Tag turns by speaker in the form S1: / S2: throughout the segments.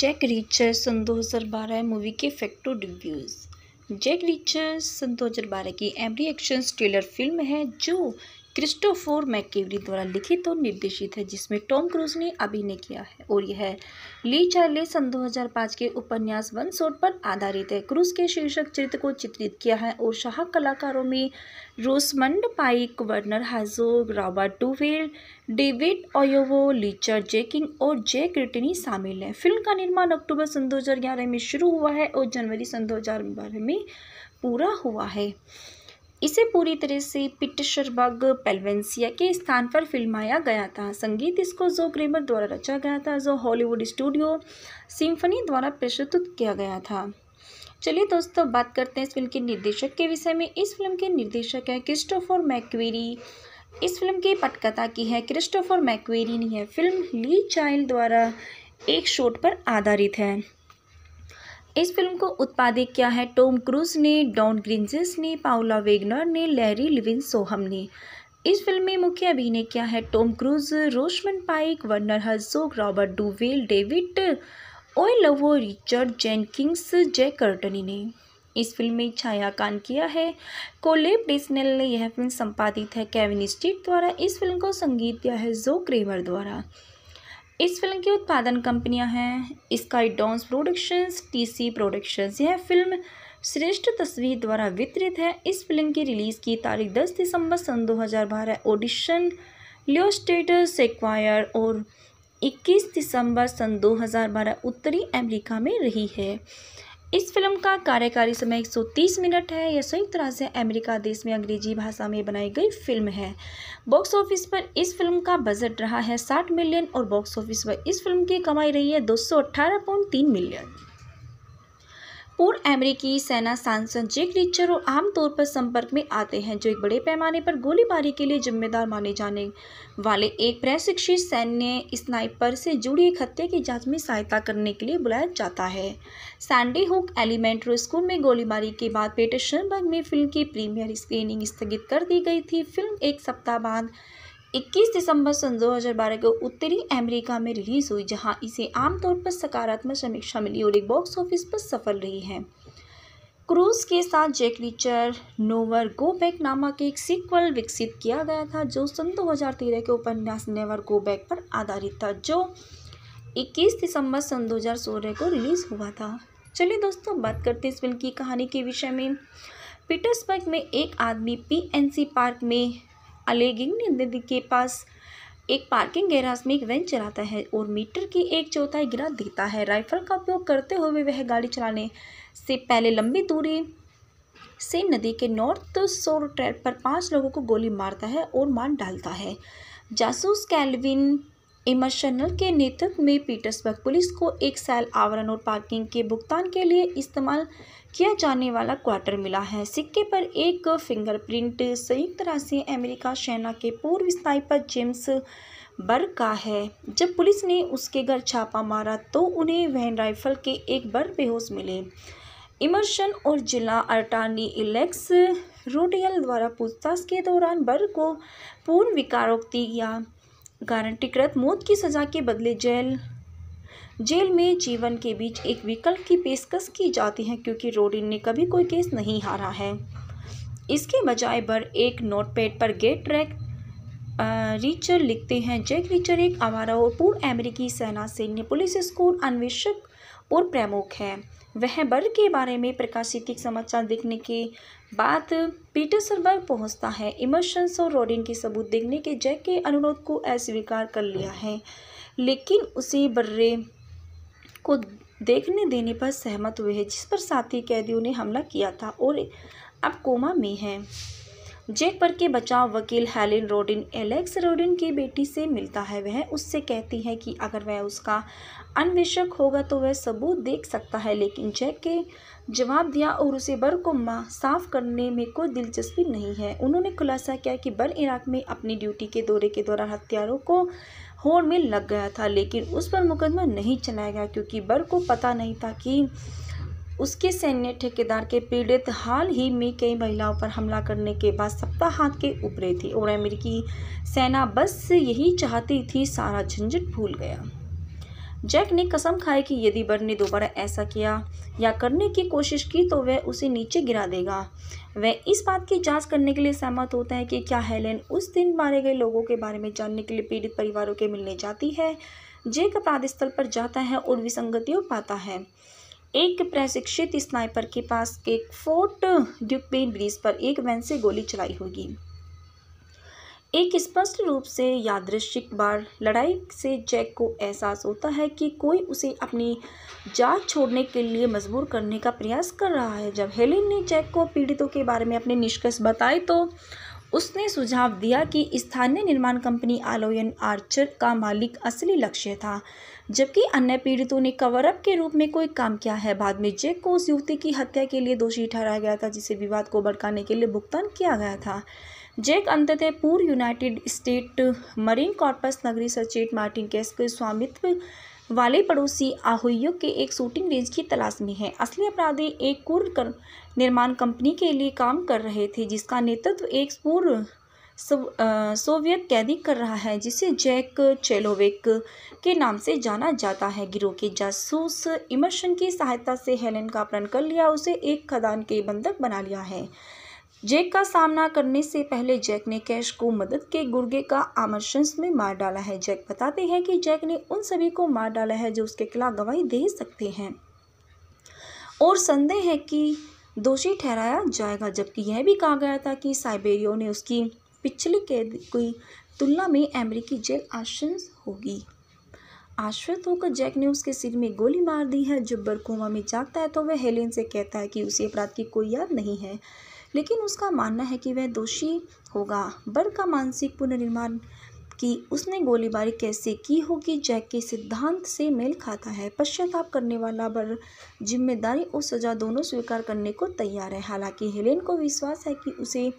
S1: Jack Reacher सन 2012 movie के फैक्टो डिब्यूज जैक रीचर सन 2012 की एवरी एक्शन ट्रेलर फिल्म है जो क्रिस्टोफोर मैकेवरी द्वारा लिखित और निर्देशित है जिसमें टॉम क्रूज ने अभिनय किया है और यह ली चार्ले सन 2005 के उपन्यास वन सोट पर आधारित है क्रूज के शीर्षक चित्र को चित्रित किया है और शाह कलाकारों में रोसमंड पाइक वर्नर हाजो Robert टूफील्ड David Oyelowo Richard Jenkins और जे क्रिटनी शामिल हैं फिल्म का निर्माण अक्टूबर सन दो में शुरू हुआ है और जनवरी सन दो में पूरा हुआ है इसे पूरी तरह से पिटशरबग पेल्वेंसिया के स्थान पर फिल्माया गया था संगीत इसको जो ग्रेमर द्वारा रचा गया था जो हॉलीवुड स्टूडियो सिम्फनी द्वारा प्रस्तुत किया गया था चलिए दोस्तों बात करते हैं इस फिल्म के निर्देशक के विषय में इस फिल्म के निर्देशक हैं क्रिस्टोफर मैक्वेरी इस फिल्म की पटकथा की है क्रिस्टोफर मैक्वेरी ने यह फिल्म ली चाइल्ड द्वारा एक शोट पर आधारित है इस फिल्म को उत्पादित किया है टॉम क्रूज ने डॉन ग्रिंजिस ने पाउला वेगनर ने लैरी लिविन सोहम ने इस फिल्म में मुख्य अभिनय किया है Tom Cruise Rosamund Pike Werner Herzog Robert Duvall David Oyelowo Richard Jenkins Jai Courtney ने इस फिल्म में छायाकान किया है कोलेब डिस्नेल ने यह फिल्म संपादित है केविन स्टीट द्वारा इस फिल्म को संगीत दिया है जो क्रेमर द्वारा इस फिल्म की उत्पादन कंपनियां हैं Skydance productions TC productions यह फिल्म श्रेष्ठ तस्वीर द्वारा वितरित है इस फिल्म की रिलीज़ की तारीख 10 दिसंबर सन 2012 ऑडिशन लियो स्टेटस एक्वायर और 21 दिसंबर सन 2012 उत्तरी अमेरिका में रही है इस फिल्म का कार्यकारी समय 130 मिनट है यह संयुक्त राज्य अमेरिका देश में अंग्रेजी भाषा में बनाई गई फिल्म है बॉक्स ऑफिस पर इस फिल्म का बजट रहा है 60 मिलियन और बॉक्स ऑफिस पर इस फिल्म की कमाई रही है दो मिलियन पूर्व अमेरिकी सेना सांसद जेक रिचर और आमतौर पर संपर्क में आते हैं जो एक बड़े पैमाने पर गोलीबारी के लिए जिम्मेदार माने जाने वाले एक प्रशिक्षित सैन्य स्नाइपर से जुड़ी एक हत्या की जांच में सहायता करने के लिए बुलाया जाता है सैंडी हुक एलिमेंट्री स्कूल में गोलीबारी के बाद पेटर शनबर्ग में फिल्म की प्रीमियर स्क्रीनिंग स्थगित कर दी गई थी फिल्म एक सप्ताह बाद 21 दिसंबर सन 2012 को उत्तरी अमेरिका में रिलीज हुई जहां इसे आमतौर पर सकारात्मक समीक्षा मिली और एक बॉक्स ऑफिस पर सफल रही है क्रूज के साथ Jack Reacher nowhere go back नामक एक सीक्वल विकसित किया गया था जो सन 2013 के उपन्यास नेवर गो बैक पर आधारित था जो 21 दिसंबर सन 2016 को रिलीज़ हुआ था चलिए दोस्तों बात करते हैं इस फिल्म की कहानी के विषय में पीटर्सबर्ग में एक आदमी पीएनसी पार्क में अलेगिंग नदी के पास एक पार्किंग गैराज में एक वैन चलाता है और मीटर की एक चौथाई गिरा देता है राइफल का उपयोग करते हुए वह गाड़ी चलाने से पहले लंबी दूरी से नदी के नॉर्थ सोर ट्रैक पर पांच लोगों को गोली मारता है और मार डालता है जासूस कैलविन इमर्शनल के नेतृत्व में पीटर्सबर्ग पुलिस को एक साल आवरण और पार्किंग के भुगतान के लिए इस्तेमाल किया जाने वाला क्वार्टर मिला है सिक्के पर एक फिंगरप्रिंट संयुक्त राष्ट्र अमेरिका सेना के पूर्व स्नाइपर जेम्स बर्ग का है जब पुलिस ने उसके घर छापा मारा तो उन्हें वहन राइफल के एक बर बेहोश मिले इमर्शन और जिला अटार्नी इलेक्स रोडियल द्वारा पूछताछ के दौरान बर को पूर्ण विकारोक्ति या गारंटीकृत मौत की सज़ा के बदले जेल जेल में जीवन के बीच एक विकल्प की पेशकश की जाती है क्योंकि रोडिन ने कभी कोई केस नहीं हारा है इसके बजाय बर एक नोटपैड पर गेट ट्रैक रीचर लिखते हैं जैक रीचर एक आवारा और पूर्व अमेरिकी सेना सैन्य पुलिस स्कूल अन्वेषक और प्रमुख है वह बर्ग के बारे में प्रकाशित एक समाचार देखने के बाद पीटर्सबर्ग पहुंचता है इमर्शंस और रोडिन के सबूत देखने के जैक के अनुरोध को अस्वीकार कर लिया है लेकिन उसे बर्रे को देखने देने पर सहमत हुए हैं जिस पर साथी कैदियों ने हमला किया था और अब कोमा में है जैक पर के बचाव वकील हेलिन रोडिन एलेक्स रोडिन की बेटी से मिलता है वह उससे कहती है कि अगर वह उसका अन्वेषक होगा तो वह सबूत देख सकता है लेकिन जैक के जवाब दिया और उसे बर को मा साफ करने में कोई दिलचस्पी नहीं है उन्होंने खुलासा किया कि बर इराक में अपनी ड्यूटी के दौरे के दौरान हथियारों को होड़ में लग गया था लेकिन उस पर मुकदमा नहीं चलाया गया क्योंकि बर को पता नहीं था कि उसके सैन्य ठेकेदार के पीड़ित हाल ही में कई महिलाओं पर हमला करने के बाद सप्ताह हाथ के ऊपरे थे और अमेरिकी सेना बस यही चाहती थी सारा झंझट भूल गया जैक ने कसम खाई कि यदि बर्न ने दोबारा ऐसा किया या करने की कोशिश की तो वह उसे नीचे गिरा देगा वह इस बात की जांच करने के लिए सहमत होता है कि क्या हेलेन उस दिन मारे गए लोगों के बारे में जानने के लिए पीड़ित परिवारों के मिलने जाती है जैक अपराध स्थल पर जाता है और विसंगतियों पाता है एक प्रशिक्षित स्नाइपर के पास एक फोर्ट ड्यूपेन ब्रिज पर एक वैन से गोली चलाई होगी एक स्पष्ट रूप से यादृश्यिक बार लड़ाई से जैक को एहसास होता है कि कोई उसे अपनी जात छोड़ने के लिए मजबूर करने का प्रयास कर रहा है जब हेलिन ने जैक को पीड़ितों के बारे में अपने निष्कर्ष बताए तो उसने सुझाव दिया कि स्थानीय निर्माण कंपनी आलोयन आर्चर का मालिक असली लक्ष्य था जबकि अन्य पीड़ितों ने कवरअप के रूप में कोई काम किया है बाद में जैक को उस युवती की हत्या के लिए दोषी ठहराया गया था जिसे विवाद को भड़काने के लिए भुगतान किया गया था जेक अंततः पूर्व यूनाइटेड स्टेट मरीन कॉर्पस नगरी सचेट मार्टिन केस के स्वामित्व वाले पड़ोसी आहुयो के एक शूटिंग रेंज की तलाश में है असली अपराधी एक कुर निर्माण कंपनी के लिए काम कर रहे थे जिसका नेतृत्व एक पूर्व सोवियत कैदी कर रहा है जिसे जैक चेलोविक के नाम से जाना जाता है गिरोह के जासूस इमर्शन की सहायता से हेलेन का अपहरण कर लिया उसे एक खदान के बंधक बना लिया है जैक का सामना करने से पहले जैक ने कैश को मदद के गुर्गे का आमर्शन में मार डाला है जैक बताते हैं कि जैक ने उन सभी को मार डाला है जो उसके खिलाफ गवाही दे सकते हैं और संदेह है कि दोषी ठहराया जाएगा जबकि यह भी कहा गया था कि साइबेरियो ने उसकी पिछली कैद की तुलना में अमेरिकी जेल आशंस होगी आश्रित होकर जैक ने उसके सिर में गोली मार दी है जब बरकोमा में जागता है तो वह हेलेन से कहता है कि उसे अपराध की कोई याद नहीं है लेकिन उसका मानना है कि वह दोषी होगा बर का मानसिक पुनर्निर्माण कि उसने गोलीबारी कैसे की होगी जैक के सिद्धांत से मेल खाता है पश्चाताप करने वाला बर जिम्मेदारी और सजा दोनों स्वीकार करने को तैयार है हालांकि हेलेन को विश्वास है कि उसे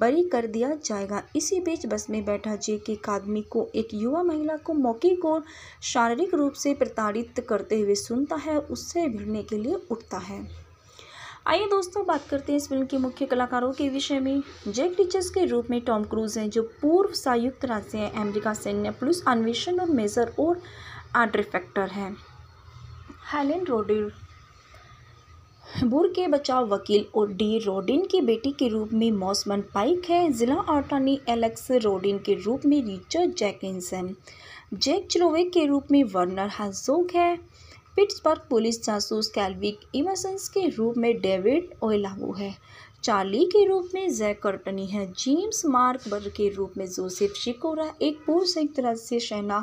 S1: बरी कर दिया जाएगा इसी बीच बस में बैठा जे के आदमी को एक युवा महिला को मौके को शारीरिक रूप से प्रताड़ित करते हुए सुनता है उससे भिड़ने के लिए उठता है आइए दोस्तों बात करते हैं इस फिल्म के मुख्य कलाकारों के विषय में जैक टीचर्स के रूप में टॉम क्रूज हैं जो पूर्व संयुक्त राज्य अमेरिका सैन्य पुलिस अन्वेषण और मेजर और आर्ट्रिफेक्टर हैं हेलेन रोडिर बुर के बचाव वकील और डी रोडिन की बेटी के रूप में मौसमन पाइक है जिला आर्टानी एलेक्स रोडिन के रूप में रिचर्ड जैकिंसन जैक चलोवे के रूप में वर्नर हजोग है पिट्सबर्ग पुलिस जासूस कैलविक इमसंस के रूप में डेविड ओलावू है चार्ली के रूप में जैक कर्टनी है जेम्स मार्क बर्ग के रूप में जोसेफ शिकोरा एक पूर्व संयुक्त राज्य सेना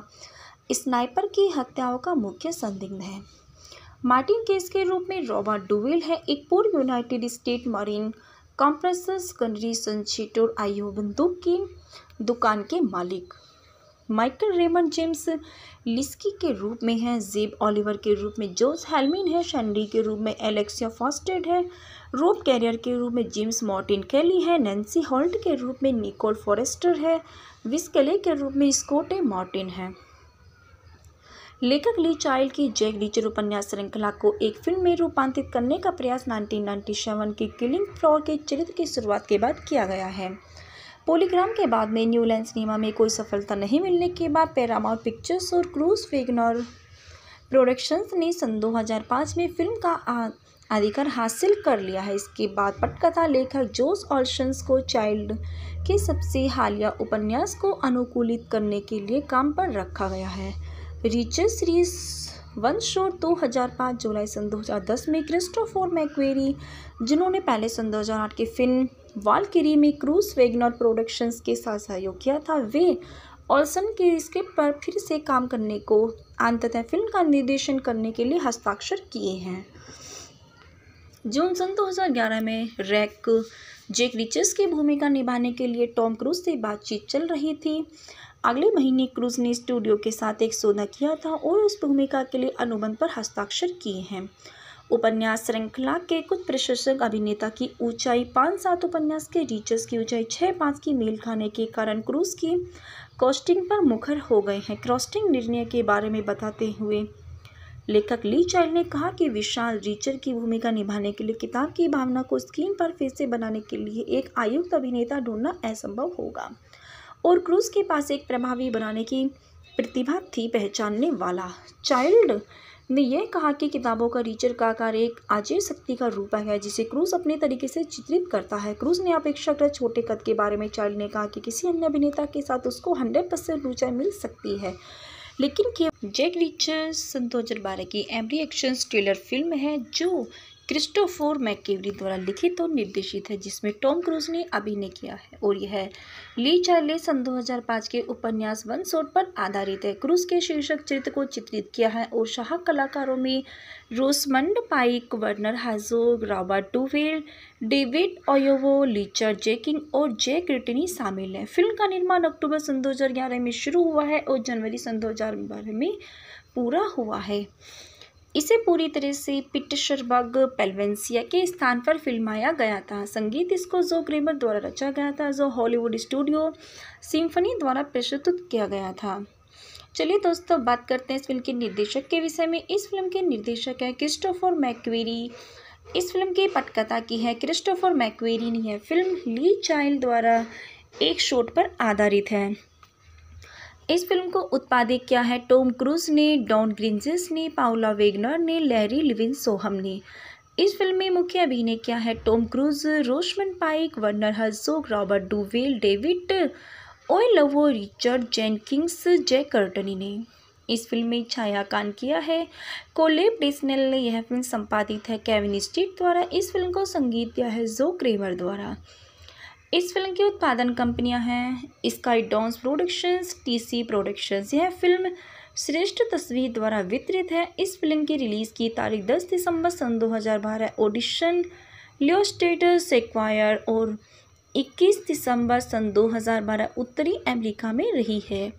S1: स्नाइपर की हत्याओं का मुख्य संदिग्ध है मार्टिन केस के रूप में रॉबर्ट डुविल है एक पूर्व United state Marine Corps gunnery संचिटोर आयो बंदूक की दुकान के मालिक माइकल रेमन जेम्स लिस्की के रूप में है जेब ऑलिवर के रूप में जोस हेलमिन है शनरी के रूप में एलेक्सिया फॉस्टेड है रोब कैरियर के रूप में जेम्स मॉर्टिन कैली है नैन्सी हॉल्ट के रूप में निकोल फॉरेस्टर है विस्कले के रूप में स्कोटे मॉर्टिन है लेखक ली चाइल्ड की जैक रीचर उपन्यास श्रृंखला को एक फिल्म में रूपांतरित करने का प्रयास 1997 की किलिंग फ्लोर के चरित्र की शुरुआत के बाद किया गया है पोलीग्राम के बाद में न्यूलैंड सिनेमा में कोई सफलता नहीं मिलने के बाद पैरामाउंट पिक्चर्स और क्रूज फेगनर प्रोडक्शंस ने सन 2005 में फिल्म का अधिकार हासिल कर लिया है इसके बाद पटकथा लेखक जोस ऑल्शंस को चाइल्ड के सबसे हालिया उपन्यास को अनुकूलित करने के लिए काम पर रखा गया है रिचर सीरीज वन शोर दो जुलाई सन 2010 में क्रिस्टोफोर मैक्वेरी जिन्होंने पहले सन 2008 की फिल्म वालकिरी में क्रूस वेगनर प्रोडक्शंस के साथ सहयोग किया था वे ऑल्सन के स्क्रिप्ट पर फिर से काम करने को अंततः फिल्म का निर्देशन करने के लिए हस्ताक्षर किए हैं जून सन 2011 में रैक जेक रिचर्स की भूमिका निभाने के लिए टॉम क्रूज से बातचीत चल रही थी अगले महीने क्रूज ने स्टूडियो के साथ एक सौदा किया था और उस भूमिका के लिए अनुबंध पर हस्ताक्षर किए हैं उपन्यास श्रृंखला के कुछ प्रशंसक अभिनेता की ऊंचाई पाँच सात उपन्यास के रीचर्स की ऊंचाई छः पाँच की मेल खाने के कारण क्रूज की कॉस्टिंग पर मुखर हो गए हैं क्रॉस्टिंग निर्णय के बारे में बताते हुए लेखक ली चाइल्ड ने कहा कि विशाल रीचर की भूमिका निभाने के लिए किताब की भावना को स्क्रीन पर फिर से बनाने के लिए एक आयुक्त अभिनेता ढूंढना असंभव होगा और क्रूज के पास एक प्रभावी बनाने की प्रतिभा थी पहचानने वाला चाइल्ड ने यह कहा कि किताबों का रीचर का आकार एक आजीव शक्ति का रूप है जिसे क्रूज अपने तरीके से चित्रित करता है क्रूज ने अपेक्षाकृत छोटे कद के बारे में चार्ली ने कहा कि किसी अन्य अभिनेता के साथ उसको हंड्रेड परसेंट रुचि मिल सकती है लेकिन जैक रिचर्स सन दो हजार बारह की एमरी एक्शन ट्रेलर फिल्म है जो क्रिस्टोफोर मैकेवरी द्वारा लिखित और निर्देशित है जिसमें टॉम क्रूज ने अभिनय किया है और यह ली चार्ले सन 2005 के उपन्यास वन सोट पर आधारित है क्रूज के शीर्षक चित्र को चित्रित किया है और शाह कलाकारों में Rosamund Pike Werner Herzog Robert Duvall David Oyelowo Richard Jenkins और जे क्रिटनी शामिल हैं फिल्म का निर्माण अक्टूबर सन दो में शुरू हुआ है और जनवरी सन दो में पूरा हुआ है इसे पूरी तरह से पिटशरबग पेलवेंसिया के स्थान पर फिल्माया गया था संगीत इसको जो ग्रेमर द्वारा रचा गया था जो हॉलीवुड स्टूडियो सिम्फनी द्वारा प्रस्तुत किया गया था चलिए दोस्तों बात करते हैं इस फिल्म के निर्देशक के विषय में इस फिल्म के निर्देशक हैं क्रिस्टोफर मैक्वेरी इस फिल्म की पटकथा की है क्रिस्टोफर मैक्वेरी ने यह फिल्म ली चाइल्ड द्वारा एक शोट पर आधारित है इस फिल्म को उत्पादित किया है टॉम क्रूज ने डॉन ग्रिंजिस ने पाउला वेगनर ने लैरी लिविन सोहम ने इस फिल्म में मुख्य अभिनय किया है Tom Cruise Rosamund Pike Werner Herzog Robert Duvall David Oyelowo Richard Jenkins Jai Courtney ने इस फिल्म में छाया कान किया है कोलेब डिस्नेल ने यह फिल्म संपादित है केविन स्टीट द्वारा इस फिल्म को संगीत दिया है जो क्रेमर द्वारा इस फिल्म की उत्पादन कंपनियां हैं Skydance productions TC productions यह फिल्म श्रेष्ठ तस्वीर द्वारा वितरित है इस फिल्म की रिलीज़ की तारीख 10 दिसंबर सन 2012 ऑडिशन लियो स्टेटस एक्वायर और 21 दिसंबर सन 2012 उत्तरी अमेरिका में रही है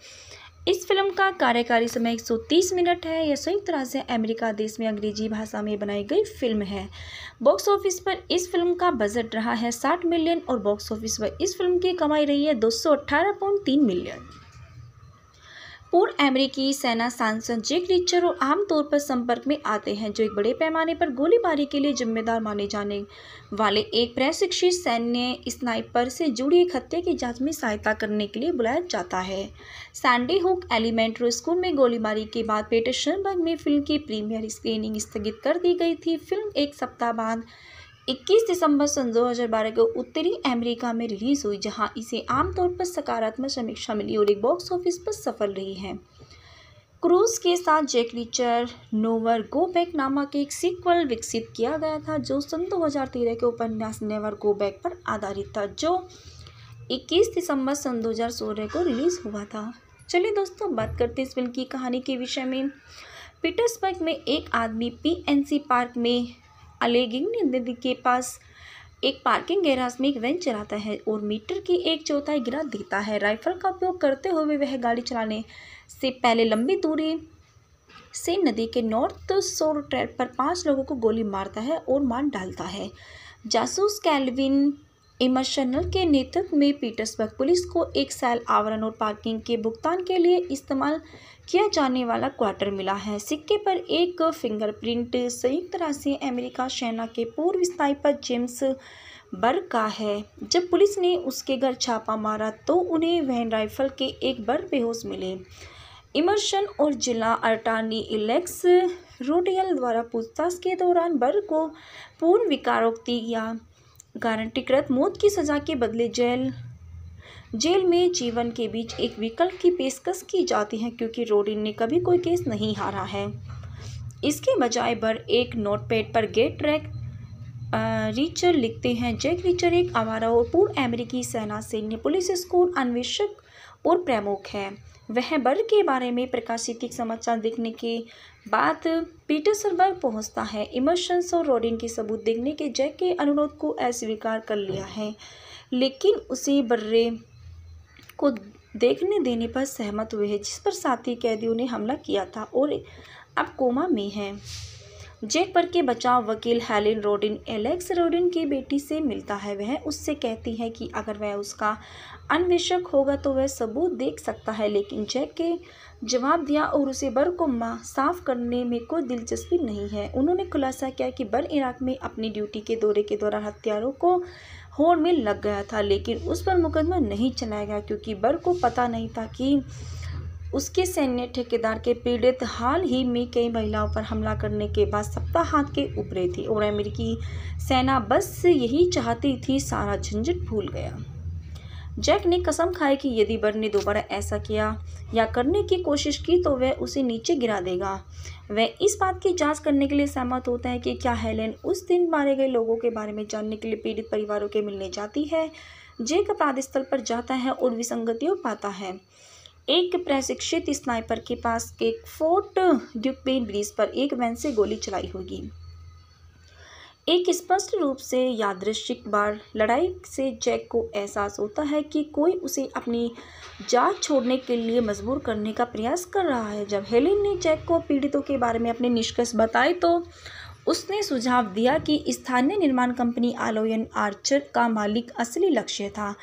S1: इस फिल्म का कार्यकारी समय 130 मिनट है यह संयुक्त राज्य अमेरिका देश में अंग्रेजी भाषा में बनाई गई फिल्म है बॉक्स ऑफिस पर इस फिल्म का बजट रहा है 60 मिलियन और बॉक्स ऑफिस पर इस फिल्म की कमाई रही है दो मिलियन पूर्व अमेरिकी सेना सांसद जेक रिचर और आमतौर पर संपर्क में आते हैं जो एक बड़े पैमाने पर गोलीबारी के लिए जिम्मेदार माने जाने वाले एक प्रशिक्षित सैन्य स्नाइपर से जुड़ी एक हत्या की जांच में सहायता करने के लिए बुलाया जाता है सैंडी हुक एलिमेंट्री स्कूल में गोलीबारी के बाद पेटरसनबर्ग में फिल्म की प्रीमियर स्क्रीनिंग स्थगित कर दी गई थी फिल्म एक सप्ताह बाद 21 दिसंबर सन 2012 को उत्तरी अमेरिका में रिलीज हुई जहां इसे आमतौर पर सकारात्मक समीक्षा मिली और एक बॉक्स ऑफिस पर सफल रही है क्रूज के साथ Jack Reacher nowhere go back नामक एक सीक्वल विकसित किया गया था जो सन 2013 के उपन्यास नेवर गो बैक पर आधारित था जो 21 दिसंबर सन 2016 को रिलीज़ हुआ था चलिए दोस्तों बात करते हैं इस फिल्म की कहानी के विषय में पीटर्सबर्ग में एक आदमी पीएनसी पार्क में अलेगिंग के पास एक पार्किंग गैराज में एक वैन चलाता है और मीटर की एक चौथाई गिरा देता है राइफल का उपयोग करते हुए वह गाड़ी चलाने से पहले लंबी दूरी से नदी के नॉर्थ सोर ट्रैक पर पांच लोगों को गोली मारता है और मार डालता है जासूस कैलविन इमर्शनल के नेतृत्व में पीटर्सबर्ग पुलिस को एक सैल आवरण और पार्किंग के भुगतान के लिए इस्तेमाल किया जाने वाला क्वार्टर मिला है सिक्के पर एक फिंगरप्रिंट संयुक्त राष्ट्रीय अमेरिका सेना के पूर्व स्नाइपर जेम्स बर का है जब पुलिस ने उसके घर छापा मारा तो उन्हें वहन राइफल के एक बर बेहोश मिले इमर्शन और जिला अटार्नी इलेक्स रोडियल द्वारा पूछताछ के दौरान बर को पूर्ण विकारोक्ति या गारंटीकृत मौत की सज़ा के बदले जेल जेल में जीवन के बीच एक विकल्प की पेशकश की जाती है क्योंकि रोडिन ने कभी कोई केस नहीं हारा है इसके बजाय बर एक नोटपैड पर गेट ट्रैक रीचर लिखते हैं जैक रीचर एक आवारा और पूर्व अमेरिकी सेना सैन्य पुलिस स्कूल अन्वेषक और प्रमुख है वह बर्ग के बारे में प्रकाशित एक समाचार देखने के बाद पीटर्सबर्ग पहुंचता है इमर्शंस और रोडिन के सबूत देखने के जैक के अनुरोध को अस्वीकार कर लिया है लेकिन उसे बर्रे को देखने देने पर सहमत हुए हैं जिस पर साथी कैदियों ने हमला किया था और अब कोमा में है जैक पर के बचाव वकील हेलिन रोडिन एलेक्स रोडिन की बेटी से मिलता है वह उससे कहती है कि अगर वह उसका अन्वेषक होगा तो वह सबूत देख सकता है लेकिन जैक के जवाब दिया और उसे बर को साफ करने में कोई दिलचस्पी नहीं है उन्होंने खुलासा किया कि बर इराक में अपनी ड्यूटी के दौरे के दौरान हथियारों को होड़ में लग गया था लेकिन उस पर मुकदमा नहीं चलाया गया क्योंकि बर को पता नहीं था कि उसके सैन्य ठेकेदार के पीड़ित हाल ही में कई महिलाओं पर हमला करने के बाद सप्ताह हाथ के उपरे थे और अमेरिकी सेना बस यही चाहती थी सारा झंझट भूल गया जैक ने कसम खाई कि यदि बर ने दोबारा ऐसा किया या करने की कोशिश की तो वह उसे नीचे गिरा देगा वह इस बात की जांच करने के लिए सहमत होता है कि क्या हेलेन उस दिन मारे गए लोगों के बारे में जानने के लिए पीड़ित परिवारों के मिलने जाती है जैक अपराध स्थल पर जाता है और विसंगतियों पाता है एक प्रशिक्षित स्नाइपर के पास एक फोर्ट ड्यूपेन ब्रिज पर एक वैन से गोली चलाई होगी एक स्पष्ट रूप से यादृश्यिक बार लड़ाई से जैक को एहसास होता है कि कोई उसे अपनी जात छोड़ने के लिए मजबूर करने का प्रयास कर रहा है जब हेलिन ने जैक को पीड़ितों के बारे में अपने निष्कर्ष बताए तो उसने सुझाव दिया कि स्थानीय निर्माण कंपनी आलोयन आर्चर का मालिक असली लक्ष्य था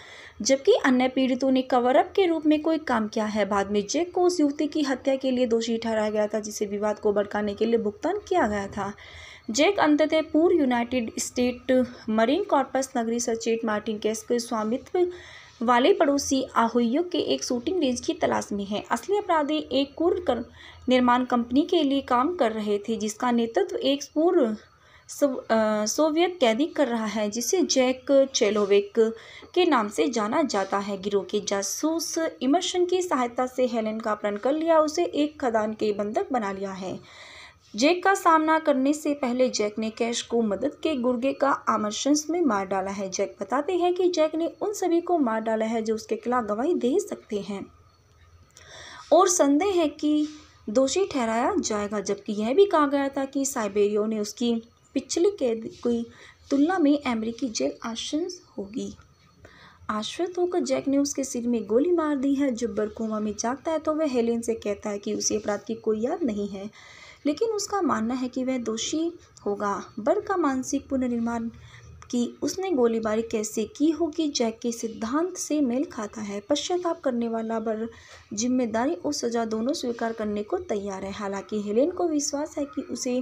S1: जबकि अन्य पीड़ितों ने कवरअप के रूप में कोई काम किया है बाद में जैक को उस युवती की हत्या के लिए दोषी ठहराया गया था जिसे विवाद को भड़काने के लिए भुगतान किया गया था जेक अंततः पूर्व यूनाइटेड स्टेट मरीन कॉर्पस नगरी सचेट मार्टिन केस के स्वामित्व वाले पड़ोसी आहुयो के एक शूटिंग रेंज की तलाश में है असली अपराधी एक कुर निर्माण कंपनी के लिए काम कर रहे थे जिसका नेतृत्व एक पूर्व सोवियत कैदी कर रहा है जिसे जैक चेलोवेक के नाम से जाना जाता है गिरोह के जासूस इमर्शन की सहायता से हेलेन का अपहरण कर लिया उसे एक खदान के बंधक बना लिया है जैक का सामना करने से पहले जैक ने कैश को मदद के गुर्गे का आमर्शंस में मार डाला है जैक बताते हैं कि जैक ने उन सभी को मार डाला है जो उसके खिलाफ गवाही दे सकते हैं और संदेह है कि दोषी ठहराया जाएगा जबकि यह भी कहा गया था कि साइबेरियो ने उसकी पिछली कैद की तुलना में अमेरिकी जेल आशंस होगी आश्वत होकर जैक ने उसके सिर में गोली मार दी है जब बरकोमा में जागता है तो वह हेलेन से कहता है कि उसे अपराध की कोई याद नहीं है लेकिन उसका मानना है कि वह दोषी होगा बर्ग का मानसिक पुनर्निर्माण कि उसने गोलीबारी कैसे की होगी जैक के सिद्धांत से मेल खाता है पश्चाताप करने वाला बर जिम्मेदारी और सजा दोनों स्वीकार करने को तैयार है हालांकि हेलेन को विश्वास है कि उसे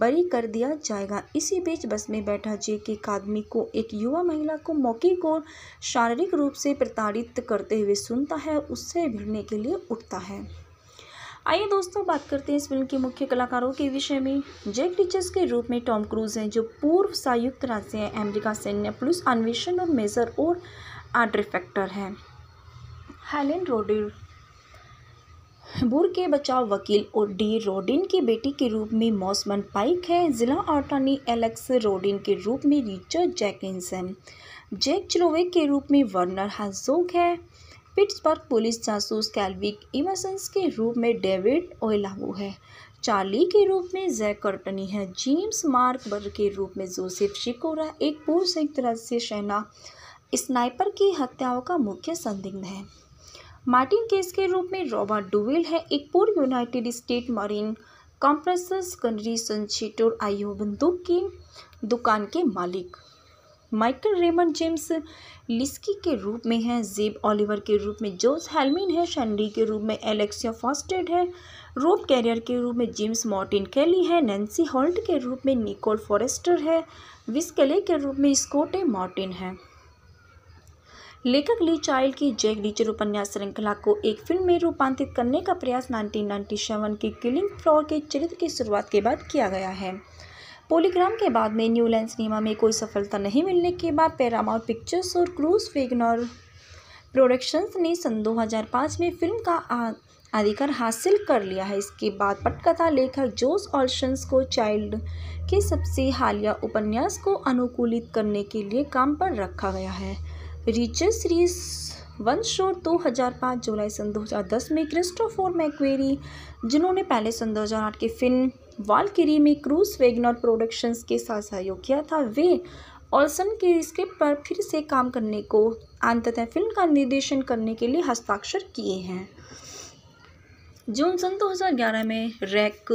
S1: बरी कर दिया जाएगा इसी बीच बस में बैठा जे के आदमी को एक युवा महिला को मौके को शारीरिक रूप से प्रताड़ित करते हुए सुनता है उससे भिड़ने के लिए उठता है आइए दोस्तों बात करते हैं इस फिल्म के मुख्य कलाकारों के विषय में जैक रिचर्स के रूप में टॉम क्रूज हैं जो पूर्व संयुक्त राज्य अमेरिका सैन्य पुलिस अन्वेषण और मेजर और आर्ट्रिफेक्टर हैं हेलेन रोडिर बुर के बचाव वकील और डी रोडिन की बेटी के रूप में मौसमन पाइक है जिला अटॉर्नी एलेक्स रोडिन के रूप में रिचर्ड जैकिंसन जैक चिलोवे के रूप में वर्नर हजोक है पिट्सबर्ग पुलिस जासूस कैलविक इमसंस के रूप में डेविड ओलावू है चार्ली के रूप में जैक कर्टनी है जेम्स बर्ग के रूप में जोसेफ शिकोरा एक पूर्व संयुक्त राज्य सेना स्नाइपर की हत्याओं का मुख्य संदिग्ध है मार्टिन केस के रूप में रॉबर्ट डुवेल है एक पूर्व United state Marine compress gunnery संचिटोर आयो बंदूक की दुकान के मालिक माइकल रेमन जेम्स लिस्की के रूप में है जेब ऑलिवर के रूप में जोस हेलमिन है शैंडी के रूप में एलेक्सिया फॉस्टेड है रोब कैरियर के रूप में जेम्स मॉर्टिन कैली है नैन्सी हॉल्ट के रूप में निकोल फॉरेस्टर है विस्कले के रूप में स्कोटे मॉर्टिन है लेखक ली चाइल्ड की जैक रीचर उपन्यास श्रृंखला को एक फिल्म में रूपांतरित करने का प्रयास 1997 के किलिंग फ्लोर के चरित्र की शुरुआत के बाद किया गया है पोलीग्राम के बाद में न्यूलैंड सिनेमा में कोई सफलता नहीं मिलने के बाद पैरामाउंट पिक्चर्स और क्रूज फेगनॉर प्रोडक्शंस ने सन 2005 में फिल्म का अधिकार हासिल कर लिया है इसके बाद पटकथा लेखक जोस ऑल्शंस को चाइल्ड के सबसे हालिया उपन्यास को अनुकूलित करने के लिए काम पर रखा गया है रिचर सीरीज वन शोर 2005 जुलाई सन 2010 में क्रिस्टोफोर मैक्वेरी जिन्होंने पहले सन 2008 की फिल्म वालकिरी में क्रूस वेगनर प्रोडक्शंस के साथ सहयोग किया था वे ऑल्सन के स्क्रिप्ट पर फिर से काम करने को अंततः फिल्म का निर्देशन करने के लिए हस्ताक्षर किए हैं जून सन 2011 में रैक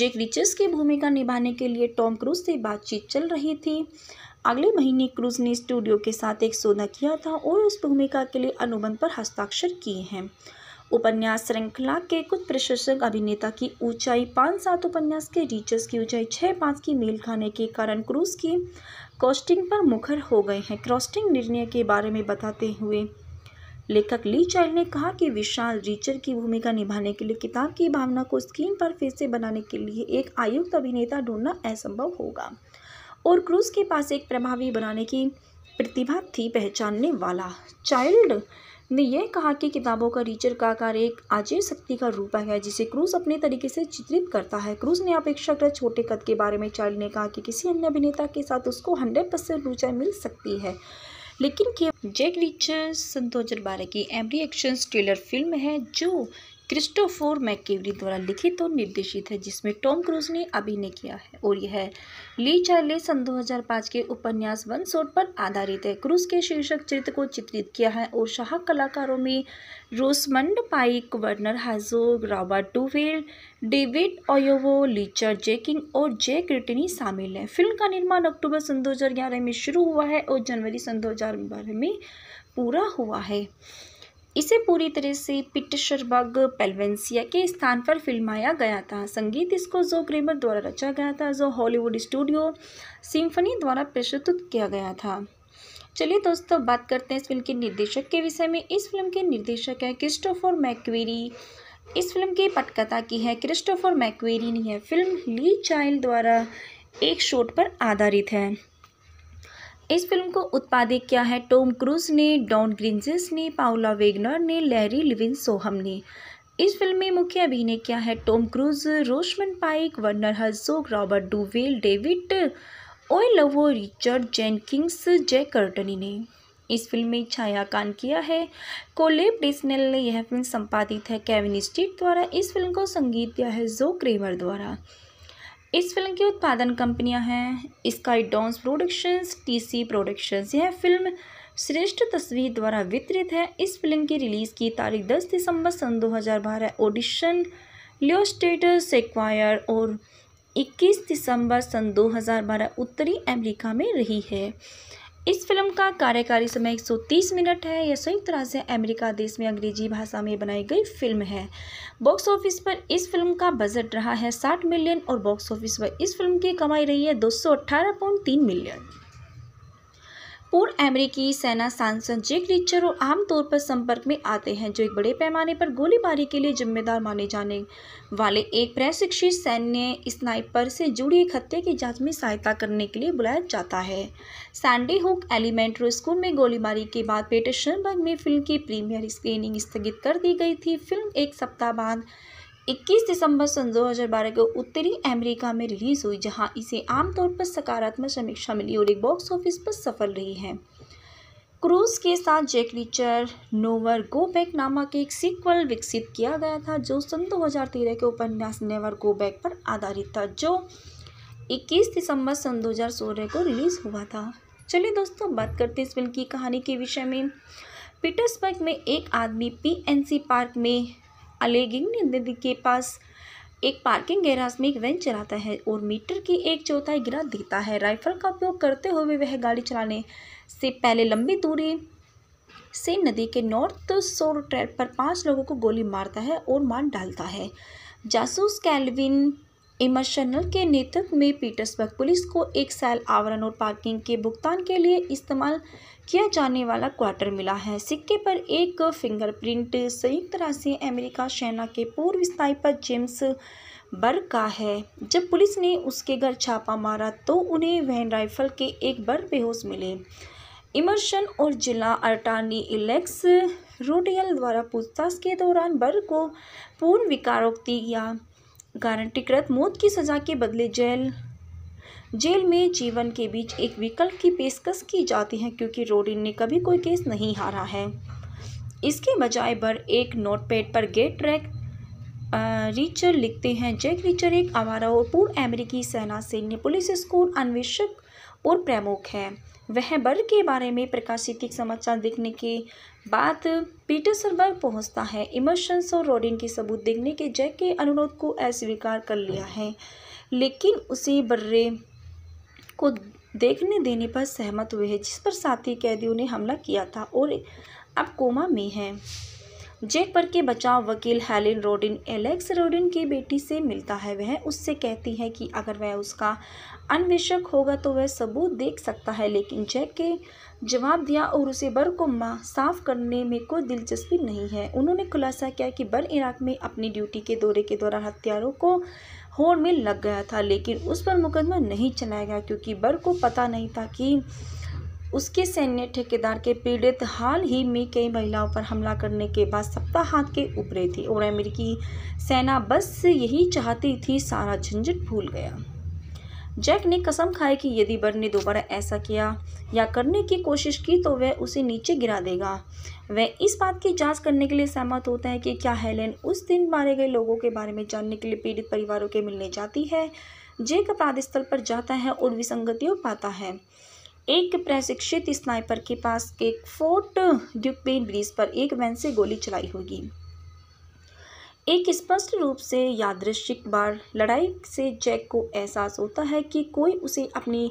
S1: जेक रिचर्स की भूमिका निभाने के लिए टॉम क्रूज से बातचीत चल रही थी अगले महीने क्रूज ने स्टूडियो के साथ एक सौदा किया था और उस भूमिका के लिए अनुबंध पर हस्ताक्षर किए हैं उपन्यास श्रृंखला के कुछ प्रशंसक अभिनेता की ऊंचाई पाँच सात उपन्यास के रीचर्स की ऊंचाई छः पाँच की मेल खाने के कारण क्रूज की कॉस्टिंग पर मुखर हो गए हैं क्रॉस्टिंग निर्णय के बारे में बताते हुए लेखक ली चाइल्ड ने कहा कि विशाल रीचर की भूमिका निभाने के लिए किताब की भावना को स्क्रीन पर फिर से बनाने के लिए एक आयुक्त अभिनेता ढूंढना असंभव होगा और क्रूज के पास एक प्रभावी बनाने की प्रतिभा थी पहचानने वाला चाइल्ड ने यह कहा कि किताबों का रीचर का आकार एक आजीव शक्ति का रूप है जिसे क्रूज अपने तरीके से चित्रित करता है क्रूज ने अपेक्षाकृत छोटे कद के बारे में चार्ली ने कहा कि किसी अन्य अभिनेता के साथ उसको हंड्रेड परसेंट रुचि मिल सकती है लेकिन जैक रीचर सन दो की एमरी एक्शन ट्रेलर फिल्म है जो क्रिस्टोफोर मैकेवरी द्वारा लिखित और निर्देशित है जिसमें टॉम क्रूज ने अभिनय किया है और यह ली चार्ले सन 2005 के उपन्यास वन सोट पर आधारित है क्रूज के शीर्षक चित्र को चित्रित किया है और शाह कलाकारों में Rosamund Pike Werner Herzog Robert Duvall David Oyelowo Richard Jenkins और जे क्रिटनी शामिल हैं फिल्म का निर्माण अक्टूबर सन दो में शुरू हुआ है और जनवरी सन दो में पूरा हुआ है इसे पूरी तरह से पिटशरबर्ग पेलवेंसिया के स्थान पर फिल्माया गया था संगीत इसको जो ग्रेमर द्वारा रचा गया था जो हॉलीवुड स्टूडियो सिम्फनी द्वारा प्रस्तुत किया गया था चलिए दोस्तों बात करते हैं इस फिल्म के निर्देशक के विषय में इस फिल्म के निर्देशक हैं क्रिस्टोफर मैक्वेरी इस फिल्म की पटकथा की है क्रिस्टोफर मैक्वेरी ने है फिल्म ली चाइल्ड द्वारा एक शॉट पर आधारित है इस फिल्म को उत्पादित किया है टॉम क्रूज ने डॉन ग्रिंजिस ने पाउला वेगनर ने लहरी लिविन सोहम ने इस फिल्म में मुख्य अभिनय किया है Tom Cruise Rosamund Pike Werner Herzog Robert Duvall David Oyelowo Richard Jenkins Jai Courtney ने इस फिल्म में छायाकान किया है कोलेब डिस्नेल ने यह फिल्म संपादित है केविन स्टीट द्वारा इस फिल्म को संगीत दिया है जो क्रेमर द्वारा इस फिल्म की उत्पादन कंपनियां हैं Skydance productions TC productions यह फिल्म श्रेष्ठ तस्वीर द्वारा वितरित है इस फिल्म की रिलीज़ की तारीख 10 दिसंबर सन 2012 ऑडिशन लियो स्टेटस एक्वायर और 21 दिसंबर सन 2012 उत्तरी अमेरिका में रही है इस फिल्म का कार्यकारी समय 130 मिनट है यह संयुक्त राज्य अमेरिका देश में अंग्रेजी भाषा में बनाई गई फिल्म है बॉक्स ऑफिस पर इस फिल्म का बजट रहा है 60 मिलियन और बॉक्स ऑफिस पर इस फिल्म की कमाई रही है दो मिलियन पूर्व अमेरिकी सेना सांसद जेक रिचर और आमतौर पर संपर्क में आते हैं जो एक बड़े पैमाने पर गोलीबारी के लिए जिम्मेदार माने जाने वाले एक प्रशिक्षित सैन्य स्नाइपर से जुड़ी एक हत्या की जांच में सहायता करने के लिए बुलाया जाता है सैंडी हुक एलिमेंट्री स्कूल में गोलीबारी के बाद पेटरसनबर्ग में फिल्म की प्रीमियर स्क्रीनिंग स्थगित कर दी गई थी फिल्म एक सप्ताह बाद 21 दिसंबर सन 2012 को उत्तरी अमेरिका में रिलीज हुई जहां इसे आमतौर पर सकारात्मक समीक्षा मिली और एक बॉक्स ऑफिस पर सफल रही है क्रूज के साथ Jack Reacher nowhere go back नामक एक सीक्वल विकसित किया गया था जो सन 2013 के उपन्यास नेवर गो बैक पर आधारित था जो 21 दिसंबर सन 2016 को रिलीज़ हुआ था चलिए दोस्तों बात करते हैं इस फिल्म की कहानी के विषय में पीटर्सबर्ग में एक आदमी पीएनसी पार्क में अलेगिंग के पास एक पार्किंग गैराज में एक वैन चलाता है और मीटर की एक चौथाई गिरा देता है राइफल का उपयोग करते हुए वह गाड़ी चलाने से पहले लंबी दूरी से नदी के नॉर्थ सोर ट्रैक पर पांच लोगों को गोली मारता है और मार डालता है जासूस कैलविन इमर्शनल के नेतृत्व में पीटर्सबर्ग पुलिस को एक साल आवरण और पार्किंग के भुगतान के लिए इस्तेमाल किया जाने वाला क्वार्टर मिला है सिक्के पर एक फिंगरप्रिंट संयुक्त राज्य अमेरिका सेना के पूर्व स्नाइपर जेम्स बर का है जब पुलिस ने उसके घर छापा मारा तो उन्हें वहन राइफल के एक बर बेहोश मिले इमर्शन और जिला अटार्नी इलेक्स रोडियल द्वारा पूछताछ के दौरान बर को पूर्ण विकारोक्ति या गारंटीकृत मौत की सजा के बदले जेल जेल में जीवन के बीच एक विकल्प की पेशकश की जाती है क्योंकि रोडिन ने कभी कोई केस नहीं हारा है इसके बजाय बर एक नोटपैड पर गेट ट्रैक रीचर लिखते हैं जैक रीचर एक आवारा और पूर्व अमेरिकी सेना सैन्य पुलिस स्कूल अन्वेषक और प्रमुख है वह बर्ग के बारे में प्रकाशित एक समाचार देखने के बाद पीटर्सबर्ग पहुंचता है इमर्शंस और रोडिन के सबूत देखने के जैक के अनुरोध को अस्वीकार कर लिया है लेकिन उसे बर्रे को देखने देने पर सहमत हुए हैं जिस पर साथी कैदियों ने हमला किया था और अब कोमा में है जैकबर के बचाव वकील हेलिन रोडिन एलेक्स रोडिन की बेटी से मिलता है वह उससे कहती है कि अगर वह उसका अन्वेषक होगा तो वह सबूत देख सकता है लेकिन जैक के जवाब दिया और उसे बर को साफ करने में कोई दिलचस्पी नहीं है उन्होंने खुलासा किया कि बर इराक में अपनी ड्यूटी के दौरे के दौरान हथियारों को होड़ में लग गया था लेकिन उस पर मुकदमा नहीं चलाया गया क्योंकि बर को पता नहीं था कि उसके सैन्य ठेकेदार के पीड़ित हाल ही में कई महिलाओं पर हमला करने के बाद सप्ताह हाथ के ऊपरे थी और अमेरिकी सेना बस यही चाहती थी सारा झंझट भूल गया जैक ने कसम खाई कि यदि बर्ड ने दोबारा ऐसा किया या करने की कोशिश की तो वह उसे नीचे गिरा देगा वह इस बात की जांच करने के लिए सहमत होता है कि क्या हेलेन उस दिन मारे गए लोगों के बारे में जानने के लिए पीड़ित परिवारों के मिलने जाती है जैक अपराध स्थल पर जाता है और विसंगतियों पाता है एक प्रशिक्षित स्नाइपर के पास एक फोर्ट ड्यूपेन ब्रिज पर एक वैन से गोली चलाई होगी एक स्पष्ट रूप से यादृश्यिक बार लड़ाई से जैक को एहसास होता है कि कोई उसे अपनी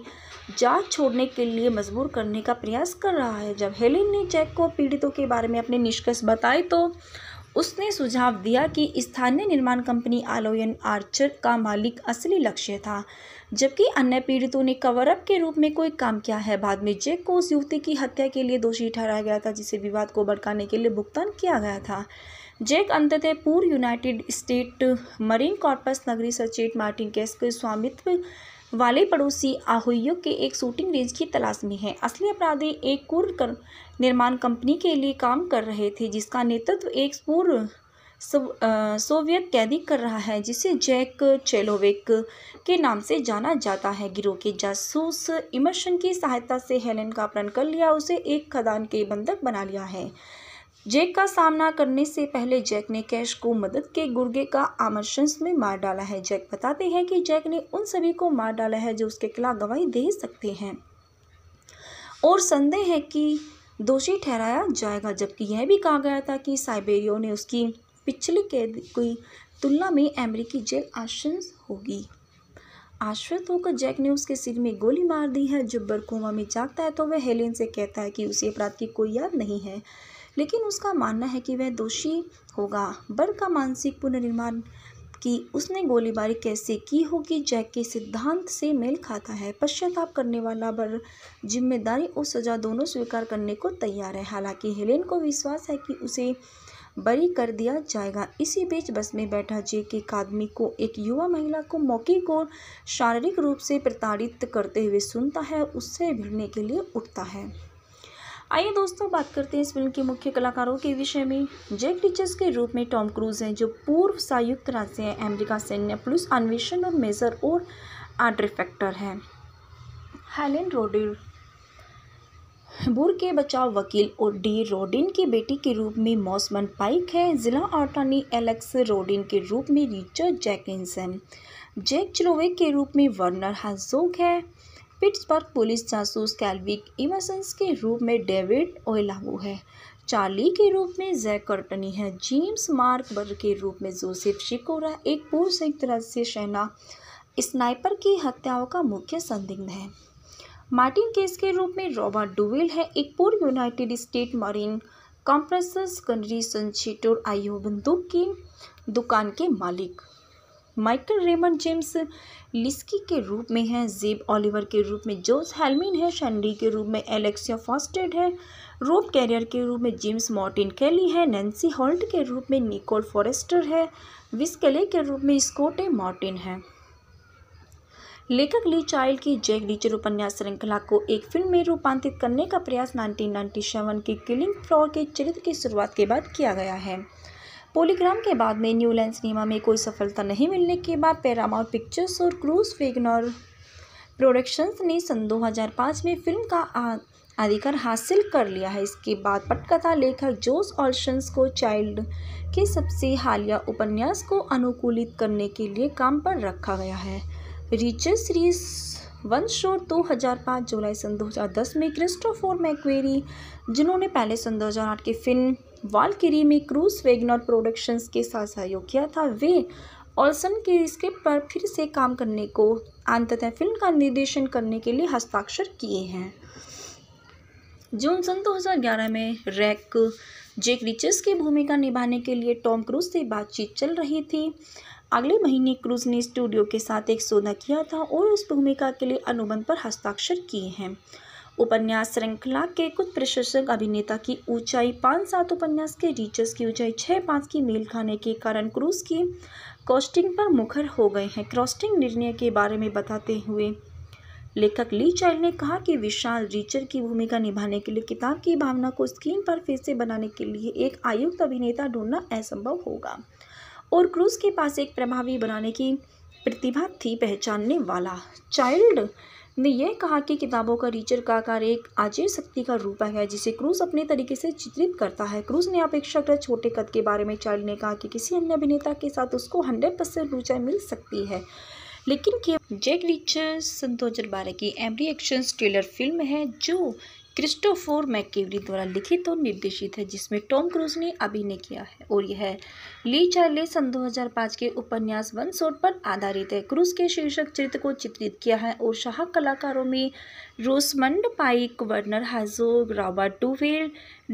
S1: जात छोड़ने के लिए मजबूर करने का प्रयास कर रहा है जब हेलिन ने जैक को पीड़ितों के बारे में अपने निष्कर्ष बताए तो उसने सुझाव दिया कि स्थानीय निर्माण कंपनी आलोयन आर्चर का मालिक असली लक्ष्य था जबकि अन्य पीड़ितों ने कवरअप के रूप में कोई काम किया है बाद में जैक को उस युवती की हत्या के लिए दोषी ठहराया गया था जिसे विवाद को भड़काने के लिए भुगतान किया गया था जैक अंततः पूर्व यूनाइटेड स्टेट मरीन कॉर्पस नगरी सचेत मार्टिन केस के स्वामित्व वाले पड़ोसी आहोयो के एक शूटिंग रेंज की तलाश में है असली अपराधी एक कुर् निर्माण कंपनी के लिए काम कर रहे थे जिसका नेतृत्व एक पूर्व सोवियत कैदी कर रहा है जिसे जैक चेलोवेक के नाम से जाना जाता है गिरोह के जासूस इमर्शन की सहायता से हेलेन का अपहरण कर लिया उसे एक खदान के बंधक बना लिया है जैक का सामना करने से पहले जैक ने कैश को मदद के गुर्गे का आमर्शंस में मार डाला है जैक बताते हैं कि जैक ने उन सभी को मार डाला है जो उसके खिलाफ गवाही दे सकते हैं और संदेह है कि दोषी ठहराया जाएगा जबकि यह भी कहा गया था कि साइबेरियो ने उसकी पिछली कैद की तुलना में अमेरिकी जेल आशंस होगी आश्वस्त होकर जैक ने उसके सिर में गोली मार दी है जब बरकोमा में जागता है तो वह हेलेन से कहता है कि उसे अपराध की कोई याद नहीं है लेकिन उसका मानना है कि वह दोषी होगा बर का मानसिक पुनर्निर्माण कि उसने गोलीबारी कैसे की होगी जैक के सिद्धांत से मेल खाता है पश्चाताप करने वाला बर जिम्मेदारी और सजा दोनों स्वीकार करने को तैयार है हालांकि हेलेन को विश्वास है कि उसे बरी कर दिया जाएगा इसी बीच बस में बैठा जे के आदमी को एक युवा महिला को मौके को शारीरिक रूप से प्रताड़ित करते हुए सुनता है उससे भिड़ने के लिए उठता है आइए दोस्तों बात करते हैं इस फिल्म के मुख्य कलाकारों के विषय में जैक टीचर्स के रूप में टॉम क्रूज हैं जो पूर्व संयुक्त राज्य अमेरिका सैन्य पुलिस अन्वेषण और मेजर और आर्ट्रिफेक्टर हैं हेलेन रोडिर बुर के बचाव वकील और डी रोडिन की बेटी के रूप में मौसमन पाइक है जिला आर्टानी एलेक्स रोडिन के रूप में रिचर्ड जैकिंसन जैक चिलोवे के रूप में वर्नर हजोक है पिट्सबर्ग पुलिस जासूस कैलविक इमसंस के रूप में डेविड ओलावो है चार्ली के रूप में जैक कर्टनी है जेम्स मार्कबर्ग के रूप में जोसेफ शिकोरा एक पूर्व संयुक्त राज्य सेना स्नाइपर की हत्याओं का मुख्य संदिग्ध है मार्टिन केस के रूप में रॉबर्ट डुवेल है एक पूर्व United state marine compressors gunnery संचिटोर आयो बंदूक की दुकान के मालिक माइकल रेमंड जेम्स लिस्की के रूप में है जेब ऑलिवर के रूप में जोस हेलमिन है शनरी के रूप में एलेक्सिया फॉस्टेड है रोब कैरियर के रूप में जेम्स मॉर्टिन कैली है नैन्सी हॉल्ट के रूप में निकोल फॉरेस्टर है विस्कले के रूप में स्कोटे मॉर्टिन है लेखक ली चाइल्ड की जैक रीचर उपन्यास श्रृंखला को एक फिल्म में रूपांतरित करने का प्रयास 1997 की किलिंग फ्लोर के चरित्र की शुरुआत के बाद किया गया है पोलीग्राम के बाद में न्यूलैंड सिनेमा में कोई सफलता नहीं मिलने के बाद पैरामाउंट पिक्चर्स और क्रूज फेगनर प्रोडक्शंस ने सन 2005 में फिल्म का अधिकार हासिल कर लिया है इसके बाद पटकथा लेखक जोस ऑल्शंस को चाइल्ड के सबसे हालिया उपन्यास को अनुकूलित करने के लिए काम पर रखा गया है रिचर सीरीज वन शोर 2005 जुलाई सन 2010 में क्रिस्टोफोर मैक्वेरी जिन्होंने पहले सन 2008 की फिल्म वालकिरी में क्रूस वेगनर प्रोडक्शंस के साथ सहयोग किया था वे ऑल्सन के स्क्रिप्ट पर फिर से काम करने को अंततः फिल्म का निर्देशन करने के लिए हस्ताक्षर किए हैं जून सन 2011 में रैक जेक रिचर्स की भूमिका निभाने के लिए टॉम क्रूज से बातचीत चल रही थी अगले महीने क्रूज ने स्टूडियो के साथ एक सौदा किया था और उस भूमिका के लिए अनुबंध पर हस्ताक्षर किए हैं उपन्यास श्रृंखला के कुछ प्रशंसक अभिनेता की ऊंचाई पाँच सात उपन्यास के रीचर्स की ऊंचाई छः पाँच की मेल खाने के कारण क्रूज की कॉस्टिंग पर मुखर हो गए हैं क्रॉस्टिंग निर्णय के बारे में बताते हुए लेखक ली चाइल्ड ने कहा कि विशाल रीचर की भूमिका निभाने के लिए किताब की भावना को स्क्रीन पर फिर से बनाने के लिए एक आयुक्त अभिनेता ढूंढना असंभव होगा और क्रूज के पास एक प्रभावी बनाने की प्रतिभा थी पहचानने वाला चाइल्ड ने यह कहा कि किताबों का रीचर का आकार एक आजीव शक्ति का रूप है जिसे क्रूज अपने तरीके से चित्रित करता है क्रूज ने अपेक्षाकृत छोटे कद के बारे में चार्ली ने कहा कि किसी अन्य अभिनेता के साथ उसको हंड्रेड परसेंट रुचि मिल सकती है लेकिन जैक रीचर सन बारह की एमरी एक्शन ट्रेलर फिल्म है जो क्रिस्टोफोर मैकेवरी द्वारा लिखित और निर्देशित है जिसमें टॉम क्रूज ने अभिनय किया है और यह ली चार्ले सन 2005 के उपन्यास वन सोट पर आधारित है क्रूज के शीर्षक चित्र को चित्रित किया है और शाह कलाकारों में Rosamund Pike Werner Herzog Robert Duvall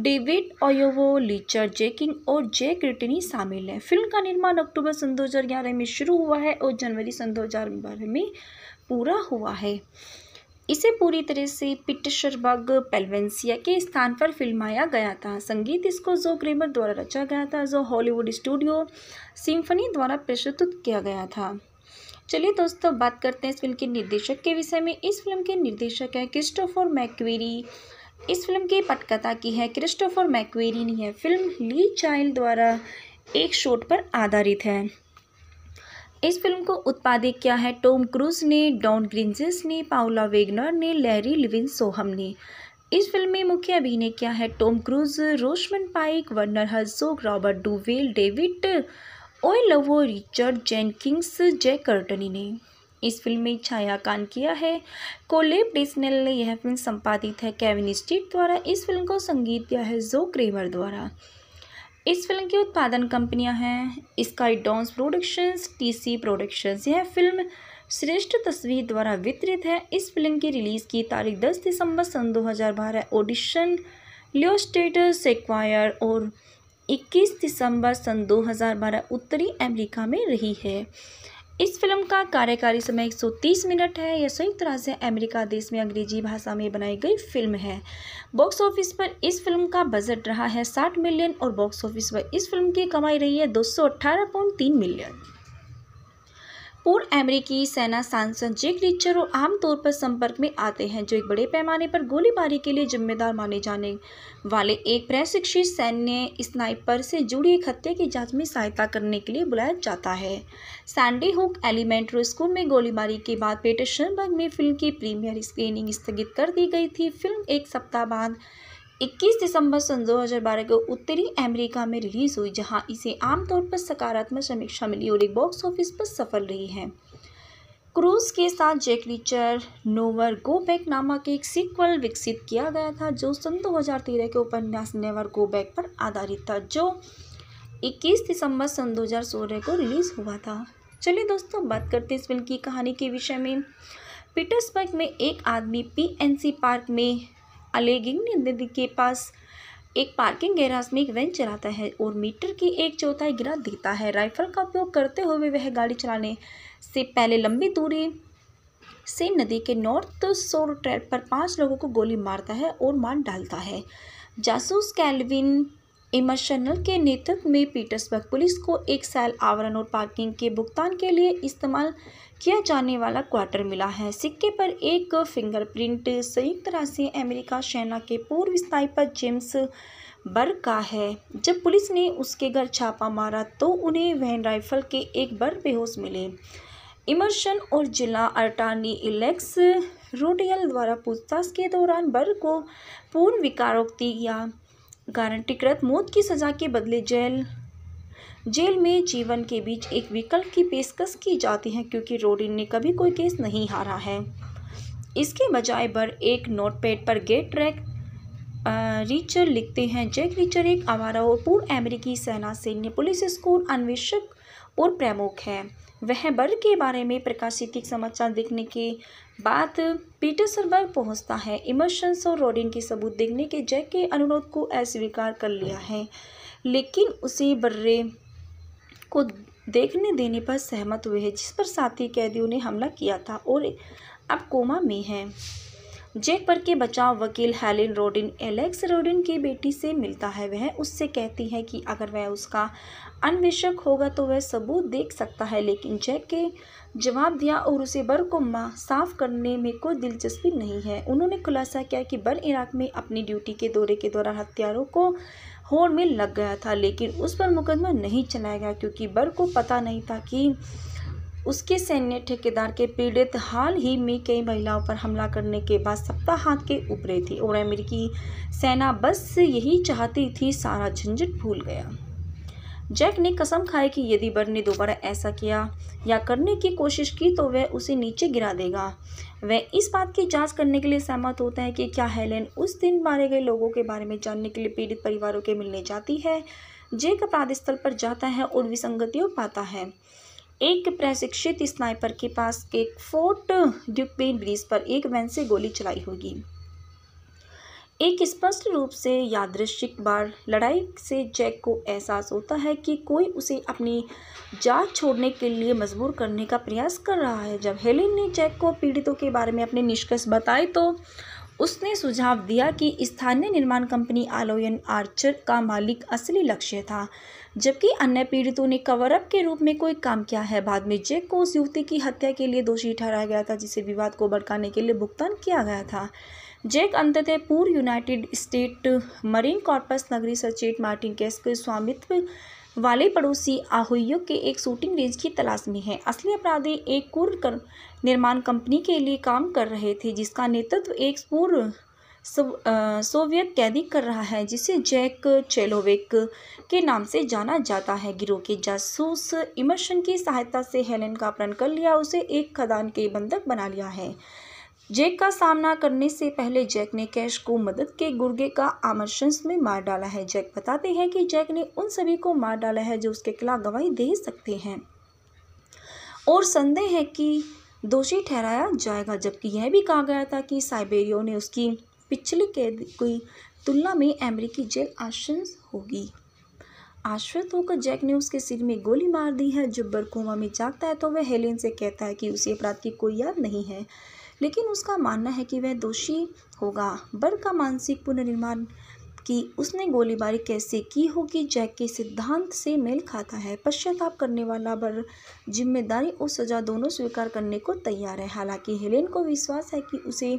S1: David Oyelowo Richard Jenkins और जे क्रिटनी शामिल हैं फिल्म का निर्माण अक्टूबर सन दो में शुरू हुआ है और जनवरी सन दो में पूरा हुआ है इसे पूरी तरह से पिट्टशरबग पेल्वेंसिया के स्थान पर फिल्माया गया था संगीत इसको जो ग्रेमर द्वारा रचा गया था जो हॉलीवुड स्टूडियो सिम्फनी द्वारा प्रस्तुत किया गया था चलिए दोस्तों बात करते हैं इस फिल्म के निर्देशक के विषय में इस फिल्म के निर्देशक हैं क्रिस्टोफर मैक्वेरी इस फिल्म की पटकथा की है क्रिस्टोफर मैक्वेरी ने है फिल्म ली चाइल्ड द्वारा एक शोट पर आधारित है इस फिल्म को उत्पादित किया है टॉम क्रूज ने डॉन ग्रिंजिस ने पाउला वेगनर ने लैरी लिविन सोहम ने इस फिल्म में मुख्य अभिनय किया है Tom Cruise Rosamund Pike Werner Herzog Robert Duvall David Oyelowo Richard Kings Jai Courtney ने इस फिल्म में छायाकान किया है कोलेब डिस्नेल ने यह फिल्म संपादित है केविन स्टीट द्वारा इस फिल्म को संगीत दिया है जो क्रेमर द्वारा इस फिल्म की उत्पादन कंपनियां हैं Skydance productions TC productions यह फिल्म श्रेष्ठ तस्वीर द्वारा वितरित है इस फिल्म की रिलीज़ की तारीख 10 दिसंबर सन 2012 ऑडिशन स्टेटस एक्वायर और 21 दिसंबर सन 2012 उत्तरी अमेरिका में रही है इस फिल्म का कार्यकारी समय 130 मिनट है यह संयुक्त राज्य अमेरिका देश में अंग्रेजी भाषा में बनाई गई फिल्म है बॉक्स ऑफिस पर इस फिल्म का बजट रहा है 60 मिलियन और बॉक्स ऑफिस पर इस फिल्म की कमाई रही है दो मिलियन पूर्व अमेरिकी सेना सांसद जेक रिचर और आमतौर पर संपर्क में आते हैं जो एक बड़े पैमाने पर गोलीबारी के लिए जिम्मेदार माने जाने वाले एक प्रशिक्षित सैन्य स्नाइपर से जुड़ी एक हत्या की जांच में सहायता करने के लिए बुलाया जाता है सैंडी हुक एलिमेंट्री स्कूल में गोलीबारी के बाद पेटर शनबर्ग में फिल्म की प्रीमियर स्क्रीनिंग स्थगित कर दी गई थी फिल्म एक सप्ताह बाद 21 दिसंबर सन 2012 को उत्तरी अमेरिका में रिलीज हुई जहां इसे आमतौर पर सकारात्मक समीक्षा मिली और एक बॉक्स ऑफिस पर सफल रही है क्रूज के साथ Jack Reacher nowhere go back नामक एक सीक्वल विकसित किया गया था जो सन 2013 के उपन्यास नेवर गो बैक पर आधारित था जो 21 दिसंबर सन 2016 को रिलीज़ हुआ था चलिए दोस्तों बात करते हैं इस फिल्म की कहानी के विषय में पीटर्सबर्ग में एक आदमी पीएनसी पार्क में अलेगिंग के पास एक पार्किंग गैराज में एक वैन चलाता है और मीटर की एक चौथाई गिरा देता है राइफल का उपयोग करते हुए वह गाड़ी चलाने से पहले लंबी दूरी से नदी के नॉर्थ सोर ट्रैक पर पांच लोगों को गोली मारता है और मार डालता है जासूस कैलविन इमर्शनल के नेतृत्व में पीटर्सबर्ग पुलिस को एक साल आवरण और पार्किंग के भुगतान के लिए इस्तेमाल किया जाने वाला क्वार्टर मिला है सिक्के पर एक फिंगरप्रिंट संयुक्त राज्य अमेरिका सेना के पूर्व स्थाई पर जेम्स बर का है जब पुलिस ने उसके घर छापा मारा तो उन्हें वहन राइफल के एक बर बेहोश मिले इमर्शन और जिला अटार्नी इलेक्स रोडियल द्वारा पूछताछ के दौरान बर को पूर्ण विकारोक्ति या गारंटीकृत मौत की सजा के बदले जेल जेल में जीवन के बीच एक विकल्प की पेशकश की जाती है क्योंकि रोडिन ने कभी कोई केस नहीं हारा है इसके बजाय बर एक नोटपैड पर गेट ट्रैक रीचर लिखते हैं जैक रीचर एक आवारा और पूर्व अमेरिकी सेना सैन्य पुलिस स्कूल अन्वेषक और प्रमुख है वह बर के बारे में प्रकाशित एक समाचार देखने के बाद पीटर्सबर्ग पहुंचता है इमर्शंस और रोडिन के सबूत देखने के जैक के अनुरोध को अस्वीकार कर लिया है लेकिन उसे बर्रे को देखने देने पर सहमत हुए हैं जिस पर साथी कैदियों ने हमला किया था और अब कोमा में हैं पर के बचाव वकील हेलिन रोडिन एलेक्स रोडिन की बेटी से मिलता है वह उससे कहती है कि अगर वह उसका अन्वेषक होगा तो वह सबूत देख सकता है लेकिन जैक के जवाब दिया और उसे बर को साफ करने में कोई दिलचस्पी नहीं है उन्होंने खुलासा किया कि बर इराक में अपनी ड्यूटी के दौरे के दौरान हथियारों को होड़ में लग गया था लेकिन उस पर मुकदमा नहीं चलाया गया क्योंकि बर को पता नहीं था कि उसके सैन्य ठेकेदार के पीड़ित हाल ही में कई महिलाओं पर हमला करने के बाद सप्ताह हाथ के ऊपरे थी और अमेरिकी सेना बस यही चाहती थी सारा झंझट भूल गया जैक ने कसम खाई कि यदि बर्ड ने दोबारा ऐसा किया या करने की कोशिश की तो वह उसे नीचे गिरा देगा वह इस बात की जांच करने के लिए सहमत होता है कि क्या हेलेन उस दिन मारे गए लोगों के बारे में जानने के लिए पीड़ित परिवारों के मिलने जाती है जैक अपराध स्थल पर जाता है और विसंगतियों पाता है एक प्रशिक्षित स्नाइपर के पास एक फोर्ट ड्यूकबेन ब्रिज पर एक वैन से गोली चलाई होगी एक स्पष्ट रूप से यादृश्यिक बार लड़ाई से जैक को एहसास होता है कि कोई उसे अपनी जात छोड़ने के लिए मजबूर करने का प्रयास कर रहा है जब हेलिन ने जैक को पीड़ितों के बारे में अपने निष्कर्ष बताए तो उसने सुझाव दिया कि स्थानीय निर्माण कंपनी आलोयन आर्चर का मालिक असली लक्ष्य था जबकि अन्य पीड़ितों ने कवरअप के रूप में कोई काम किया है बाद में जैक को उस युवती की हत्या के लिए दोषी ठहराया गया था जिसे विवाद को भड़काने के लिए भुगतान किया गया था जेक अंततः पूर्व यूनाइटेड स्टेट मरीन कॉर्पस नगरी सचेट मार्टिन कैस के स्वामित्व वाले पड़ोसी आहोयो के एक शूटिंग रेंज की तलाश में है असली अपराधी एक कुर निर्माण कंपनी के लिए काम कर रहे थे जिसका नेतृत्व एक पूर्व सोवियत कैदी कर रहा है जिसे जैक चेलोविक के नाम से जाना जाता है गिरोह के जासूस इमर्शन की सहायता से हेलेन का अपहरण कर लिया उसे एक खदान के बंधक बना लिया है जैक का सामना करने से पहले जैक ने कैश को मदद के गुर्गे का आमर्शन में मार डाला है जैक बताते हैं कि जैक ने उन सभी को मार डाला है जो उसके खिलाफ गवाही दे सकते हैं और संदेह है कि दोषी ठहराया जाएगा जबकि यह भी कहा गया था कि साइबेरियो ने उसकी पिछली कैद की तुलना में अमेरिकी जेल आशंस होगी आश्रित होकर जैक ने उसके सिर में गोली मार दी है जब बरकोमा में जागता है तो वह हेलेन से कहता है कि उसे अपराध की कोई याद नहीं है लेकिन उसका मानना है कि वह दोषी होगा बर का मानसिक पुनर्निर्माण कि उसने गोलीबारी कैसे की होगी जैक के सिद्धांत से मेल खाता है पश्चाताप करने वाला बर जिम्मेदारी और सजा दोनों स्वीकार करने को तैयार है हालांकि हेलेन को विश्वास है कि उसे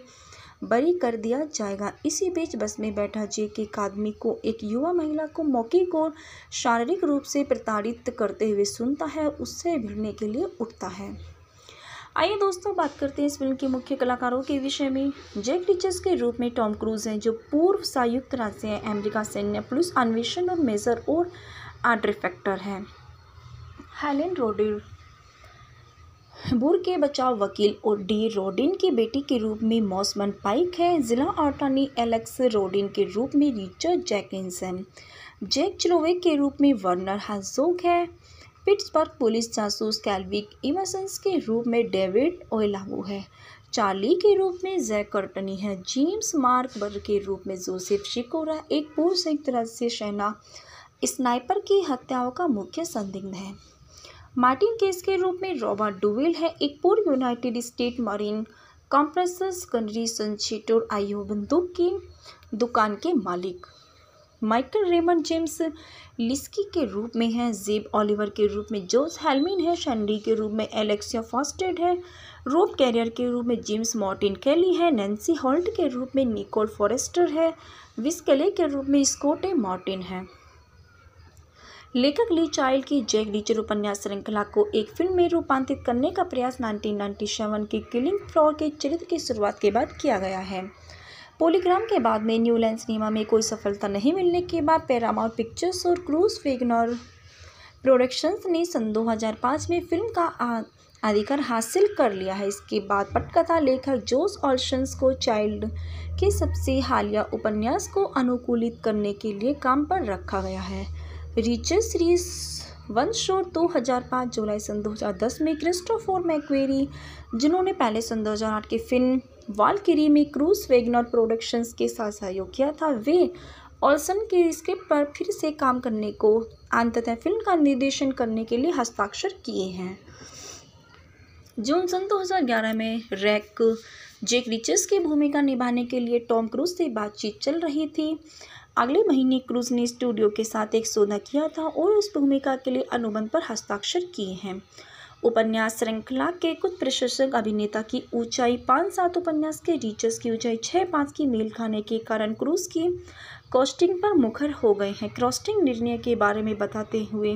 S1: बरी कर दिया जाएगा इसी बीच बस में बैठा जे के आदमी को एक युवा महिला को मौके को शारीरिक रूप से प्रताड़ित करते हुए सुनता है उससे भिड़ने के लिए उठता है आइए दोस्तों बात करते हैं इस फिल्म के मुख्य कलाकारों के विषय में जैक टीचर्स के रूप में टॉम क्रूज हैं जो पूर्व संयुक्त राज्य अमेरिका सैन्य पुलिस अन्वेषण और मेजर और आर्ट्रिफेक्टर हैं हेलेन रोडिर बुर के बचाव वकील और डी रोडिन की बेटी के रूप में मौसमन पाइक है जिला अटॉर्नी एलेक्स रोडिन के रूप में रिचर्ड हैं जैक चलोवे के रूप में वर्नर हजोक है पिट्सबर्ग पुलिस जासूस कैलविक इमसन्स के रूप में डेविड ओयलावू है चार्ली के रूप में जैक कर्टनी है जेम्स मार्कबर के रूप में जोसेफ शिकोरा एक पूर्व संयुक्त राज्य सेना स्नाइपर की हत्याओं का मुख्य संदिग्ध है मार्टिन केस के रूप में रॉबर्ट डुविल है एक पूर्व United state marine compressors gunnery संचेटोर आयो बंदूक की दुकान के मालिक माइकल रेमन जेम्स लिस्की के रूप में है जेब ऑलिवर के रूप में जोस हेलमिन है शनरी के रूप में एलेक्सिया फॉस्टेड है रूप कैरियर के रूप में जेम्स मॉर्टिन केली है नैन्सी हॉल्ट के रूप में निकोल फॉरेस्टर है विस्केले के रूप में स्कोटे मॉर्टिन है लेखक ली चाइल्ड की जैक रीचर उपन्यास श्रृंखला को एक फिल्म में रूपांतरित करने का प्रयास 1997 की किलिंग फ्लोर के चरित्र की शुरुआत के बाद किया गया है पोलीग्राम के बाद में न्यूलैंड सिनेमा में कोई सफलता नहीं मिलने के बाद पैरामाउंट पिक्चर्स और क्रूज फेगनर प्रोडक्शंस ने सन 2005 में फिल्म का अधिकार हासिल कर लिया है इसके बाद पटकथा लेखक जोस ऑल्शंस को चाइल्ड के सबसे हालिया उपन्यास को अनुकूलित करने के लिए काम पर रखा गया है रिचर सीरीज वन शोर दो हज़ार पाँच जुलाई सन दो हजार दस में क्रिस्टोफोर मैक्वेरी जिन्होंने पहले सन दो हजार आठ की फिल्म वालकिरी में क्रूज वेगनर प्रोडक्शंस के साथ सहयोग किया था वे ऑल्सन के स्क्रिप्ट पर फिर से काम करने को अंततः फिल्म का निर्देशन करने के लिए हस्ताक्षर किए हैं जून सन 2011 में रैक जेक रिचर्स की भूमिका निभाने के लिए टॉम क्रूज से बातचीत चल रही थी अगले महीने क्रूज ने स्टूडियो के साथ एक सौदा किया था और उस भूमिका के लिए अनुबंध पर हस्ताक्षर किए हैं उपन्यास श्रृंखला के कुछ प्रशंसक अभिनेता की ऊंचाई पाँच सात उपन्यास के रीचर्स की ऊंचाई छः पाँच की मेल खाने के कारण क्रूज की कॉस्टिंग पर मुखर हो गए हैं क्रॉस्टिंग निर्णय के बारे में बताते हुए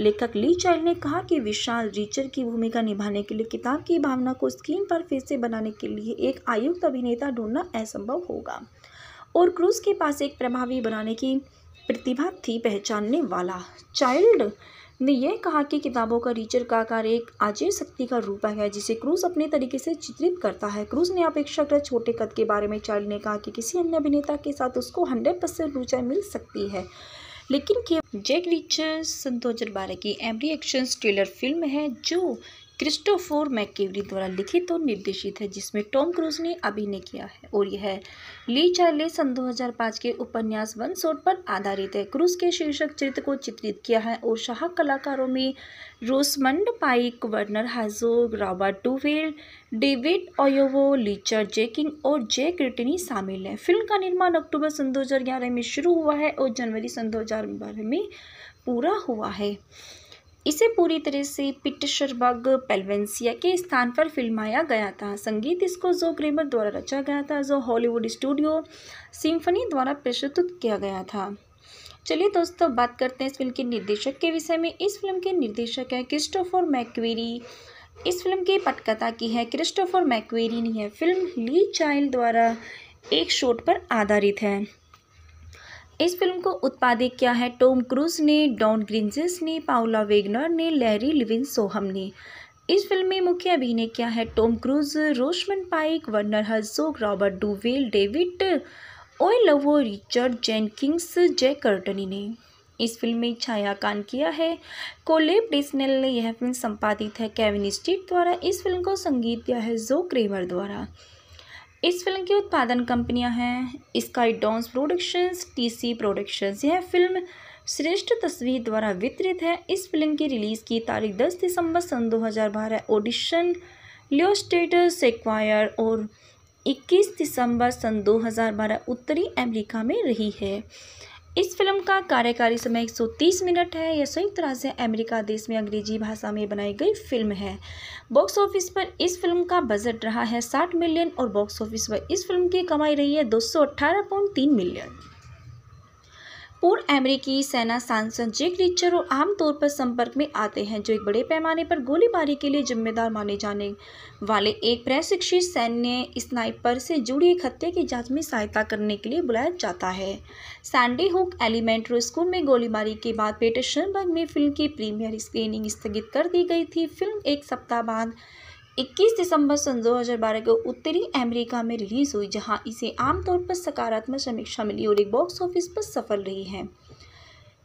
S1: लेखक ली चाइल्ड ने कहा कि विशाल रीचर की भूमिका निभाने के लिए किताब की भावना को स्क्रीन पर फिर से बनाने के लिए एक आयुक्त अभिनेता ढूंढना असंभव होगा और क्रूज के पास एक प्रभावी बनाने की प्रतिभा थी पहचानने वाला चाइल्ड ने यह कहा कि किताबों का रीचर का आकार एक आजय शक्ति का रूप है जिसे क्रूज अपने तरीके से चित्रित करता है क्रूज ने अपेक्षाकृत छोटे कद के बारे में चार्ली ने कहा कि किसी अन्य अभिनेता के साथ उसको हंड्रेड परसेंट रुचि मिल सकती है लेकिन के जैक रिचर सन बारह की एमरी एक्शन ट्रेलर फिल्म है जो क्रिस्टोफोर मैकेवरी द्वारा लिखित और निर्देशित है जिसमें टॉम क्रूज ने अभिनय किया है और यह ली चार्ले सन 2005 के उपन्यास वन सोट पर आधारित है क्रूज के शीर्षक चित्र को चित्रित किया है और शाह कलाकारों में रोसमंड पाइक वर्नर हाजो Robert Duvall David Oyelowo Richard Jenkins और जे क्रिटनी शामिल हैं फिल्म का निर्माण अक्टूबर सन दो में शुरू हुआ है और जनवरी सन दो में पूरा हुआ है इसे पूरी तरह से पिटशरबग पेल्वेंसिया के स्थान पर फिल्माया गया था संगीत इसको जो ग्रेमर द्वारा रचा गया था जो हॉलीवुड स्टूडियो सिम्फनी द्वारा प्रस्तुत किया गया था चलिए दोस्तों बात करते हैं इस फिल्म के निर्देशक के विषय में इस फिल्म के निर्देशक हैं क्रिस्टोफर मैक्वेरी इस फिल्म की पटकथा की है क्रिस्टोफर मैक्वेरी ने यह फिल्म ली चाइल्ड द्वारा एक शोट पर आधारित है इस फिल्म को उत्पादित किया है टॉम क्रूज ने डॉन ग्रिंजिस ने पाउला वेगनर ने लैरी लिविन सोहम ने इस फिल्म में मुख्य अभिनय किया है Tom Cruise Rosamund Pike Werner Herzog Robert Duvall David Oyelowo Richard Jenkins Jai Courtney ने इस फिल्म में छायाकान किया है कोलेब डिस्नेल ने यह फिल्म संपादित है केविन स्टीट द्वारा इस फिल्म को संगीत दिया है जो क्रेमर द्वारा इस फिल्म की उत्पादन कंपनियां हैं Skydance productions TC productions यह फिल्म श्रेष्ठ तस्वीर द्वारा वितरित है इस फिल्म की रिलीज़ की तारीख 10 दिसंबर सन 2012 ऑडिशन स्टेटस एक्वायर और 21 दिसंबर सन 2012 उत्तरी अमेरिका में रही है इस फिल्म का कार्यकारी समय 130 मिनट है यह संयुक्त राज्य अमेरिका देश में अंग्रेजी भाषा में बनाई गई फिल्म है बॉक्स ऑफिस पर इस फिल्म का बजट रहा है 60 मिलियन और बॉक्स ऑफिस पर इस फिल्म की कमाई रही है दो मिलियन पूर्व अमेरिकी सेना सांसद जेक रिचर और आमतौर पर संपर्क में आते हैं जो एक बड़े पैमाने पर गोलीबारी के लिए जिम्मेदार माने जाने वाले एक प्रशिक्षित सैन्य स्नाइपर से जुड़ी एक हत्या की जांच में सहायता करने के लिए बुलाया जाता है सैंडी हुक एलिमेंट्री स्कूल में गोलीबारी के बाद पेटर शनबर्ग में फिल्म की प्रीमियर स्क्रीनिंग स्थगित कर दी गई थी फिल्म एक सप्ताह बाद 21 दिसंबर सन 2012 को उत्तरी अमेरिका में रिलीज हुई जहां इसे आमतौर पर सकारात्मक समीक्षा मिली और एक बॉक्स ऑफिस पर सफल रही है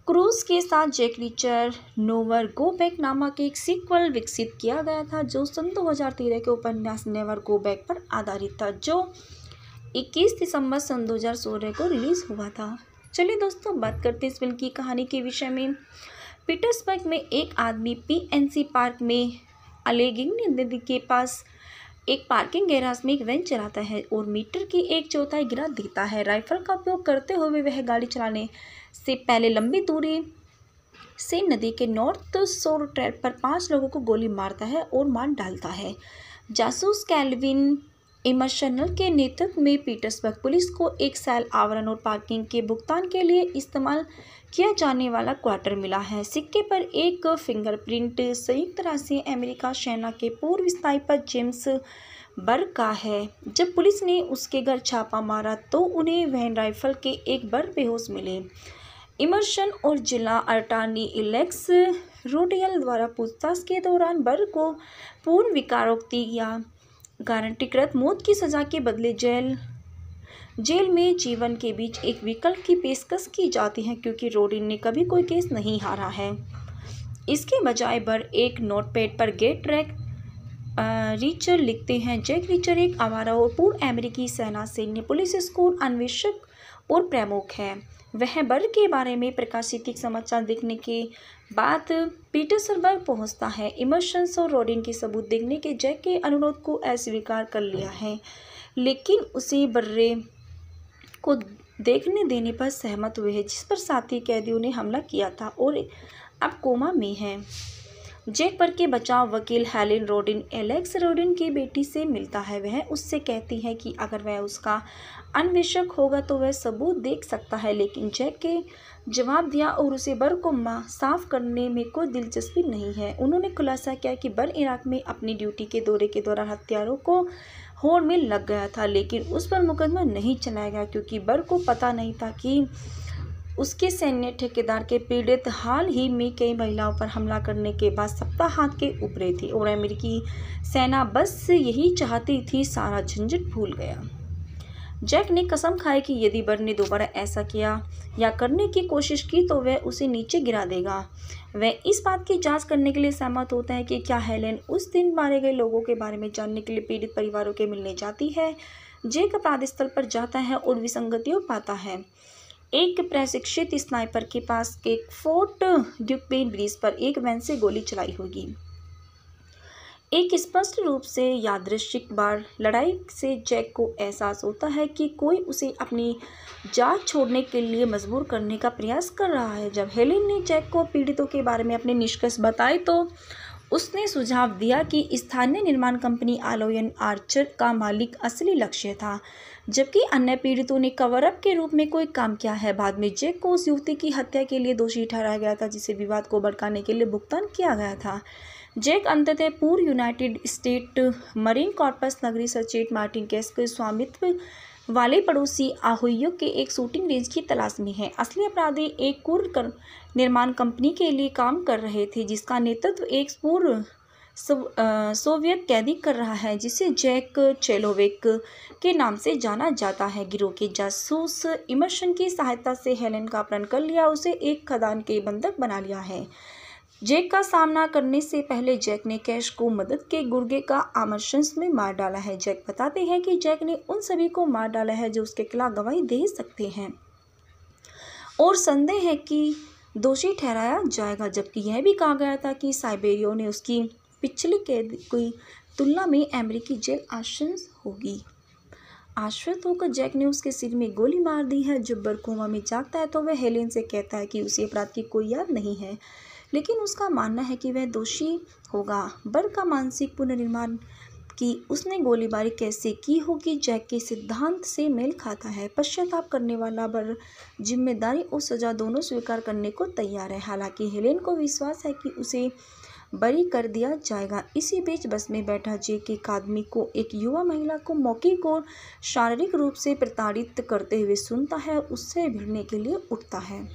S1: क्रूज के साथ Jack Reacher Never go back नामक एक सीक्वल विकसित किया गया था जो सन 2013 के उपन्यास नेवर गो बैक पर आधारित था जो 21 दिसंबर सन 2016 को रिलीज़ हुआ था चलिए दोस्तों बात करते हैं इस फिल्म की कहानी के विषय में पीटर्सबर्ग में एक आदमी पीएनसी पार्क में अलेगिंग के पास एक पार्किंग गैराज में एक वैन चलाता है और मीटर की एक चौथाई गिरा देता है राइफल का उपयोग करते हुए वह गाड़ी चलाने से पहले लंबी दूरी से नदी के नॉर्थ सोर ट्रैक पर पांच लोगों को गोली मारता है और मार डालता है जासूस कैलविन इमर्शनल के नेतृत्व में पीटर्सबर्ग पुलिस को एक साल आवरण और पार्किंग के भुगतान के लिए इस्तेमाल किया जाने वाला क्वार्टर मिला है सिक्के पर एक फिंगरप्रिंट संयुक्त राज्य अमेरिका सेना के पूर्व पर जेम्स बर का है जब पुलिस ने उसके घर छापा मारा तो उन्हें वहन राइफल के एक बर बेहोश मिले इमर्शन और जिला अटार्नी इलेक्स रोडियल द्वारा पूछताछ के दौरान बर को पूर्ण विकारोक्ति या गारंटीकृत मौत की सजा के बदले जेल जेल में जीवन के बीच एक विकल्प की पेशकश की जाती है क्योंकि रोडिन ने कभी कोई केस नहीं हारा है इसके बजाय बर एक नोटपैड पर गेट ट्रैक रीचर लिखते हैं जैक रीचर एक आवारा और पूर्व अमेरिकी सेना सैन्य पुलिस स्कूल अन्वेषक और प्रमुख है वह बर के बारे में प्रकाशित एक समाचार देखने के बाद पीटर्सबर्ग पहुंचता है इमर्शंस और रोडिन के सबूत देखने के जैक के अनुरोध को अस्वीकार कर लिया है लेकिन उसे बर्रे को देखने देने पर सहमत हुए हैं जिस पर साथी कैदियों ने हमला किया था और अब कोमा में है जैक पर के बचाव वकील हेलिन रोडिन एलेक्स रोडिन की बेटी से मिलता है वह उससे कहती है कि अगर वह उसका अन्वेषक होगा तो वह सबूत देख सकता है लेकिन जैक के जवाब दिया और उसे बर को साफ करने में कोई दिलचस्पी नहीं है उन्होंने खुलासा किया कि बर इराक में अपनी ड्यूटी के दौरे के दौरान हथियारों को होड़ में लग गया था लेकिन उस पर मुकदमा नहीं चलाया गया क्योंकि बर को पता नहीं था कि उसके सैन्य ठेकेदार के पीड़ित हाल ही में कई महिलाओं पर हमला करने के बाद सप्ताह हाथ के उपरे थे और अमेरिकी सेना बस यही चाहती थी सारा झंझट भूल गया जैक ने कसम खाई कि यदि बर ने दोबारा ऐसा किया या करने की कोशिश की तो वह उसे नीचे गिरा देगा वह इस बात की जांच करने के लिए सहमत होता है कि क्या हेलेन उस दिन मारे गए लोगों के बारे में जानने के लिए पीड़ित परिवारों के मिलने जाती है जेक अपराध स्थल पर जाता है और विसंगतियों पाता है एक प्रशिक्षित स्नाइपर के पास एक फोर्ट ड्यूकबेन ब्रिज पर एक वैन से गोली चलाई होगी एक स्पष्ट रूप से यादृशिक बार लड़ाई से जैक को एहसास होता है कि कोई उसे अपनी जांच छोड़ने के लिए मजबूर करने का प्रयास कर रहा है जब हेलिन ने जैक को पीड़ितों के बारे में अपने निष्कर्ष बताए तो उसने सुझाव दिया कि स्थानीय निर्माण कंपनी आलोयन आर्चर का मालिक असली लक्ष्य था जबकि अन्य पीड़ितों ने कवरअप के रूप में कोई काम किया है बाद में जेक को उस युवती की हत्या के लिए दोषी ठहराया गया था जिसे विवाद को भड़काने के लिए भुगतान किया गया था जैक अंततः पूर्व यूनाइटेड स्टेट मरीन कॉर्पस नगरी सचेट मार्टिन केस के स्वामित्व वाले पड़ोसी आहुइयो के एक शूटिंग रेंज की तलाश में है असली अपराधी एक कुर निर्माण कंपनी के लिए काम कर रहे थे जिसका नेतृत्व एक पूर्व सोवियत कैदी कर रहा है जिसे जैक चेलोविक के नाम से जाना जाता है गिरोह के जासूस इमर्शन की सहायता से हेलेन का अपहरण कर लिया उसे एक खदान के बंधक बना लिया है जैक का सामना करने से पहले जैक ने कैश को मदद के गुर्गे का आमर्शंस में मार डाला है जैक बताते हैं कि जैक ने उन सभी को मार डाला है जो उसके खिलाफ गवाही दे सकते हैं और संदेह है कि दोषी ठहराया जाएगा जबकि यह भी कहा गया था कि साइबेरियो ने उसकी पिछली कैद की तुलना में अमेरिकी जेल आशंस होगी आश्वस्त होकर जैक ने उसके सिर में गोली मार दी है जब बरकोमा में जागता है तो वह हेलेन से कहता है कि उसे अपराध की कोई याद नहीं है लेकिन उसका मानना है कि वह दोषी होगा बर का मानसिक पुनर्निर्माण कि उसने गोलीबारी कैसे की होगी जैक के सिद्धांत से मेल खाता है पश्चाताप करने वाला बर जिम्मेदारी और सजा दोनों स्वीकार करने को तैयार है हालांकि हेलेन को विश्वास है कि उसे बरी कर दिया जाएगा इसी बीच बस में बैठा जेक एक आदमी को एक युवा महिला को मौके को शारीरिक रूप से प्रताड़ित करते हुए सुनता है उससे भिड़ने के लिए उठता है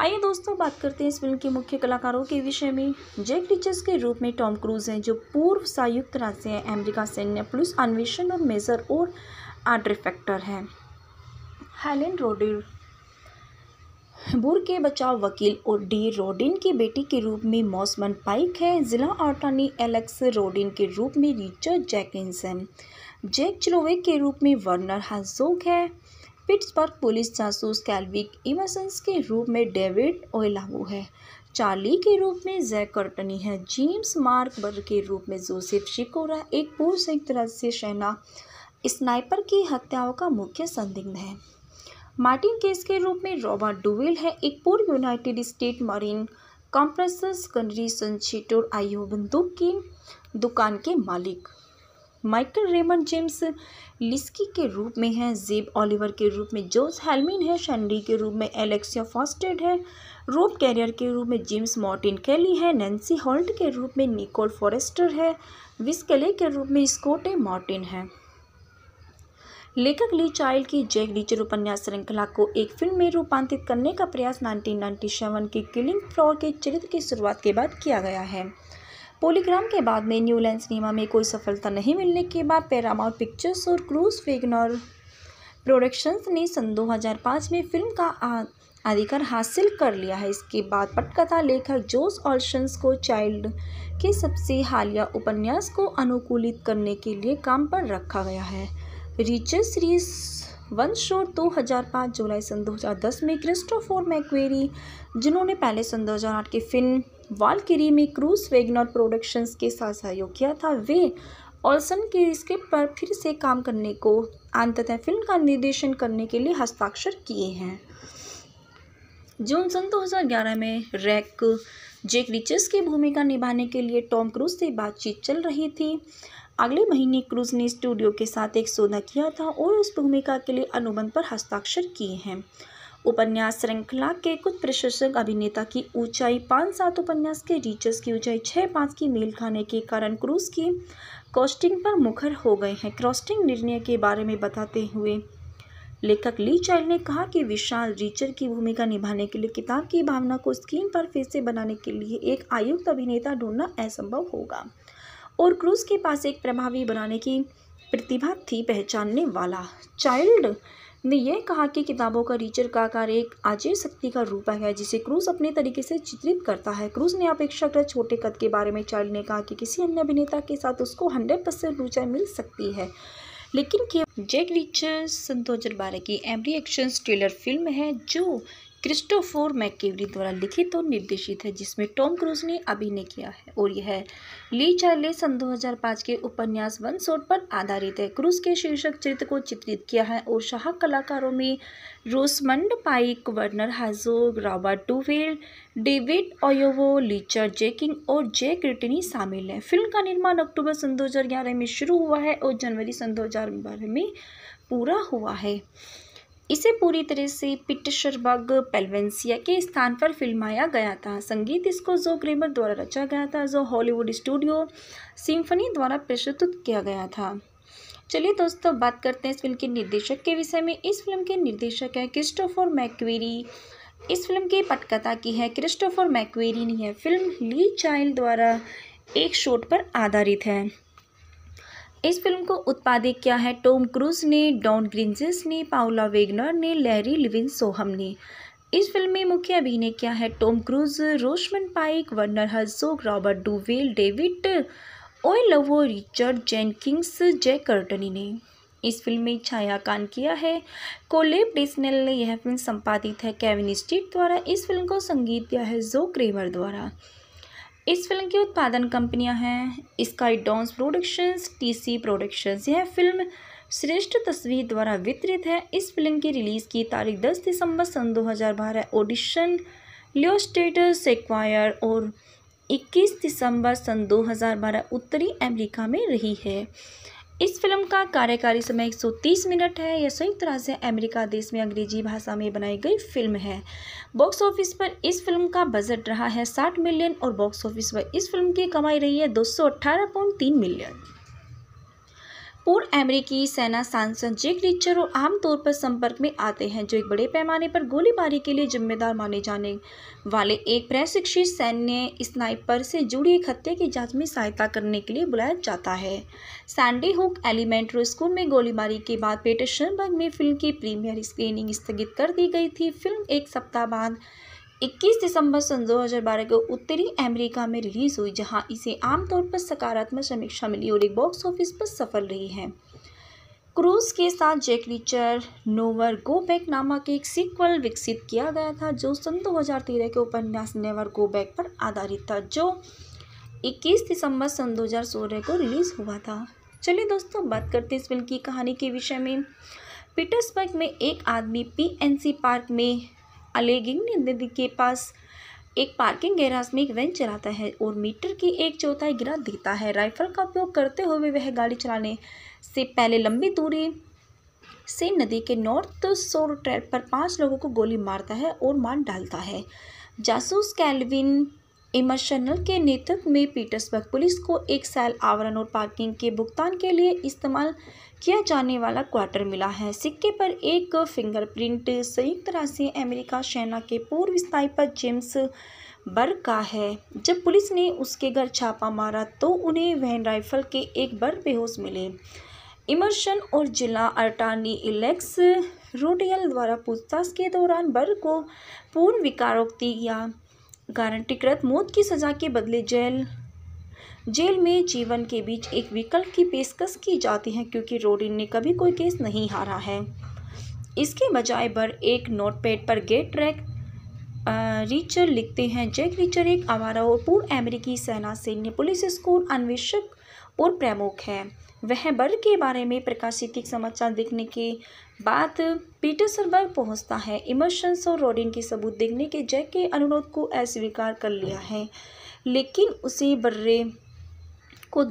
S1: आइए दोस्तों बात करते हैं इस फिल्म के मुख्य कलाकारों के विषय में जैक टीचर्स के रूप में टॉम क्रूज हैं जो पूर्व संयुक्त राज्य अमेरिका सैन्य पुलिस अन्वेषण और मेजर और आर्ट्रिफेक्टर हैं हेलेन रोडिर बुर के बचाव वकील और डी रोडिन की बेटी के रूप में मौसमन पाइक है जिला अटॉर्नी एलेक्स रोडिन के रूप में रिचर्ड जैकिंसन जैक चिलोवे के रूप में वर्नर हजोक है पिट्सबर्ग पुलिस जासूस कैल्विक इमसंस के रूप में डेविड ओलाहू है चार्ली के रूप में जैक कर्टनी है जेम्स मार्क बर के रूप में जोसेफ शिकोरा एक पूर्व संयुक्त राज्य सेना स्नाइपर की हत्याओं का मुख्य संदिग्ध है मार्टिन केस के रूप में रॉबर्ट डुवेल है एक पूर्व United state marine compressors gunnery संचिटोर आयो बंदूक की दुकान के मालिक माइकल रेमन जेम्स लिस्की के रूप में हैं जेब ऑलिवर के रूप में जोस हेलमिन है शनरी के रूप में एलेक्सिया फॉस्टेड है रोब कैरियर के रूप में जेम्स मॉर्टिन कैली है नैन्सी हॉल्ट के रूप में निकोल फॉरेस्टर है विस्कले के रूप में स्कोटे मॉर्टिन है लेखक ली चाइल्ड की जैक डीचर उपन्यास श्रृंखला को एक फिल्म में रूपांतरित करने का प्रयास 1997 की किलिंग फ्लोर के चरित्र की शुरुआत के बाद किया गया है पोलीग्राम के बाद में न्यूलैंड सिनेमा में कोई सफलता नहीं मिलने के बाद पैरामाउंट पिक्चर्स और क्रूज फेगनर प्रोडक्शंस ने सन 2005 में फिल्म का अधिकार हासिल कर लिया है इसके बाद पटकथा लेखक जोस ऑल्शंस को चाइल्ड के सबसे हालिया उपन्यास को अनुकूलित करने के लिए काम पर रखा गया है रिचर्ड सीरीज वन शोर दो हज़ार पाँच जुलाई सन 2010 में क्रिस्टोफोर मैक्वेरी जिन्होंने पहले सन 2008 की फिल्म वालकिरी में क्रूस वेगनर प्रोडक्शंस के साथ सहयोग किया था वे ऑल्सन के स्क्रिप्ट पर फिर से काम करने को अंततः फिल्म का निर्देशन करने के लिए हस्ताक्षर किए हैं जून सन 2011 में रैक जेक रिचर्स की भूमिका निभाने के लिए टॉम क्रूज से बातचीत चल रही थी अगले महीने क्रूज ने स्टूडियो के साथ एक सौदा किया था और उस भूमिका के लिए अनुबंध पर हस्ताक्षर किए हैं उपन्यास श्रृंखला के कुछ प्रशंसक अभिनेता की ऊंचाई पाँच सात उपन्यास के रीचर्स की ऊंचाई छः पाँच की मेल खाने के कारण क्रूज की कॉस्टिंग पर मुखर हो गए हैं क्रॉस्टिंग निर्णय के बारे में बताते हुए लेखक ली चाइल्ड ने कहा कि विशाल रीचर की भूमिका निभाने के लिए किताब की भावना को स्क्रीन पर फिर से बनाने के लिए एक आयुक्त अभिनेता ढूंढना असंभव होगा और क्रूज के पास एक प्रभावी बनाने की प्रतिभा थी पहचानने वाला चाइल्ड ने यह कहा कि किताबों का रीचर का कार्य एक आचय शक्ति का रूपक है जिसे क्रूज अपने तरीके से चित्रित करता है क्रूज ने अपेक्षाकृत छोटे कद के बारे में चार्ली ने कहा कि किसी अन्य अभिनेता के साथ उसको हंड्रेड परसेंट ऊंचाई मिल सकती है लेकिन रीचर जैक दो सन बारह की एमरी एक्शन ट्रेलर फिल्म है जो क्रिस्टोफोर मैकेवरी द्वारा लिखित और निर्देशित है जिसमें टॉम क्रूज ने अभिनय किया है और यह ली चार्ले सन 2005 के उपन्यास वन सोट पर आधारित है क्रूज के शीर्षक चरित्र को चित्रित किया है और शाह कलाकारों में रोसमंड पाइक वर्नर हाजो Robert Duvall David Oyelowo Richard Jenkins और जे क्रिटनी शामिल हैं फिल्म का निर्माण अक्टूबर सन दो में शुरू हुआ है और जनवरी सन दो में पूरा हुआ है इसे पूरी तरह से पिटशरबग पेलवेंसिया के स्थान पर फिल्माया गया था संगीत इसको जो ग्रेमर द्वारा रचा गया था जो हॉलीवुड स्टूडियो सिम्फनी द्वारा प्रस्तुत किया गया था चलिए दोस्तों बात करते हैं इस फिल्म के निर्देशक के विषय में इस फिल्म के निर्देशक हैं क्रिस्टोफर मैक्वेरी इस फिल्म की पटकथा की है क्रिस्टोफर मैक्वेरी ने है फिल्म ली चाइल्ड द्वारा एक शोट पर आधारित है इस फिल्म को उत्पादित किया है टॉम क्रूज ने डॉन ग्रिंजेस ने पाउला वेगनर ने लहरी लिविन सोहम ने इस फिल्म में मुख्य अभिनय किया है Tom Cruise Rosamund Pike Werner Herzog Robert Duvall David Oyelowo Richard Jenkins Jai Courtney ने इस फिल्म में छायाकान किया है कोलेब डिस्नेल ने यह फिल्म संपादित है केविन स्टीट द्वारा इस फिल्म को संगीत दिया है जो क्रेमर द्वारा इस फिल्म की उत्पादन कंपनियां हैं Skydance productions TC productions यह फिल्म श्रेष्ठ तस्वीर द्वारा वितरित है इस फिल्म की रिलीज़ की तारीख 10 दिसंबर सन 2012 ऑडिशन लियो स्टेटस एक्वायर और 21 दिसंबर सन 2012 उत्तरी अमेरिका में रही है इस फिल्म का कार्यकारी समय 130 मिनट है यह संयुक्त राज्य अमेरिका देश में अंग्रेजी भाषा में बनाई गई फिल्म है बॉक्स ऑफिस पर इस फिल्म का बजट रहा है 60 मिलियन और बॉक्स ऑफिस पर इस फिल्म की कमाई रही है दो मिलियन पूर्व अमेरिकी सेना सांसद जेक रिचर और आमतौर पर संपर्क में आते हैं जो एक बड़े पैमाने पर गोलीबारी के लिए जिम्मेदार माने जाने वाले एक प्रशिक्षित सैन्य स्नाइपर से जुड़ी एक हत्या की जांच में सहायता करने के लिए बुलाया जाता है सैंडी हुक एलिमेंट्री स्कूल में गोलीबारी के बाद पेटर शनबर्ग में फिल्म की प्रीमियर स्क्रीनिंग स्थगित कर दी गई थी फिल्म एक सप्ताह बाद 21 दिसंबर सन 2012 को उत्तरी अमेरिका में रिलीज हुई जहां इसे आमतौर पर सकारात्मक समीक्षा मिली और एक बॉक्स ऑफिस पर सफल रही है क्रूज के साथ Jack Reacher nowhere go back नामक एक सीक्वल विकसित किया गया था जो सन 2013 के उपन्यास नेवर गो बैक पर आधारित था जो 21 दिसंबर सन 2016 को रिलीज़ हुआ था चलिए दोस्तों बात करते हैं इस फिल्म की कहानी के विषय में पीटर्सबर्ग में एक आदमी पीएनसी पार्क में अलेगिंग नदी के पास एक पार्किंग गैराज में एक वैन चलाता है और मीटर की एक चौथाई गिरा देता है राइफल का उपयोग करते हुए वह गाड़ी चलाने से पहले लंबी दूरी से नदी के नॉर्थ सोर ट्रैक पर पांच लोगों को गोली मारता है और मार डालता है जासूस कैलविन इमर्शनल के नेतृत्व में पीटर्सबर्ग पुलिस को एक साल आवरण और पार्किंग के भुगतान के लिए इस्तेमाल किया जाने वाला क्वार्टर मिला है सिक्के पर एक फिंगरप्रिंट संयुक्त राज्य अमेरिका सेना के पूर्व स्थाई पर जेम्स बर्ग का है जब पुलिस ने उसके घर छापा मारा तो उन्हें वहन राइफल के एक बर बेहोश मिले इमर्शन और जिला अटार्नी इलेक्स रोडियल द्वारा पूछताछ के दौरान बर को पूर्ण विकारोक्ति या गारंटीकृत मौत की सजा के बदले जेल जेल में जीवन के बीच एक विकल्प की पेशकश की जाती है क्योंकि रोडिन ने कभी कोई केस नहीं हारा है इसके बजाय बर एक नोटपैड पर गेट ट्रैक रीचर लिखते हैं जैक रीचर एक आवारा और पूर्व अमेरिकी सेना सैन्य पुलिस स्कूल अन्वेषक और प्रमुख है वह बर के बारे में प्रकाशित एक समाचार देखने के बाद पीटरसनबर्ग पहुंचता है इमर्शंस और रोडिन के सबूत देखने के जैक के अनुरोध को अस्वीकार कर लिया है लेकिन उसे बर्रे को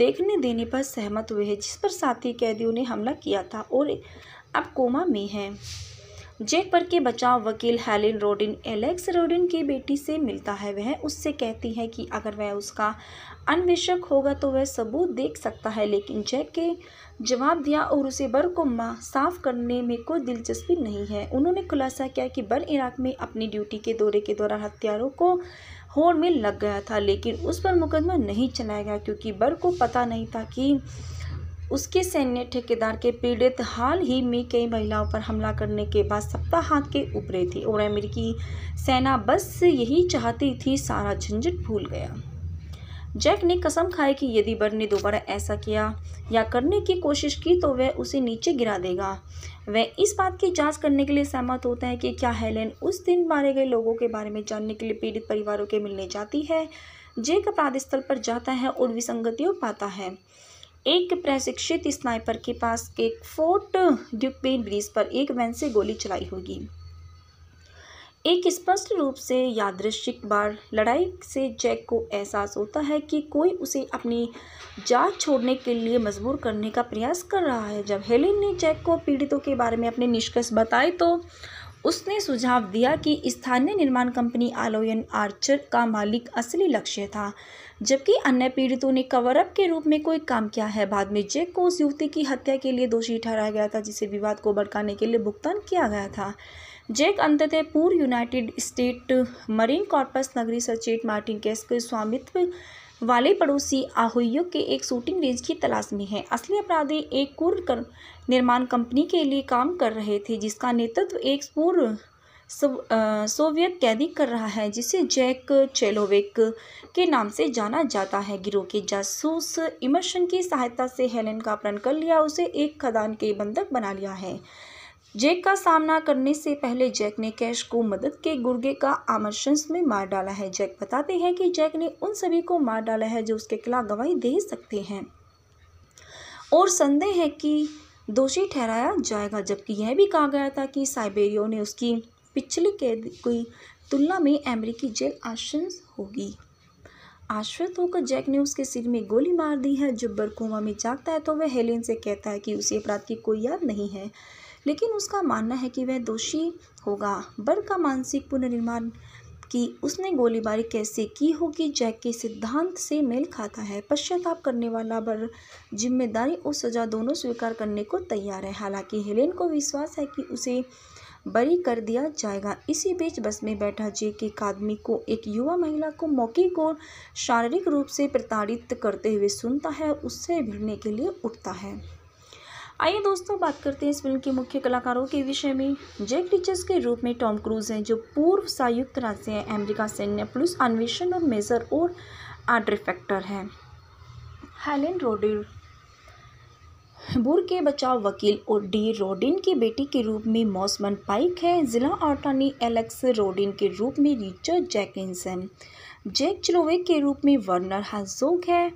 S1: देखने देने पर सहमत हुए हैं जिस पर साथी कैदियों ने हमला किया था और अब कोमा में है जैक पर के बचाव वकील हेलिन रोडिन एलेक्स रोडिन की बेटी से मिलता है वह उससे कहती है कि अगर वह उसका अन्वेषक होगा तो वह सबूत देख सकता है लेकिन जैक के जवाब दिया और उसे बर को साफ करने में कोई दिलचस्पी नहीं है उन्होंने खुलासा किया कि बर इराक में अपनी ड्यूटी के दौरे के दौरान हथियारों को होड़ में लग गया था लेकिन उस पर मुकदमा नहीं चलाया गया क्योंकि बर को पता नहीं था कि उसके सैन्य ठेकेदार के पीड़ित हाल ही में कई महिलाओं पर हमला करने के बाद सप्ताह हाथ के ऊपरे थे और अमेरिकी सेना बस यही चाहती थी सारा झंझट भूल गया जैक ने कसम खाई कि यदि बर ने दोबारा ऐसा किया या करने की कोशिश की तो वह उसे नीचे गिरा देगा वह इस बात की जांच करने के लिए सहमत होता है कि क्या हेलेन उस दिन मारे गए लोगों के बारे में जानने के लिए पीड़ित परिवारों के मिलने जाती है जेक अपराध स्थल पर जाता है और विसंगतियों पाता है एक प्रशिक्षित स्नाइपर के पास एक फोर्ट ड्यूपेन ब्रिज पर एक वैन से गोली चलाई होगी एक स्पष्ट रूप से यादृशिक बार लड़ाई से जैक को एहसास होता है कि कोई उसे अपनी जांच छोड़ने के लिए मजबूर करने का प्रयास कर रहा है जब हेलिन ने जैक को पीड़ितों के बारे में अपने निष्कर्ष बताए तो उसने सुझाव दिया कि स्थानीय निर्माण कंपनी आलोयन आर्चर का मालिक असली लक्ष्य था जबकि अन्य पीड़ितों ने कवरअप के रूप में कोई काम किया है बाद में जैक को उस युवती की हत्या के लिए दोषी ठहराया गया था जिसे विवाद को भड़काने के लिए भुगतान किया गया था जैक अंततः पूर्व यूनाइटेड स्टेट मरीन कॉर्पस नगरी सचेट मार्टिन केस के स्वामित्व वाले पड़ोसी आहुइयो के एक शूटिंग रेंज की तलाश में है असली अपराधी एक कुर निर्माण कंपनी के लिए काम कर रहे थे जिसका नेतृत्व एक पूर्व सोवियत कैदी कर रहा है जिसे जैक चेलोवेक के नाम से जाना जाता है गिरोह के जासूस इमर्शन की सहायता से हेलेन का अपहरण कर लिया उसे एक खदान के बंधक बना लिया है जैक का सामना करने से पहले जैक ने कैश को मदद के गुर्गे का आमर्शंस में मार डाला है जैक बताते हैं कि जैक ने उन सभी को मार डाला है जो उसके खिलाफ गवाही दे सकते हैं और संदेह है कि दोषी ठहराया जाएगा जबकि यह भी कहा गया था कि साइबेरियो ने उसकी पिछली कैद की तुलना में अमेरिकी जेल आशंस होगी आश्वस्त होकर जैक ने उसके सिर में गोली मार दी है जब बरकोमा में जागता है तो वह हेलेन से कहता है कि उसे अपराध की कोई याद नहीं है लेकिन उसका मानना है कि वह दोषी होगा बर का मानसिक पुनर्निर्माण कि उसने गोलीबारी कैसे की होगी जैक के सिद्धांत से मेल खाता है पश्चाताप करने वाला बर जिम्मेदारी और सजा दोनों स्वीकार करने को तैयार है हालांकि हेलेन को विश्वास है कि उसे बरी कर दिया जाएगा इसी बीच बस में बैठा जेक एक आदमी को एक युवा महिला को मौके को शारीरिक रूप से प्रताड़ित करते हुए सुनता है उससे भिड़ने के लिए उठता है आइए दोस्तों बात करते हैं इस फिल्म के मुख्य कलाकारों के विषय में जैक रिचर्स के रूप में टॉम क्रूज हैं जो पूर्व संयुक्त राज्य हैं अमेरिका सैन्य पुलिस अन्वेषण और मेजर और आर्टिफैक्टर हैं हेलेन रोडिर बुर के बचाव वकील और डी रोडिन की बेटी के रूप में मौसमन पाइक है जिला आर्टानी एलेक्स रोडिन के रूप में रिचर्ड जैकिंसन जैक चलोवे के रूप में वर्नर हजोक है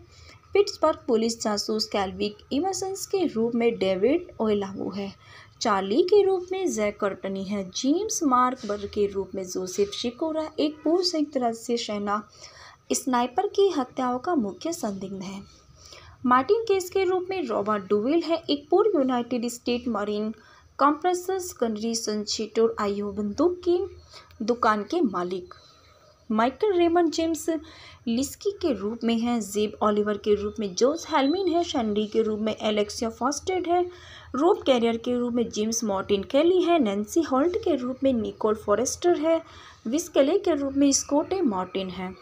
S1: पिट्सबर्ग पुलिस जासूस कैलविक इमसंस के रूप में डेविड ओलागू है चार्ली के रूप में जैक कर्टनी है जेम्स मार्क बर्ग के रूप में जोसेफ शिकोरा एक पूर्व संयुक्त राज्य सेना स्नाइपर की हत्याओं का मुख्य संदिग्ध है मार्टिन केस के रूप में रॉबर्ट डुवेल है एक पूर्व United state Marine Corps gunnery संचिटोर आयो बंदूक की दुकान के मालिक माइकल रेमंड जेम्स लिस्की के रूप में हैं जेब ऑलिवर के रूप में जोस हेलमिन है शनरी के रूप में एलेक्सिया फॉस्टेड है रोब कैरियर के रूप में जेम्स मॉर्टिन कैली है नैन्सी हॉल्ट के रूप में निकोल फॉरेस्टर है विस्कले के रूप में स्कोटे मॉर्टिन है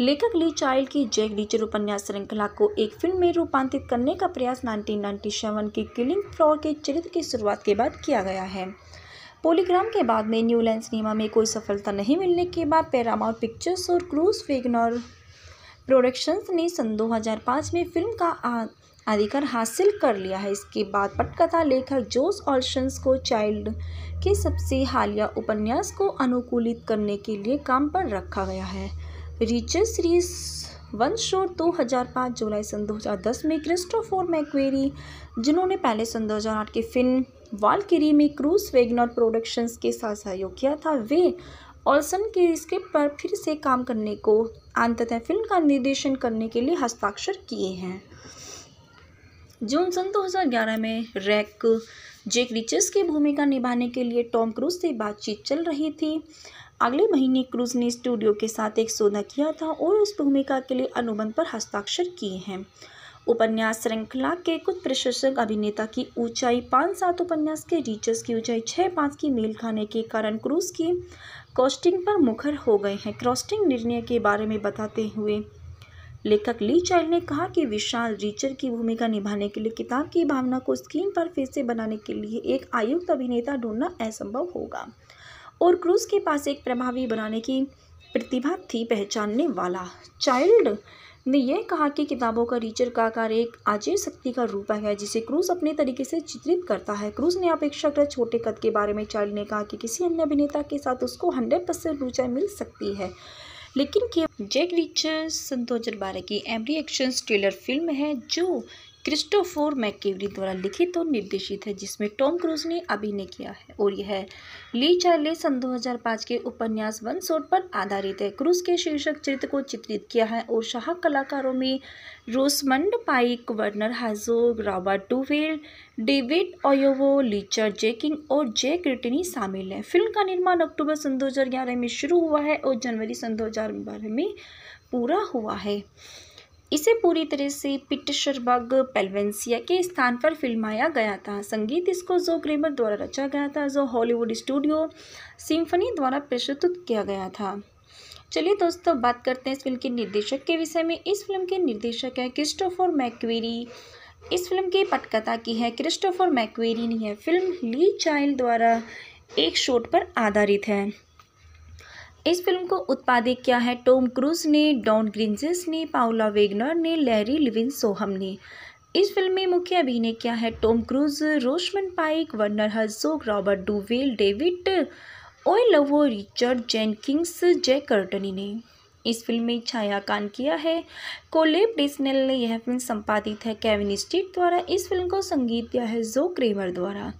S1: लेखक ली चाइल्ड की जैक रीचर उपन्यास श्रृंखला को एक फिल्म में रूपांतरित करने का प्रयास 1997 की किलिंग फ्लोर के चरित्र की शुरुआत के बाद किया गया है पोलीग्राम के बाद में न्यूलैंड सिनेमा में कोई सफलता नहीं मिलने के बाद पैरामाउंट पिक्चर्स और क्रूज फेगनर प्रोडक्शंस ने सन 2005 में फिल्म का अधिकार हासिल कर लिया है इसके बाद पटकथा लेखक जोस ऑल्शंस को चाइल्ड के सबसे हालिया उपन्यास को अनुकूलित करने के लिए काम पर रखा गया है रिचर सीरीज वन शोर पाँच जुलाई सन 2010 में क्रिस्टोफोर मैक्वेरी जिन्होंने पहले सन 2008 की फिल्म वालकिरी में क्रूस वेगनर प्रोडक्शंस के साथ सहयोग किया था वे ऑल्सन के स्क्रिप्ट पर फिर से काम करने को अंततः फिल्म का निर्देशन करने के लिए हस्ताक्षर किए हैं जून सन 2011 में रैक जेक रिचर्स की भूमिका निभाने के लिए टॉम क्रूज से बातचीत चल रही थी अगले महीने क्रूज ने स्टूडियो के साथ एक सौदा किया था और उस भूमिका के लिए अनुबंध पर हस्ताक्षर किए हैं उपन्यास श्रृंखला के कुछ प्रशंसक अभिनेता की ऊंचाई पाँच सात उपन्यास के रीचर्स की ऊंचाई छः पाँच की मेल खाने के कारण क्रूज की कॉस्टिंग पर मुखर हो गए हैं क्रॉस्टिंग निर्णय के बारे में बताते हुए लेखक ली चाइल्ड ने कहा कि विशाल रीचर की भूमिका निभाने के लिए किताब की भावना को स्क्रीन पर फिर से बनाने के लिए एक आयुक्त अभिनेता ढूंढना असंभव होगा और क्रूज के पास एक प्रभावी बनाने की प्रतिभा थी पहचानने वाला चाइल्ड ने यह कहा कि किताबों का रीचर का आकार एक आजीव शक्ति का रूप है जिसे क्रूज अपने तरीके से चित्रित करता है क्रूज ने अपेक्षाकृत छोटे कद के बारे में चार्ली ने कहा कि किसी अन्य अभिनेता के साथ उसको हंड्रेड परसेंट रुचि मिल सकती है लेकिन के जैक रिचर सन बारह की एमरी एक्शन ट्रेलर फिल्म है जो क्रिस्टोफोर मैकेवरी द्वारा लिखित और निर्देशित है जिसमें टॉम क्रूज ने अभिनय किया है और यह ली चार्ली सन 2005 के उपन्यास वन सोट पर आधारित है क्रूज के शीर्षक चित्र को चित्रित किया है और शाह कलाकारों में Rosamund Pike Werner Herzog Robert Duvall David Oyelowo Richard Jenkins और जे क्रिटनी शामिल हैं फिल्म का निर्माण अक्टूबर सन 2011 में शुरू हुआ है और जनवरी सन 2012 में पूरा हुआ है इसे पूरी तरह से पिटशरबर्ग पेलवेंसिया के स्थान पर फिल्माया गया था संगीत इसको जो ग्रेमर द्वारा रचा गया था जो हॉलीवुड स्टूडियो सिम्फनी द्वारा प्रस्तुत किया गया था चलिए दोस्तों बात करते हैं इस फिल्म के निर्देशक के विषय में इस फिल्म के निर्देशक हैं क्रिस्टोफर मैक्वेरी इस फिल्म की पटकथा की है क्रिस्टोफर मैक्वेरी ने यह फिल्म ली चाइल्ड द्वारा एक शॉट पर आधारित है इस फिल्म को उत्पादित किया है टॉम क्रूज ने डॉन ग्रिंजिस ने पाउला वेगनर ने लैरी लिविन सोहम ने इस फिल्म में मुख्य अभिनय किया है Tom Cruise Rosamund Pike Werner Herzog Robert Duvall David Oyelowo Richard Jenkins Jai Courtney ने इस फिल्म में छायाकान किया है कोलेब डिस्नेल ने यह फिल्म संपादित है केविन स्टीट द्वारा इस फिल्म को संगीत दिया है जो क्रेमर द्वारा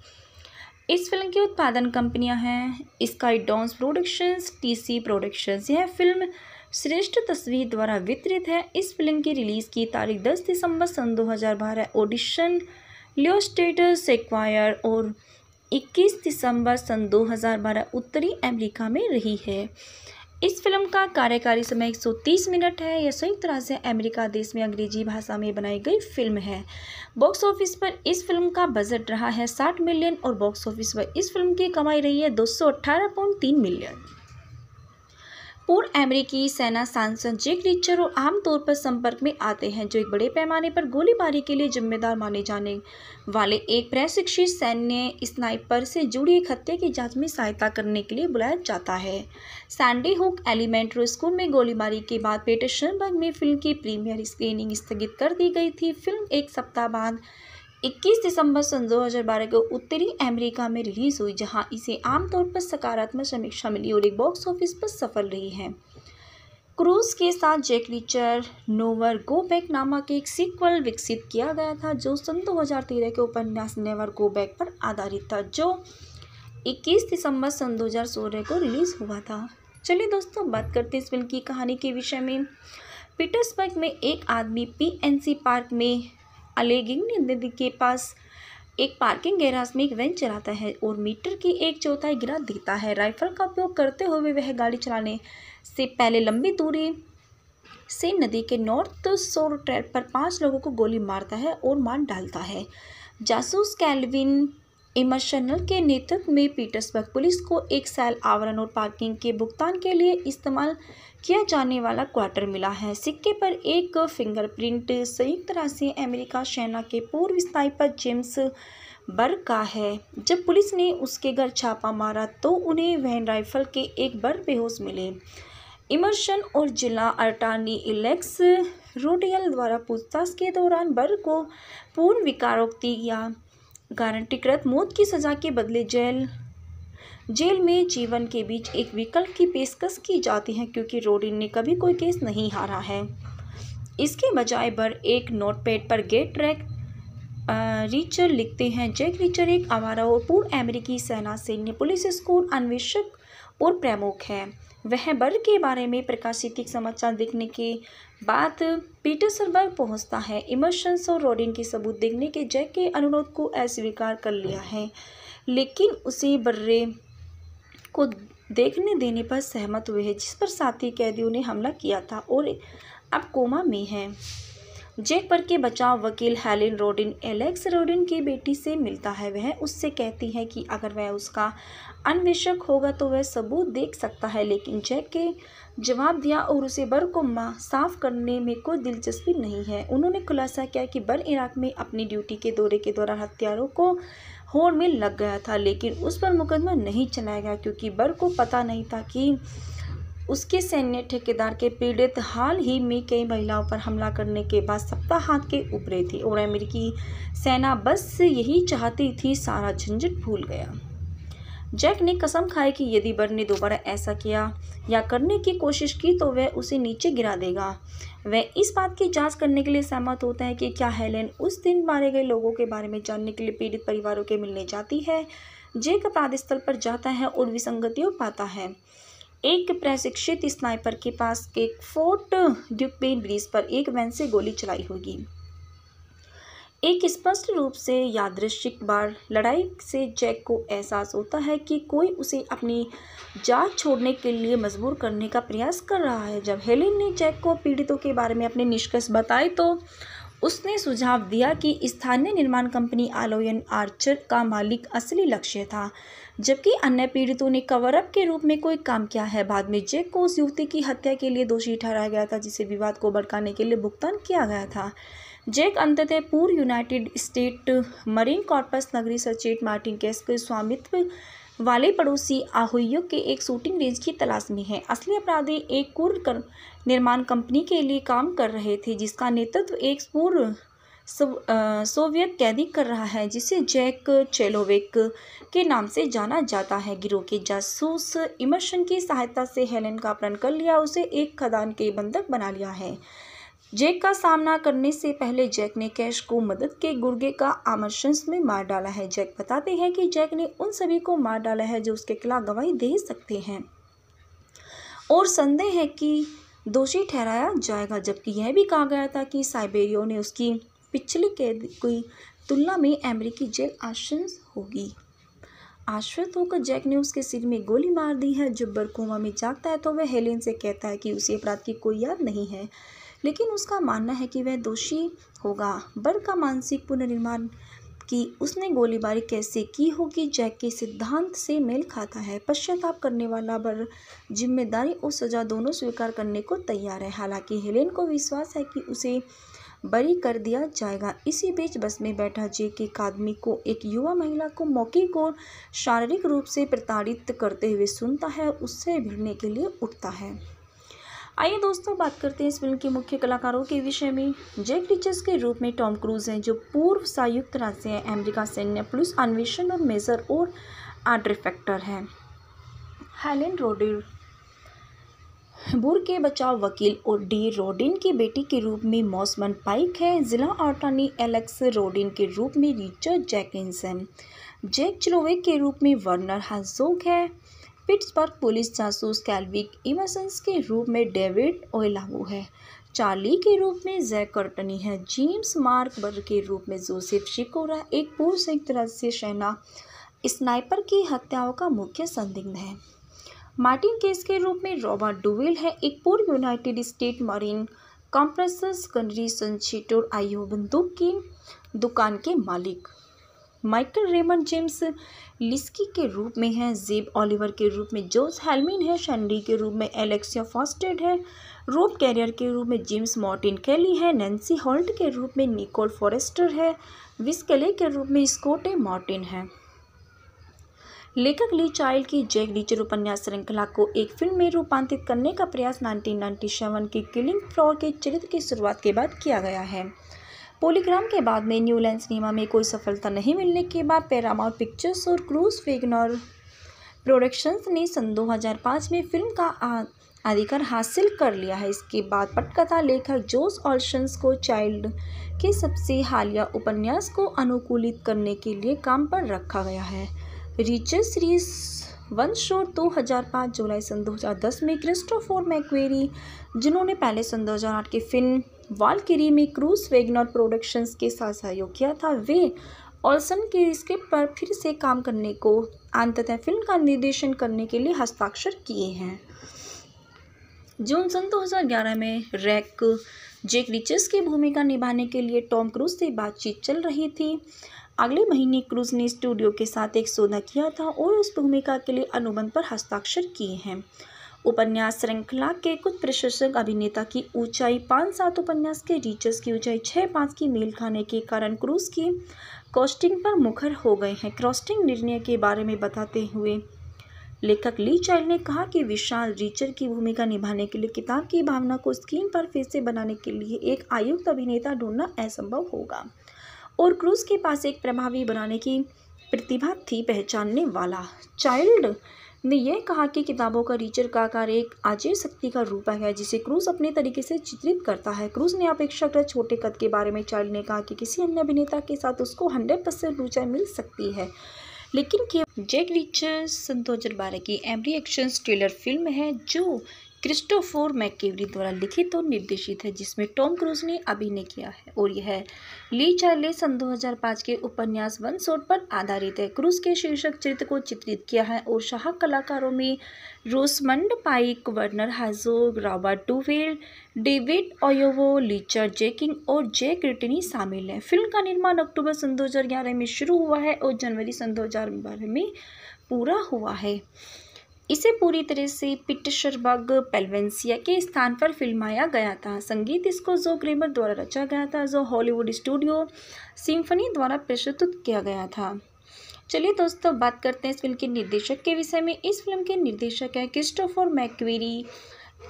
S1: इस फिल्म की उत्पादन कंपनियां हैं Skydance productions TC productions यह फिल्म श्रेष्ठ तस्वीर द्वारा वितरित है इस फिल्म की रिलीज़ की तारीख 10 दिसंबर सन 2012 ऑडिशन लियो स्टेटस एक्वायर और 21 दिसंबर सन 2012 उत्तरी अमेरिका में रही है इस फिल्म का कार्यकारी समय 130 मिनट है यह संयुक्त राज्य अमेरिका देश में अंग्रेजी भाषा में बनाई गई फिल्म है बॉक्स ऑफिस पर इस फिल्म का बजट रहा है 60 मिलियन और बॉक्स ऑफिस पर इस फिल्म की कमाई रही है दो मिलियन पूर्व अमेरिकी सेना सांसद जेक रिचर और आमतौर पर संपर्क में आते हैं जो एक बड़े पैमाने पर गोलीबारी के लिए जिम्मेदार माने जाने वाले एक प्रशिक्षित सैन्य स्नाइपर से जुड़ी एक हत्या की जांच में सहायता करने के लिए बुलाया जाता है सैंडी हुक एलिमेंट्री स्कूल में गोलीबारी के बाद पेटरसनबर्ग में फिल्म की प्रीमियर स्क्रीनिंग स्थगित कर दी गई थी फिल्म एक सप्ताह बाद 21 दिसंबर सन 2012 को उत्तरी अमेरिका में रिलीज हुई जहां इसे आमतौर पर सकारात्मक समीक्षा मिली और एक बॉक्स ऑफिस पर सफल रही है क्रूज के साथ Jack Reacher nowhere go back नामक एक सीक्वल विकसित किया गया था जो सन 2013 के उपन्यास नेवर गो बैक पर आधारित था जो 21 दिसंबर सन 2016 को रिलीज़ हुआ था चलिए दोस्तों बात करते हैं इस फिल्म की कहानी के विषय में पीटर्सबर्ग में एक आदमी पीएनसी पार्क में अलेगिंग के पास एक पार्किंग गैराज में एक वैन चलाता है और मीटर की एक चौथाई गिरा देता है राइफल का उपयोग करते हुए वह गाड़ी चलाने से पहले लंबी दूरी से नदी के नॉर्थ सोर ट्रैक पर पांच लोगों को गोली मारता है और मार डालता है जासूस कैलविन इमर्शनल के नेतृत्व में पीटर्सबर्ग पुलिस को एक साल आवरण और पार्किंग के भुगतान के लिए इस्तेमाल किया जाने वाला क्वार्टर मिला है सिक्के पर एक फिंगरप्रिंट संयुक्त राष्ट्रीय अमेरिका सेना के पूर्व स्नाइपर जेम्स बर का है जब पुलिस ने उसके घर छापा मारा तो उन्हें वहन राइफल के एक बर बेहोश मिले इमर्शन और जिला अटार्नी इलेक्स रोडियल द्वारा पूछताछ के दौरान बर को पूर्ण विकारोक्ति या गारंटीकृत मौत की सज़ा के बदले जेल जेल में जीवन के बीच एक विकल्प की पेशकश की जाती है क्योंकि रोडिन ने कभी कोई केस नहीं हारा है इसके बजाय बर एक नोटपैड पर गेट ट्रैक रीचर लिखते हैं जैक रीचर एक आवारा और पूर्व अमेरिकी सेना सैन्य पुलिस स्कूल अन्वेषक और प्रमुख है वह बर के बारे में प्रकाशित एक समाचार देखने के बाद पीटरसनबर्ग पहुंचता है इमर्शंस और रोडिन के सबूत देखने के जैक के अनुरोध को अस्वीकार कर लिया है लेकिन उसे बर्रे को देखने देने पर सहमत हुए हैं जिस पर साथी कैदियों ने हमला किया था और अब कोमा में है जैक पर के बचाव वकील हेलिन रोडिन एलेक्स रोडिन की बेटी से मिलता है वह उससे कहती है कि अगर वह उसका अन्वेषक होगा तो वह सबूत देख सकता है लेकिन जैक के जवाब दिया और उसे बर को साफ करने में कोई दिलचस्पी नहीं है उन्होंने खुलासा किया कि बर इराक में अपनी ड्यूटी के दौरे के दौरान हथियारों को होड़ में लग गया था लेकिन उस पर मुकदमा नहीं चलाया गया क्योंकि बर को पता नहीं था कि उसके सैन्य ठेकेदार के पीड़ित हाल ही में कई महिलाओं पर हमला करने के बाद सप्ताह हाथ के ऊपरे थे और अमेरिकी सेना बस यही चाहती थी सारा झंझट भूल गया जैक ने कसम खाई कि यदि बर ने दोबारा ऐसा किया या करने की कोशिश की तो वह उसे नीचे गिरा देगा वह इस बात की जांच करने के लिए सहमत होता है कि क्या हेलेन उस दिन मारे गए लोगों के बारे में जानने के लिए पीड़ित परिवारों के मिलने जाती है जेक अपराध स्थल पर जाता है और विसंगतियों पाता है एक प्रशिक्षित स्नाइपर के पास एक फोर्ट ड्यूपेन ब्रिज पर एक वैन से गोली चलाई होगी एक स्पष्ट रूप से यादृशिक बार लड़ाई से जैक को एहसास होता है कि कोई उसे अपनी जांच छोड़ने के लिए मजबूर करने का प्रयास कर रहा है जब हेलिन ने जैक को पीड़ितों के बारे में अपने निष्कर्ष बताए तो उसने सुझाव दिया कि स्थानीय निर्माण कंपनी आलोयन आर्चर का मालिक असली लक्ष्य था जबकि अन्य पीड़ितों ने कवरअप के रूप में कोई काम किया है बाद में जैक को उस युवती की हत्या के लिए दोषी ठहराया गया था जिसे विवाद को भड़काने के लिए भुगतान किया गया था जैक अंततः पूर्व यूनाइटेड स्टेट मरीन कॉर्पस नगरी सचेट मार्टिन केस के स्वामित्व वाले पड़ोसी आहुयो के एक शूटिंग रेंज की तलाश में है असली अपराधी एक कुर्द निर्माण कंपनी के लिए काम कर रहे थे जिसका नेतृत्व एक पूर्व सोवियत कैदी कर रहा है जिसे जैक चेलोवेक के नाम से जाना जाता है गिरोह के जासूस इमर्शन की सहायता से हेलेन का अपहरण कर लिया उसे एक खदान के बंधक बना लिया है जैक का सामना करने से पहले जैक ने कैश को मदद के गुर्गे का आमर्शंस में मार डाला है जैक बताते हैं कि जैक ने उन सभी को मार डाला है जो उसके खिलाफ गवाही दे सकते हैं और संदेह है कि दोषी ठहराया जाएगा जबकि यह भी कहा गया था कि साइबेरियो ने उसकी पिछली कैद की तुलना में अमेरिकी जेल आशंस होगी आश्वस्त होकर जैक ने उसके सिर में गोली मार दी है जब बरकोमा में जागता है तो वह हेलेन से कहता है कि उसे अपराध की कोई याद नहीं है लेकिन उसका मानना है कि वह दोषी होगा बर का मानसिक पुनर्निर्माण कि उसने गोलीबारी कैसे की होगी जैक के सिद्धांत से मेल खाता है पश्चाताप करने वाला बर जिम्मेदारी और सजा दोनों स्वीकार करने को तैयार है हालांकि हेलेन को विश्वास है कि उसे बरी कर दिया जाएगा इसी बीच बस में बैठा जे के आदमी को एक युवा महिला को मौखिक और शारीरिक रूप से प्रताड़ित करते हुए सुनता है उससे भिड़ने के लिए उठता है आइए दोस्तों बात करते हैं इस फिल्म के मुख्य कलाकारों के विषय में जैक रिचर्स के रूप में टॉम क्रूज हैं जो पूर्व संयुक्त राज्य अमेरिका सैन्य पुलिस अन्वेषण और मेजर और आर्ट्रिफेक्टर हैं हेलेन रोडिर बुर के बचाव वकील और डी रोडिन की बेटी के रूप में मौसमन पाइक है जिला आर्टानी एलेक्स रोडिन के रूप में रिचर्ड जैकिंसन जैक चलोवे के रूप में वर्नर हजोक है पिट्सबर्ग पुलिस जासूस कैलविक इमसंस के रूप में डेविड ओलावो है चार्ली के रूप में जैक कर्टनी है जेम्स मार्कबर्ग के रूप में जोसेफ शिकोरा एक पूर्व संयुक्त राज्य सेना स्नाइपर की हत्याओं का मुख्य संदिग्ध है मार्टिन केस के रूप में रॉबर्ट डुवेल है एक पूर्व United state marine compressors gunnery संचिटोर आयो बंदूक की दुकान के मालिक माइकल रेमन जेम्स लिस्की के रूप में है जेब ऑलिवर के रूप में जोस हेलमिन है शनरी के रूप में एलेक्सिया फॉस्टेड है रोब कैरियर के रूप में जेम्स मॉर्टिन कैली है नैन्सी हॉल्ट के रूप में निकोल फॉरेस्टर है विस्कले के रूप में स्कोटे मॉर्टिन है लेखक ली चाइल्ड की जैक रीचर उपन्यास श्रृंखला को एक फिल्म में रूपांतरित करने का प्रयास 1997 की किलिंग फ्लोर के चरित्र की शुरुआत के बाद किया गया है पोलीग्राम के बाद में न्यूलैंड सिनेमा में कोई सफलता नहीं मिलने के बाद पैरामाउंट पिक्चर्स और क्रूज फेगनर प्रोडक्शंस ने सन 2005 में फिल्म का अधिकार हासिल कर लिया है इसके बाद पटकथा लेखक जोस ऑल्शंस को चाइल्ड के सबसे हालिया उपन्यास को अनुकूलित करने के लिए काम पर रखा गया है रिचर सीरीज वन शो 2005 जुलाई सन 2010 में क्रिस्टोफोर मैक्वेरी जिन्होंने पहले सन 2008 की फिल्म वालकिरी में क्रूस वेगनर प्रोडक्शंस के साथ सहयोग किया था वे ऑल्सन के स्क्रिप्ट पर फिर से काम करने को अंततः फिल्म का निर्देशन करने के लिए हस्ताक्षर किए हैं जून सन 2011 में रैक जेक रिचर्स की भूमिका निभाने के लिए टॉम क्रूज से बातचीत चल रही थी अगले महीने क्रूज ने स्टूडियो के साथ एक सौदा किया था और उस भूमिका के लिए अनुबंध पर हस्ताक्षर किए हैं उपन्यास श्रृंखला के कुछ प्रशंसक अभिनेता की ऊंचाई पाँच सात उपन्यास के रीचर्स की ऊंचाई छः पाँच की मेल खाने के कारण क्रूज की कॉस्टिंग पर मुखर हो गए हैं क्रॉस्टिंग निर्णय के बारे में बताते हुए लेखक ली चाइल्ड ने कहा कि विशाल रीचर की भूमिका निभाने के लिए किताब की भावना को स्क्रीन पर फिर से बनाने के लिए एक आयुक्त अभिनेता ढूंढना असंभव होगा और क्रूज के पास एक प्रभावी बनाने की प्रतिभा थी पहचानने वाला चाइल्ड ने यह कहा कि किताबों का रीचर का आकार एक आजीव शक्ति का रूप है जिसे क्रूज अपने तरीके से चित्रित करता है क्रूज ने अपेक्षाकृत छोटे कद के बारे में चार्ली ने कहा कि किसी अन्य अभिनेता के साथ उसको हंड्रेड परसेंट ऊंचाई मिल सकती है लेकिन कि जैक रिचर सन बारह की एमरी एक्शन ट्रेलर फिल्म है जो क्रिस्टोफोर मैकेवरी द्वारा लिखित और निर्देशित है जिसमें टॉम क्रूज ने अभिनय किया है और यह ली चार्ले सन 2005 के उपन्यास वन सोट पर आधारित है क्रूज के शीर्षक चित्र को चित्रित किया है और शाह कलाकारों में Rosamund Pike Werner Herzog Robert Duvall David Oyelowo Richard Jenkins और जे क्रिटनी शामिल हैं फिल्म का निर्माण अक्टूबर सन 2011 में शुरू हुआ है और जनवरी सन 2012 में पूरा हुआ है इसे पूरी तरह से पिटशरबर्ग पेलवेंसिया के स्थान पर फिल्माया गया था संगीत इसको जो ग्रेमर द्वारा रचा गया था जो हॉलीवुड स्टूडियो सिम्फनी द्वारा प्रस्तुत किया गया था चलिए दोस्तों बात करते हैं इस फिल्म के निर्देशक के विषय में इस फिल्म के निर्देशक हैं क्रिस्टोफर मैक्वेरी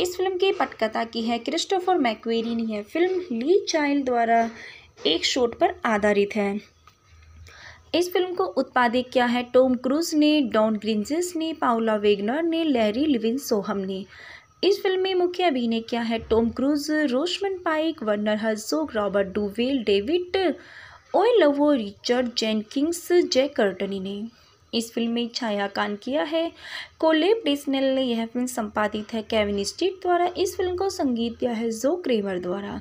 S1: इस फिल्म की पटकथा की है क्रिस्टोफर मैक्वेरी ने यह फिल्म ली चाइल्ड द्वारा एक शॉट पर आधारित है इस फिल्म को उत्पादित किया है टॉम क्रूज ने डॉन ग्रिंजिस ने पाउला वेगनर ने लैरी लिविन सोहम ने इस फिल्म में मुख्य अभिनय किया है Tom Cruise Rosamund Pike Werner Herzog Robert Duvall David Oyelowo Richard Jenkins Jai Courtney ने इस फिल्म में छायाकान किया है कोलेब डिस्नेल ने यह फिल्म संपादित है केविन स्टीट द्वारा इस फिल्म को संगीत दिया है जो क्रेमर द्वारा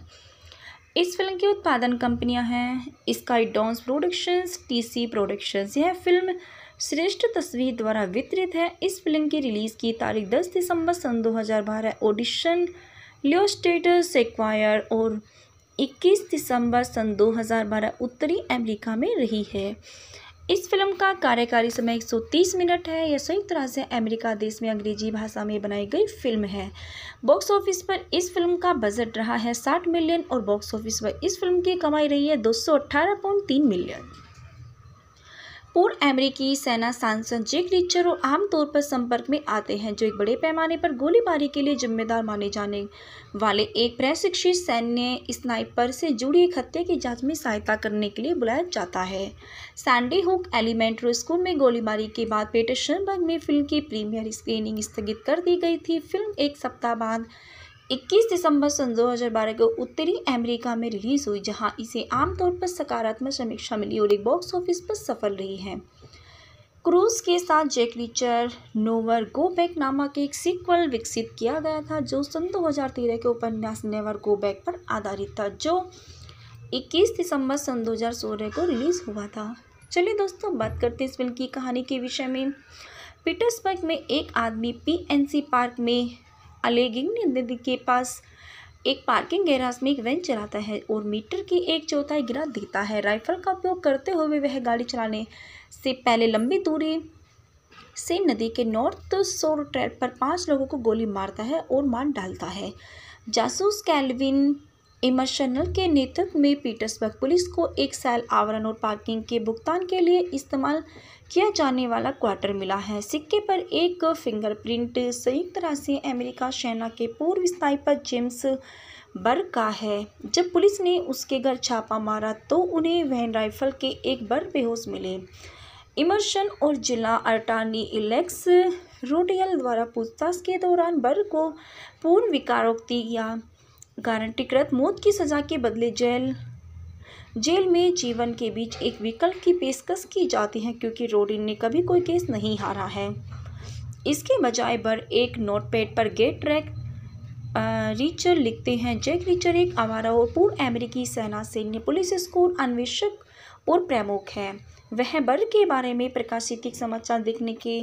S1: इस फिल्म की उत्पादन कंपनियां हैं Skydance productions TC productions यह फिल्म श्रेष्ठ तस्वीर द्वारा वितरित है इस फिल्म की रिलीज़ की तारीख 10 दिसंबर सन 2012 ऑडिशन लियो स्टेटस सेक्वायर और 21 दिसंबर सन 2012 उत्तरी अमेरिका में रही है इस फिल्म का कार्यकारी समय 130 मिनट है यह संयुक्त राज्य अमेरिका देश में अंग्रेजी भाषा में बनाई गई फिल्म है बॉक्स ऑफिस पर इस फिल्म का बजट रहा है 60 मिलियन और बॉक्स ऑफिस पर इस फिल्म की कमाई रही है दो मिलियन पूर्व अमेरिकी सेना सांसद जेक रिचर और आमतौर पर संपर्क में आते हैं जो एक बड़े पैमाने पर गोलीबारी के लिए जिम्मेदार माने जाने वाले एक प्रशिक्षित सैन्य स्नाइपर से जुड़ी एक हत्या की जांच में सहायता करने के लिए बुलाया जाता है सैंडी हुक एलिमेंट्री स्कूल में गोलीबारी के बाद पेटरसनबर्ग में फिल्म की प्रीमियर स्क्रीनिंग स्थगित कर दी गई थी फिल्म एक सप्ताह बाद 21 दिसंबर सन 2012 को उत्तरी अमेरिका में रिलीज हुई जहां इसे आमतौर पर सकारात्मक समीक्षा मिली और एक बॉक्स ऑफिस पर सफल रही है क्रूज के साथ Jack Reacher nowhere go back नामक एक सीक्वल विकसित किया गया था जो सन 2013 के उपन्यास नेवर गो बैक पर आधारित था जो 21 दिसंबर सन 2016 को रिलीज़ हुआ था चलिए दोस्तों बात करते हैं इस फिल्म की कहानी के विषय में पीटर्सबर्ग में एक आदमी पीएनसी पार्क में अलेगिंग के पास एक पार्किंग गैराज में एक वैन चलाता है और मीटर की एक चौथाई गिरा देता है राइफल का उपयोग करते हुए वह गाड़ी चलाने से पहले लंबी दूरी से नदी के नॉर्थ सोर ट्रैक पर पांच लोगों को गोली मारता है और मार डालता है जासूस कैलविन इमर्शनल के नेतृत्व में पीटर्सबर्ग पुलिस को एक साल आवरण और पार्किंग के भुगतान के लिए इस्तेमाल किया जाने वाला क्वार्टर मिला है सिक्के पर एक फिंगरप्रिंट संयुक्त राज्य अमेरिका सेना के पूर्व स्थायी पर जेम्स बर का है जब पुलिस ने उसके घर छापा मारा तो उन्हें वहन राइफल के एक बर बेहोश मिले इमर्शन और जिला अटार्नी इलेक्स रोडियल द्वारा पूछताछ के दौरान बर को पूर्ण विकारोक्ति या गारंटीकृत मौत की सज़ा के बदले जेल जेल में जीवन के बीच एक विकल्प की पेशकश की जाती है क्योंकि रोडिन ने कभी कोई केस नहीं हारा है इसके बजाय पर एक नोटपैड पर गेट ट्रैक रीचर लिखते हैं जैक रीचर एक आवारा और पूर्व अमेरिकी सेना सैन्य पुलिस स्कूल अन्वेषक और प्रमुख है वह बर्ग के बारे में प्रकाशित एक समाचार देखने के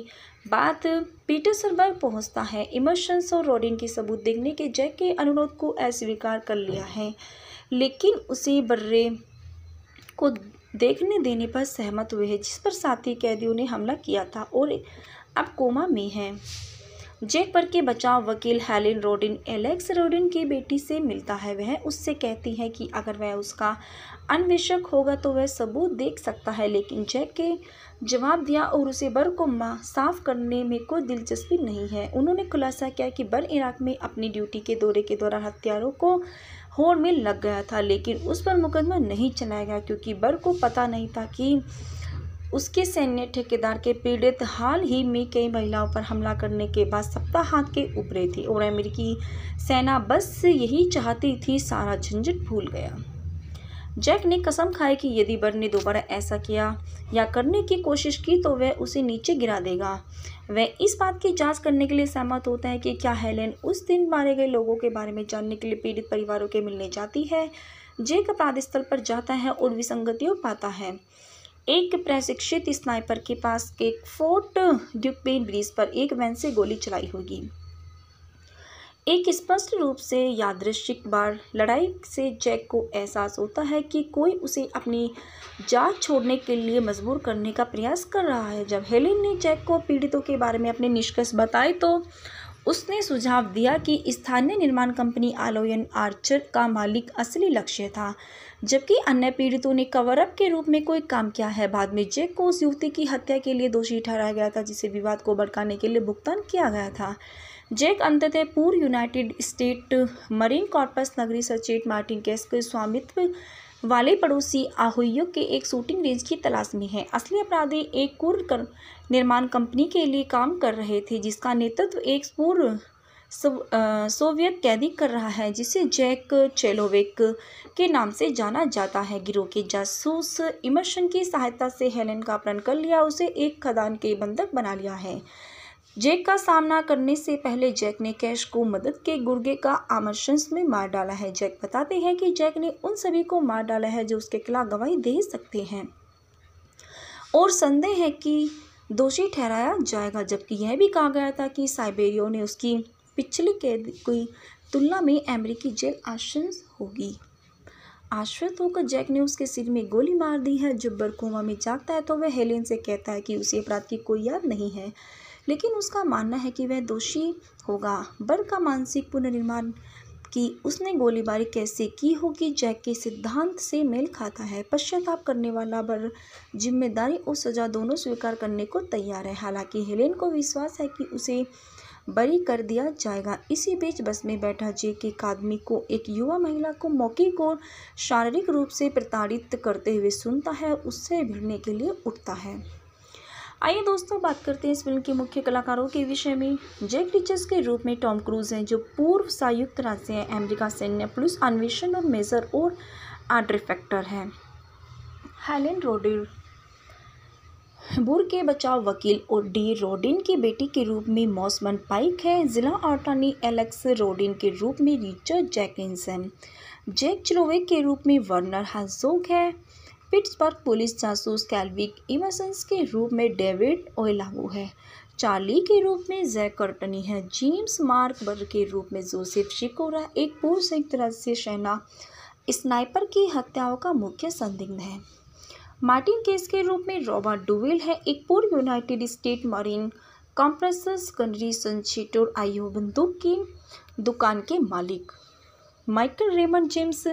S1: बाद पीटर्सबर्ग पहुंचता है इमर्शंस और रोडिन के सबूत देखने के जैक के अनुरोध को अस्वीकार कर लिया है लेकिन उसे बर्रे को देखने देने पर सहमत हुए हैं जिस पर साथी कैदियों ने हमला किया था और अब कोमा में है जैक पर के बचाव वकील हेलिन रोडिन एलेक्स रोडिन की बेटी से मिलता है वह उससे कहती है कि अगर वह उसका अन्वेषक होगा तो वह सबूत देख सकता है लेकिन जैक के जवाब दिया और उसे बर को साफ करने में कोई दिलचस्पी नहीं है उन्होंने खुलासा किया कि बर इराक में अपनी ड्यूटी के दौरे के दौरान हथियारों को होड़ में लग गया था लेकिन उस पर मुकदमा नहीं चलाया गया क्योंकि बर को पता नहीं था कि उसके सैन्य ठेकेदार के पीड़ित हाल ही में कई महिलाओं पर हमला करने के बाद सप्ताह हाथ के उपरे थे और अमेरिकी सेना बस यही चाहती थी सारा झंझट भूल गया जैक ने कसम खाई कि यदि बर्ड ने दोबारा ऐसा किया या करने की कोशिश की तो वह उसे नीचे गिरा देगा वह इस बात की जांच करने के लिए सहमत होता है कि क्या हेलेन उस दिन मारे गए लोगों के बारे में जानने के लिए पीड़ित परिवारों के मिलने जाती है जैक अपराध स्थल पर जाता है और विसंगतियों पाता है एक प्रशिक्षित स्नाइपर के पास एक फोर्ट ड्यूपेन ब्रिज पर एक वैन से गोली चलाई होगी एक स्पष्ट रूप से यादृश्यिक बार लड़ाई से जैक को एहसास होता है कि कोई उसे अपनी जात छोड़ने के लिए मजबूर करने का प्रयास कर रहा है जब हेलिन ने जैक को पीड़ितों के बारे में अपने निष्कर्ष बताए तो उसने सुझाव दिया कि स्थानीय निर्माण कंपनी आलोयन आर्चर का मालिक असली लक्ष्य था जबकि अन्य पीड़ितों ने कवरअप के रूप में कोई काम किया है बाद में जैक को उस युवती की हत्या के लिए दोषी ठहराया गया था जिसे विवाद को भड़काने के लिए भुगतान किया गया था जैक अंततः पूर्व यूनाइटेड स्टेट मरीन कॉर्पस नगरी सचेट मार्टिन केस के स्वामित्व वाले पड़ोसी आहुयो के एक शूटिंग रेंज की तलाश में है असली अपराधी एक कुर् निर्माण कंपनी के लिए काम कर रहे थे जिसका नेतृत्व एक पूर्व सोवियत कैदी कर रहा है जिसे जैक चेलोवेक के नाम से जाना जाता है गिरोह के जासूस इमर्शन की सहायता से हेलेन का अपहरण कर लिया उसे एक खदान के बंधक बना लिया है जैक का सामना करने से पहले जैक ने कैश को मदद के गुर्गे का आमर्शंस में मार डाला है जैक बताते हैं कि जैक ने उन सभी को मार डाला है जो उसके खिलाफ गवाही दे सकते हैं और संदेह है कि दोषी ठहराया जाएगा जबकि यह भी कहा गया था कि साइबेरियो ने उसकी पिछली कैद की तुलना में अमेरिकी जेल आशंस होगी आश्वस्त होकर जैक ने उसके सिर में गोली मार दी है जब बरकोमा में जागता है तो वह हेलेन से कहता है कि उसे अपराध की कोई याद नहीं है लेकिन उसका मानना है कि वह दोषी होगा बर का मानसिक पुनर्निर्माण कि उसने गोलीबारी कैसे की होगी जैक के सिद्धांत से मेल खाता है पश्चाताप करने वाला बर जिम्मेदारी और सजा दोनों स्वीकार करने को तैयार है हालांकि हेलेन को विश्वास है कि उसे बरी कर दिया जाएगा इसी बीच बस में बैठा जे के आदमी को एक युवा महिला को मौके को शारीरिक रूप से प्रताड़ित करते हुए सुनता है उससे भिड़ने के लिए उठता है आइए दोस्तों बात करते हैं इस फिल्म के मुख्य कलाकारों के विषय में जैक रिचर्स के रूप में टॉम क्रूज हैं जो पूर्व संयुक्त राज्य अमेरिका सैन्य पुलिस अन्वेषण और मेजर और आर्टिफैक्टर हैं हेलेन रोडिर बुर के बचाव वकील और डी रोडिन की बेटी के रूप में मॉसमन पाइक है जिला अटॉर्नी एलेक्स रोडिन के रूप में रिचर्ड जैकिंसन जैक चिलोवे के रूप में वर्नर हजोग है पिट्सबर्ग पुलिस जासूस कैलविक इमरसन्स के रूप में डेविड ओयलावू है चार्ली के रूप में जैक कर्टनी है जेम्स मार्कबर्ग के रूप में जोसेफ शिकोरा एक पूर्व संयुक्त राज्य सेना स्नाइपर की हत्याओं का मुख्य संदिग्ध है मार्टिन केस के रूप में रॉबर्ट डुवेल है एक पूर्व United state marine compressors gunnery संचेटोर आयो बंदूक की दुकान के मालिक माइकल रेमन जेम्स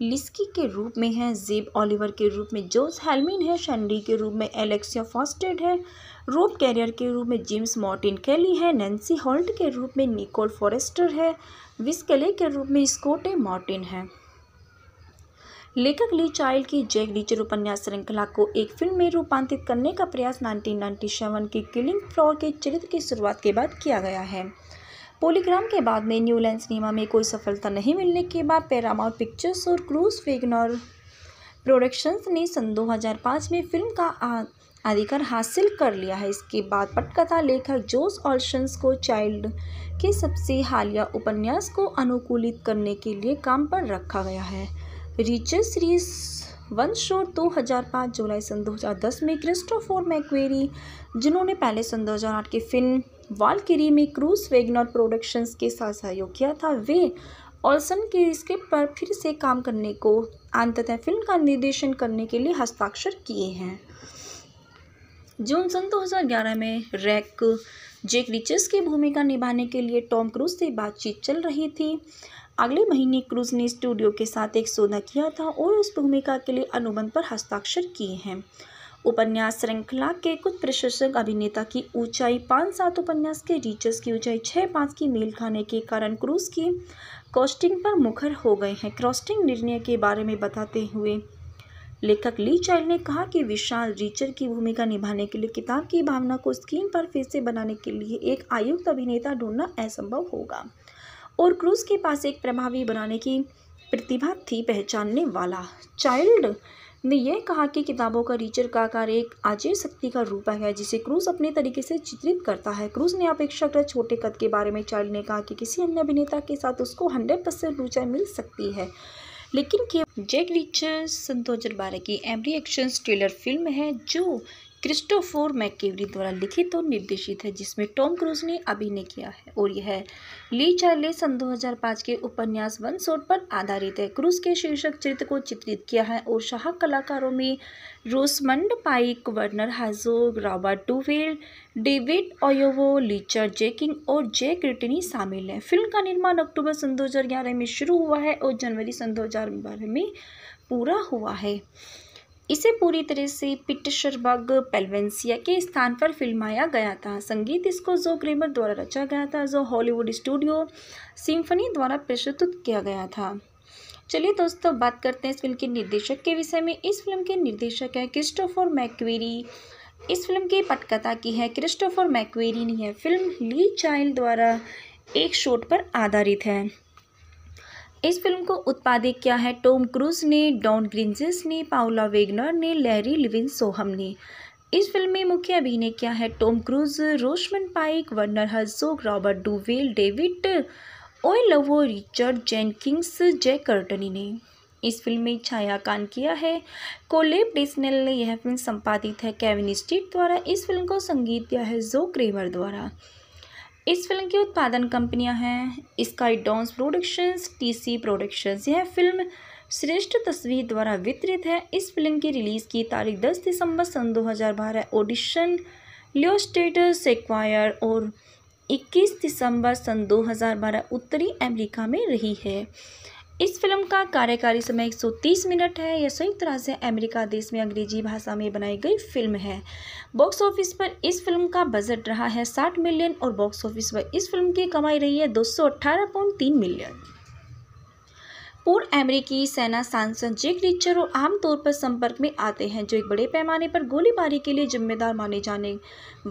S1: लिस्की के रूप में है जेब ऑलिवर के रूप में जोस हेलमिन है शनरी के रूप में एलेक्सिया फॉस्टेड है रोब कैरियर के रूप में जेम्स मॉर्टिन कैली है नैन्सी हॉल्ट के रूप में निकोल फॉरेस्टर है विस्कले के रूप में स्कोटे मॉर्टिन है लेखक ली चाइल्ड की जैक रीचर उपन्यास श्रृंखला को एक फिल्म में रूपांतरित करने का प्रयास 1997 की किलिंग फ्लोर के चरित्र की शुरुआत के बाद किया गया है पोलीग्राम के बाद में न्यूलैंड सिनेमा में कोई सफलता नहीं मिलने के बाद पैरामाउंट पिक्चर्स और क्रूज फेगनर प्रोडक्शंस ने सन 2005 में फिल्म का अधिकार हासिल कर लिया है इसके बाद पटकथा लेखक जोस ऑल्शंस को चाइल्ड के सबसे हालिया उपन्यास को अनुकूलित करने के लिए काम पर रखा गया है रिचर सीरीज वन शोर 2005 जुलाई सन 2010 में क्रिस्टोफोर मैक्वेरी जिन्होंने पहले सन 2008 की फिल्म वालकिरी में क्रूस वेगनर प्रोडक्शंस के साथ सहयोग किया था वे ऑल्सन की स्क्रिप्ट पर फिर से काम करने को अंततः फिल्म का निर्देशन करने के लिए हस्ताक्षर किए हैं जून सन 2011 में रैक जेक रिचर्स की भूमिका निभाने के लिए टॉम क्रूज से बातचीत चल रही थी अगले महीने क्रूज ने स्टूडियो के साथ एक सौदा किया था और उस भूमिका के लिए अनुबंध पर हस्ताक्षर किए हैं उपन्यास श्रृंखला के कुछ प्रशंसक अभिनेता की ऊंचाई पाँच सात उपन्यास के रीचर्स की ऊंचाई छः पाँच की मेल खाने के कारण क्रूज की कॉस्टिंग पर मुखर हो गए हैं क्रॉस्टिंग निर्णय के बारे में बताते हुए लेखक ली चाइल्ड ने कहा कि विशाल रीचर की भूमिका निभाने के लिए किताब की भावना को स्क्रीन पर फिर से बनाने के लिए एक आयुक्त अभिनेता ढूंढना असंभव होगा और क्रूज के पास एक प्रभावी बनाने की प्रतिभा थी पहचानने वाला चाइल्ड ने यह कहा कि किताबों का रीचर का आकार एक आजय शक्ति का रूप है जिसे क्रूज अपने तरीके से चित्रित करता है क्रूज ने अपेक्षाकृत छोटे कद के बारे में चार्ली ने कहा कि किसी अन्य अभिनेता के साथ उसको हंड्रेड परसेंट रुचि मिल सकती है लेकिन जैक रीचर सन बारह की एमरी एक्शन ट्रेलर फिल्म है जो क्रिस्टोफोर मैकेवरी द्वारा लिखित और निर्देशित है जिसमें टॉम क्रूज ने अभिनय किया है और यह ली चार्ले सन 2005 के उपन्यास वन सोट पर आधारित है क्रूज के शीर्षक चित्र को चित्रित किया है और शाह कलाकारों में रोसमंड पाइक वर्नर हाजो Robert Duvall David Oyelowo Richard Jenkins और जे क्रिटनी शामिल हैं फिल्म का निर्माण अक्टूबर सन दो में शुरू हुआ है और जनवरी सन दो में पूरा हुआ है इसे पूरी तरह से पिट्टशरबग पेल्वेंसिया के स्थान पर फिल्माया गया था संगीत इसको जो ग्रेमर द्वारा रचा गया था जो हॉलीवुड स्टूडियो सिम्फनी द्वारा प्रस्तुत किया गया था चलिए दोस्तों बात करते हैं इस फिल्म के निर्देशक के विषय में इस फिल्म के निर्देशक हैं क्रिस्टोफर मैक्वेरी इस फिल्म की पटकथा की है क्रिस्टोफर मैक्वेरी ने यह फिल्म ली चाइल्ड द्वारा एक शोट पर आधारित है इस फिल्म को उत्पादित किया है टॉम क्रूज ने डॉन ग्रिंजिस ने पाउला वेगनर ने लैरी लिविन सोहम ने इस फिल्म में मुख्य अभिनय किया है Tom Cruise Rosamund Pike Werner Herzog Robert Duvall David Oyelowo Richard Kings Jai Courtney ने इस फिल्म में छायाकान किया है कोलेब डिस्नेल ने यह फिल्म संपादित है केविन स्टीट द्वारा इस फिल्म को संगीत दिया है जो क्रेमर द्वारा इस फिल्म की उत्पादन कंपनियां हैं Skydance productions TC productions यह फिल्म श्रेष्ठ तस्वीर द्वारा वितरित है इस फिल्म की रिलीज़ की तारीख 10 दिसंबर सन 2012 ऑडिशन लियो स्टेटस एक्वायर और 21 दिसंबर सन 2012 उत्तरी अमेरिका में रही है इस फिल्म का कार्यकारी समय 130 मिनट है यह संयुक्त राज्य अमेरिका देश में अंग्रेजी भाषा में बनाई गई फिल्म है बॉक्स ऑफिस पर इस फिल्म का बजट रहा है 60 मिलियन और बॉक्स ऑफिस पर इस फिल्म की कमाई रही है दो मिलियन पूर्व अमेरिकी सेना सांसद जेक रिचर और आमतौर पर संपर्क में आते हैं जो एक बड़े पैमाने पर गोलीबारी के लिए जिम्मेदार माने जाने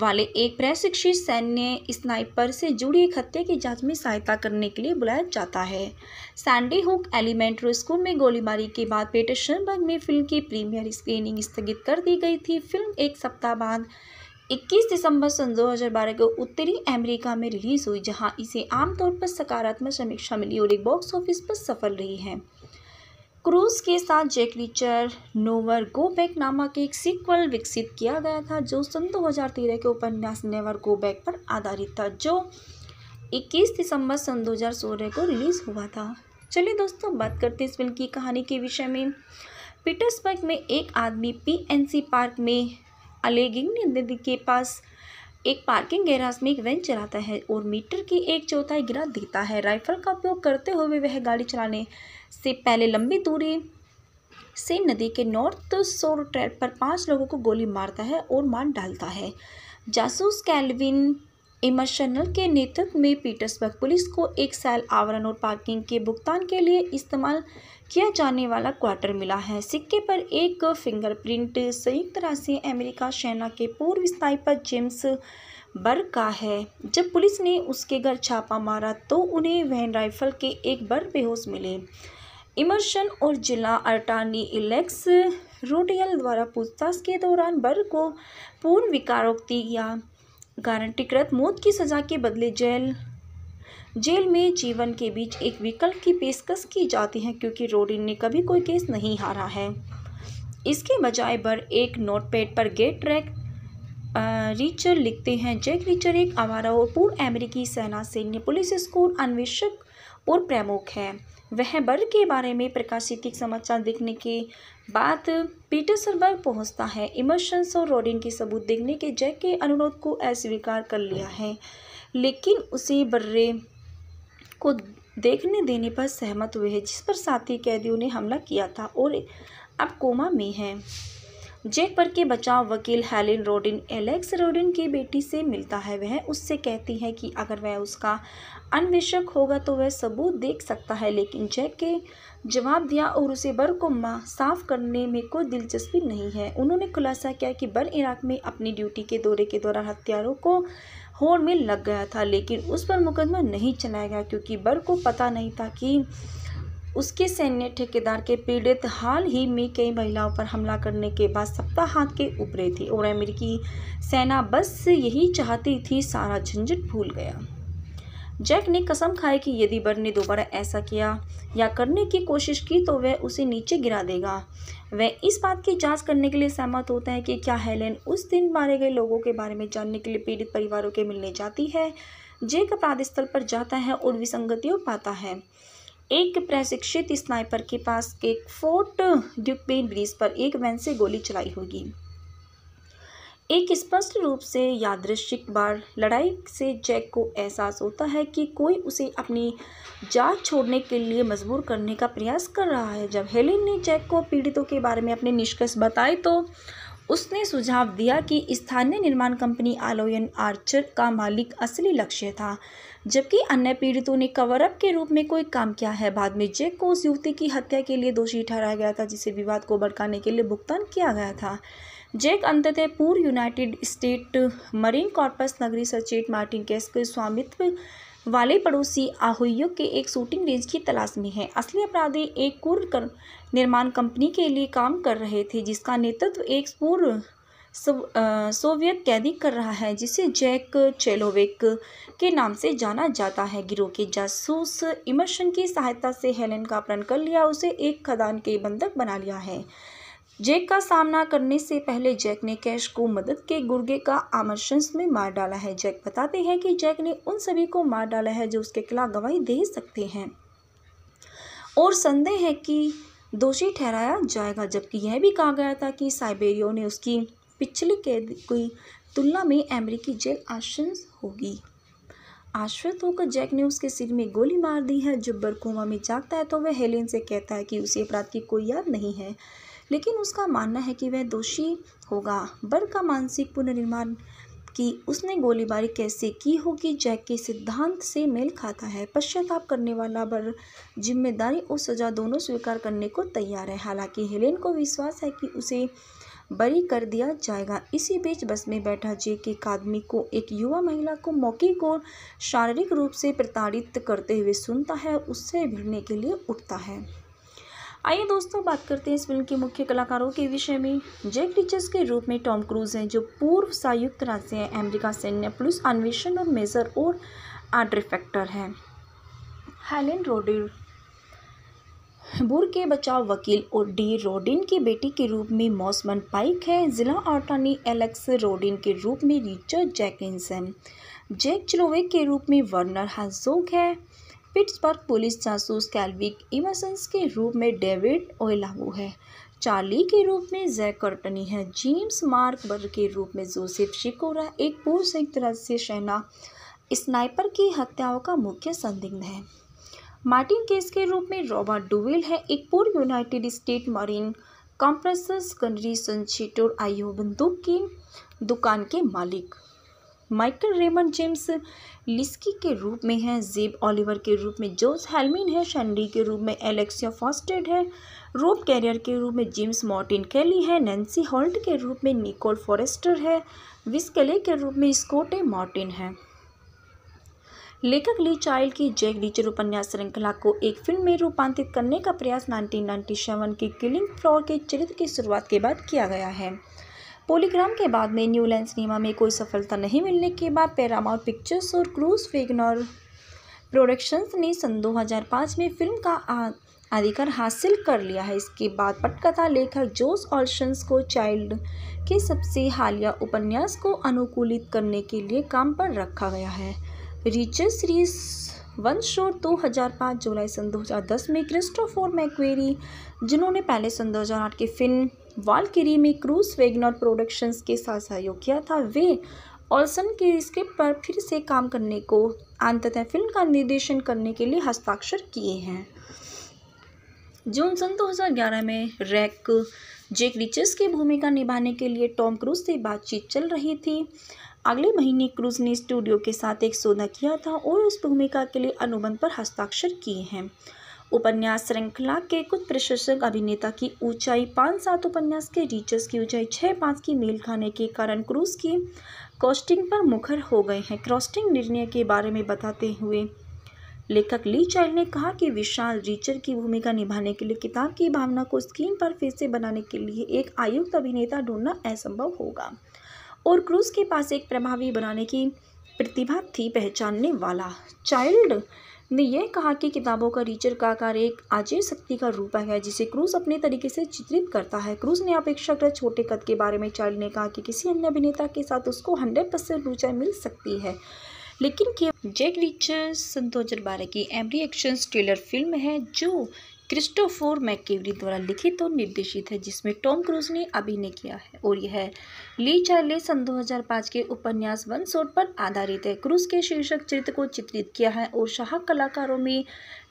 S1: वाले एक प्रशिक्षित सैन्य स्नाइपर से जुड़ी एक हत्या की जांच में सहायता करने के लिए बुलाया जाता है सैंडी हुक एलिमेंट्री स्कूल में गोलीबारी के बाद पेटर शनबर्ग में फिल्म की प्रीमियर स्क्रीनिंग स्थगित कर दी गई थी फिल्म एक सप्ताह बाद 21 दिसंबर सन 2012 को उत्तरी अमेरिका में रिलीज हुई जहां इसे आमतौर पर सकारात्मक समीक्षा मिली और एक बॉक्स ऑफिस पर सफल रही है क्रूज के साथ Jack Reacher nowhere go back नामक एक सीक्वल विकसित किया गया था जो सन 2013 के उपन्यास नेवर गो बैक पर आधारित था जो 21 दिसंबर सन 2016 को रिलीज़ हुआ था चलिए दोस्तों बात करते हैं इस फिल्म की कहानी के विषय में पीटर्सबर्ग में एक आदमी पीएनसी पार्क में अलेगिंग के पास एक पार्किंग गैराज में एक वैन चलाता है और मीटर की एक चौथाई गिरा देता है राइफल का उपयोग करते हुए वह गाड़ी चलाने से पहले लंबी दूरी से नदी के नॉर्थ सोर ट्रैक पर पांच लोगों को गोली मारता है और मार डालता है जासूस कैलविन इमर्शनल के नेतृत्व में पीटर्सबर्ग पुलिस को एक साल आवरण और पार्किंग के भुगतान के लिए इस्तेमाल किया जाने वाला क्वार्टर मिला है सिक्के पर एक फिंगरप्रिंट संयुक्त राज्य अमेरिका सेना के पूर्व स्थाई पर जेम्स बर का है जब पुलिस ने उसके घर छापा मारा तो उन्हें वहन राइफल के एक बर बेहोश मिले इमर्शन और जिला अटार्नी इलेक्स रोडियल द्वारा पूछताछ के दौरान बर को पूर्ण विकारोक्ति या गारंटीकृत मौत की सजा के बदले जेल जेल में जीवन के बीच एक विकल्प की पेशकश की जाती है क्योंकि रोडिन ने कभी कोई केस नहीं हारा है इसके बजाय बर एक नोटपैड पर गेट ट्रैक रीचर लिखते हैं जैक रीचर एक आवारा और पूर्व अमेरिकी सेना सैन्य पुलिस स्कूल अन्वेषक और प्रमुख है वह बर के बारे में प्रकाशित एक समाचार देखने के बाद बर्ग पहुंचता है इमर्शंस और रोडिन के सबूत देखने के जैक के अनुरोध को अस्वीकार कर लिया है लेकिन उसे बर्रे को देखने देने पर सहमत हुए हैं जिस पर साथी कैदियों ने हमला किया था और अब कोमा में हैं पर के बचाव वकील हेलिन रोडिन एलेक्स रोडिन की बेटी से मिलता है वह उससे कहती है कि अगर वह उसका अन्वेषक होगा तो वह सबूत देख सकता है लेकिन जैक के जवाब दिया और उसे बर को साफ करने में कोई दिलचस्पी नहीं है उन्होंने खुलासा किया कि बर इराक में अपनी ड्यूटी के दौरे के दौरान हथियारों को होड़ में लग गया था लेकिन उस पर मुकदमा नहीं चलाया गया क्योंकि बर को पता नहीं था कि उसके सैन्य ठेकेदार के पीड़ित हाल ही में कई महिलाओं पर हमला करने के बाद सप्ताह हाथ के उपरे थे और अमेरिकी सेना बस यही चाहती थी सारा झंझट भूल गया जैक ने कसम खाई कि यदि बर्ड ने दोबारा ऐसा किया या करने की कोशिश की तो वह उसे नीचे गिरा देगा वह इस बात की जांच करने के लिए सहमत होता है कि क्या हेलेन उस दिन मारे गए लोगों के बारे में जानने के लिए पीड़ित परिवारों के मिलने जाती है जैक अपराध स्थल पर जाता है और विसंगतियों पाता है एक प्रशिक्षित स्नाइपर के पास एक फोर्ट ड्यूपेन ब्रिज पर एक वैन से गोली चलाई होगी एक स्पष्ट रूप से यादृश्यिक बार लड़ाई से जैक को एहसास होता है कि कोई उसे अपनी जात छोड़ने के लिए मजबूर करने का प्रयास कर रहा है जब हेलेन ने जैक को पीड़ितों के बारे में अपने निष्कर्ष बताए तो उसने सुझाव दिया कि स्थानीय निर्माण कंपनी आलोयन आर्चर का मालिक असली लक्ष्य था जबकि अन्य पीड़ितों ने कवरअप के रूप में कोई काम किया है बाद में जैक को उस युवती की हत्या के लिए दोषी ठहराया गया था जिसे विवाद को भड़काने के लिए भुगतान किया गया था जेक अंततः पूर्व यूनाइटेड स्टेट मरीन कॉर्पस नगरी सचेट मार्टिन केस के स्वामित्व वाले पड़ोसी आहुयो के एक शूटिंग रेंज की तलाश में है असली अपराधी एक कुर निर्माण कंपनी के लिए काम कर रहे थे जिसका नेतृत्व एक पूर्व सोवियत कैदी कर रहा है जिसे जैक चेलोविक के नाम से जाना जाता है गिरोह के जासूस इमर्शन की सहायता से हेलेन का अपहरण कर लिया उसे एक खदान के बंधक बना लिया है जैक का सामना करने से पहले जैक ने कैश को मदद के गुर्गे का आमर्शंस में मार डाला है जैक बताते हैं कि जैक ने उन सभी को मार डाला है जो उसके खिलाफ गवाही दे सकते हैं और संदेह है कि दोषी ठहराया जाएगा जबकि यह भी कहा गया था कि साइबेरियो ने उसकी पिछली कैद की तुलना में अमेरिकी जेल आशंस होगी आश्रित होकर जैक ने उसके सिर में गोली मार दी है जब बरकोमा में जागता है तो वह हेलेन से कहता है कि उसे अपराध की कोई याद नहीं है लेकिन उसका मानना है कि वह दोषी होगा बर का मानसिक पुनर्निर्माण कि उसने गोलीबारी कैसे की होगी जैक के सिद्धांत से मेल खाता है पश्चाताप करने वाला बर जिम्मेदारी और सजा दोनों स्वीकार करने को तैयार है हालांकि हेलेन को विश्वास है कि उसे बरी कर दिया जाएगा इसी बीच बस में बैठा जे के आदमी को एक युवा महिला को मौके को शारीरिक रूप से प्रताड़ित करते हुए सुनता है उससे भिड़ने के लिए उठता है आइए दोस्तों बात करते हैं इस फिल्म के मुख्य कलाकारों के विषय में जैक रिचर्स के रूप में टॉम क्रूज हैं जो पूर्व संयुक्त राज्य अमेरिका सैन्य पुलिस अन्वेषण और मेजर और आर्ट्रिफेक्टर हैं हेलेन रोडिर बुर के बचाव वकील और डी रोडिन की बेटी के रूप में मौसमन पाइक है जिला अटॉर्नी एलेक्स रोडिन के रूप में रिचर्ड हैं जैक चिलोवे के रूप में वर्नर हजोक है पिट्सबर्ग पुलिस जासूस कैलविक इमसंस के रूप में डेविड ओयलाहू है चार्ली के रूप में जैक है जेम्स मार्क के रूप में जोसेफ शिकोरा एक पूर्व संयुक्त राज्य सेना स्नाइपर की हत्याओं का मुख्य संदिग्ध है मार्टिन केस के रूप में रॉबर्ट डुविल है एक पूर्व United state marine compressors gunnery संचिटोर आयो बंदूक की दुकान के मालिक माइकल रेमन जेम्स लिस्की के रूप में है जेब ऑलिवर के रूप में जोस हेलमिन है शनरी के रूप में एलेक्सिया फॉस्टेड है रोब कैरियर के रूप में जेम्स मॉर्टिन कैली है नैन्सी हॉल्ट के रूप में निकोल फॉरेस्टर है विस्कले के रूप में स्कोटे मॉर्टिन है लेखक ली चाइल्ड की जैक रीचर उपन्यास श्रृंखला को एक फिल्म में रूपांतरित करने का प्रयास 1997 की किलिंग फ्लोर के चरित्र की शुरुआत के बाद किया गया है पोलीग्राम के बाद में न्यूलैंड सिनेमा में कोई सफलता नहीं मिलने के बाद पैरामाउंट पिक्चर्स और क्रूज फेगनर प्रोडक्शंस ने सन 2005 में फिल्म का अधिकार हासिल कर लिया है इसके बाद पटकथा लेखक जोस ऑल्शंस को चाइल्ड के सबसे हालिया उपन्यास को अनुकूलित करने के लिए काम पर रखा गया है रिचर सीरीज वन शोर दो हज़ार पाँच जुलाई सन दो हज़ार दस में क्रिस्टोफोर मैक्वेरी जिन्होंने पहले सन दो हजार आठ की फिल्म वालकेरी में क्रूज वेगनर प्रोडक्शंस के साथ सहयोग किया था वे ऑल्सन के स्क्रिप्ट पर फिर से काम करने को अंततः फिल्म का निर्देशन करने के लिए हस्ताक्षर किए हैं जून सन 2011 में रैक जेक रिचर्स की भूमिका निभाने के लिए टॉम क्रूज से बातचीत चल रही थी अगले महीने क्रूज ने स्टूडियो के साथ एक सौदा किया था और उस भूमिका के लिए अनुबंध पर हस्ताक्षर किए हैं उपन्यास श्रृंखला के कुछ प्रशंसक अभिनेता की ऊंचाई पाँच सात उपन्यास के रीचर्स की ऊंचाई छः पाँच की मेल खाने के कारण क्रूज की कॉस्टिंग पर मुखर हो गए हैं क्रॉस्टिंग निर्णय के बारे में बताते हुए लेखक ली चाइल्ड ने कहा कि विशाल रीचर की भूमिका निभाने के लिए किताब की भावना को स्क्रीन पर फिर से बनाने के लिए एक आयुक्त अभिनेता ढूंढना असंभव होगा और क्रूज के पास एक प्रभावी बनाने की प्रतिभा थी पहचानने वाला चाइल्ड ने यह कहा कि किताबों का रीचर का आकार एक आचय शक्ति का रूप है जिसे क्रूज अपने तरीके से चित्रित करता है क्रूज ने अपेक्षाकृत छोटे कद के बारे में चार्ली ने कहा कि किसी अन्य अभिनेता के साथ उसको हंड्रेड परसेंट रुचि मिल सकती है लेकिन के जैक दो सन बारह की एमरी एक्शन ट्रेलर फिल्म है जो क्रिस्टोफोर मैकेवरी द्वारा लिखित और निर्देशित है जिसमें टॉम क्रूज ने अभिनय किया है और यह ली चार्ले सन 2005 के उपन्यास वन सोट पर आधारित है क्रूज के शीर्षक चित्र को चित्रित किया है और शाह कलाकारों में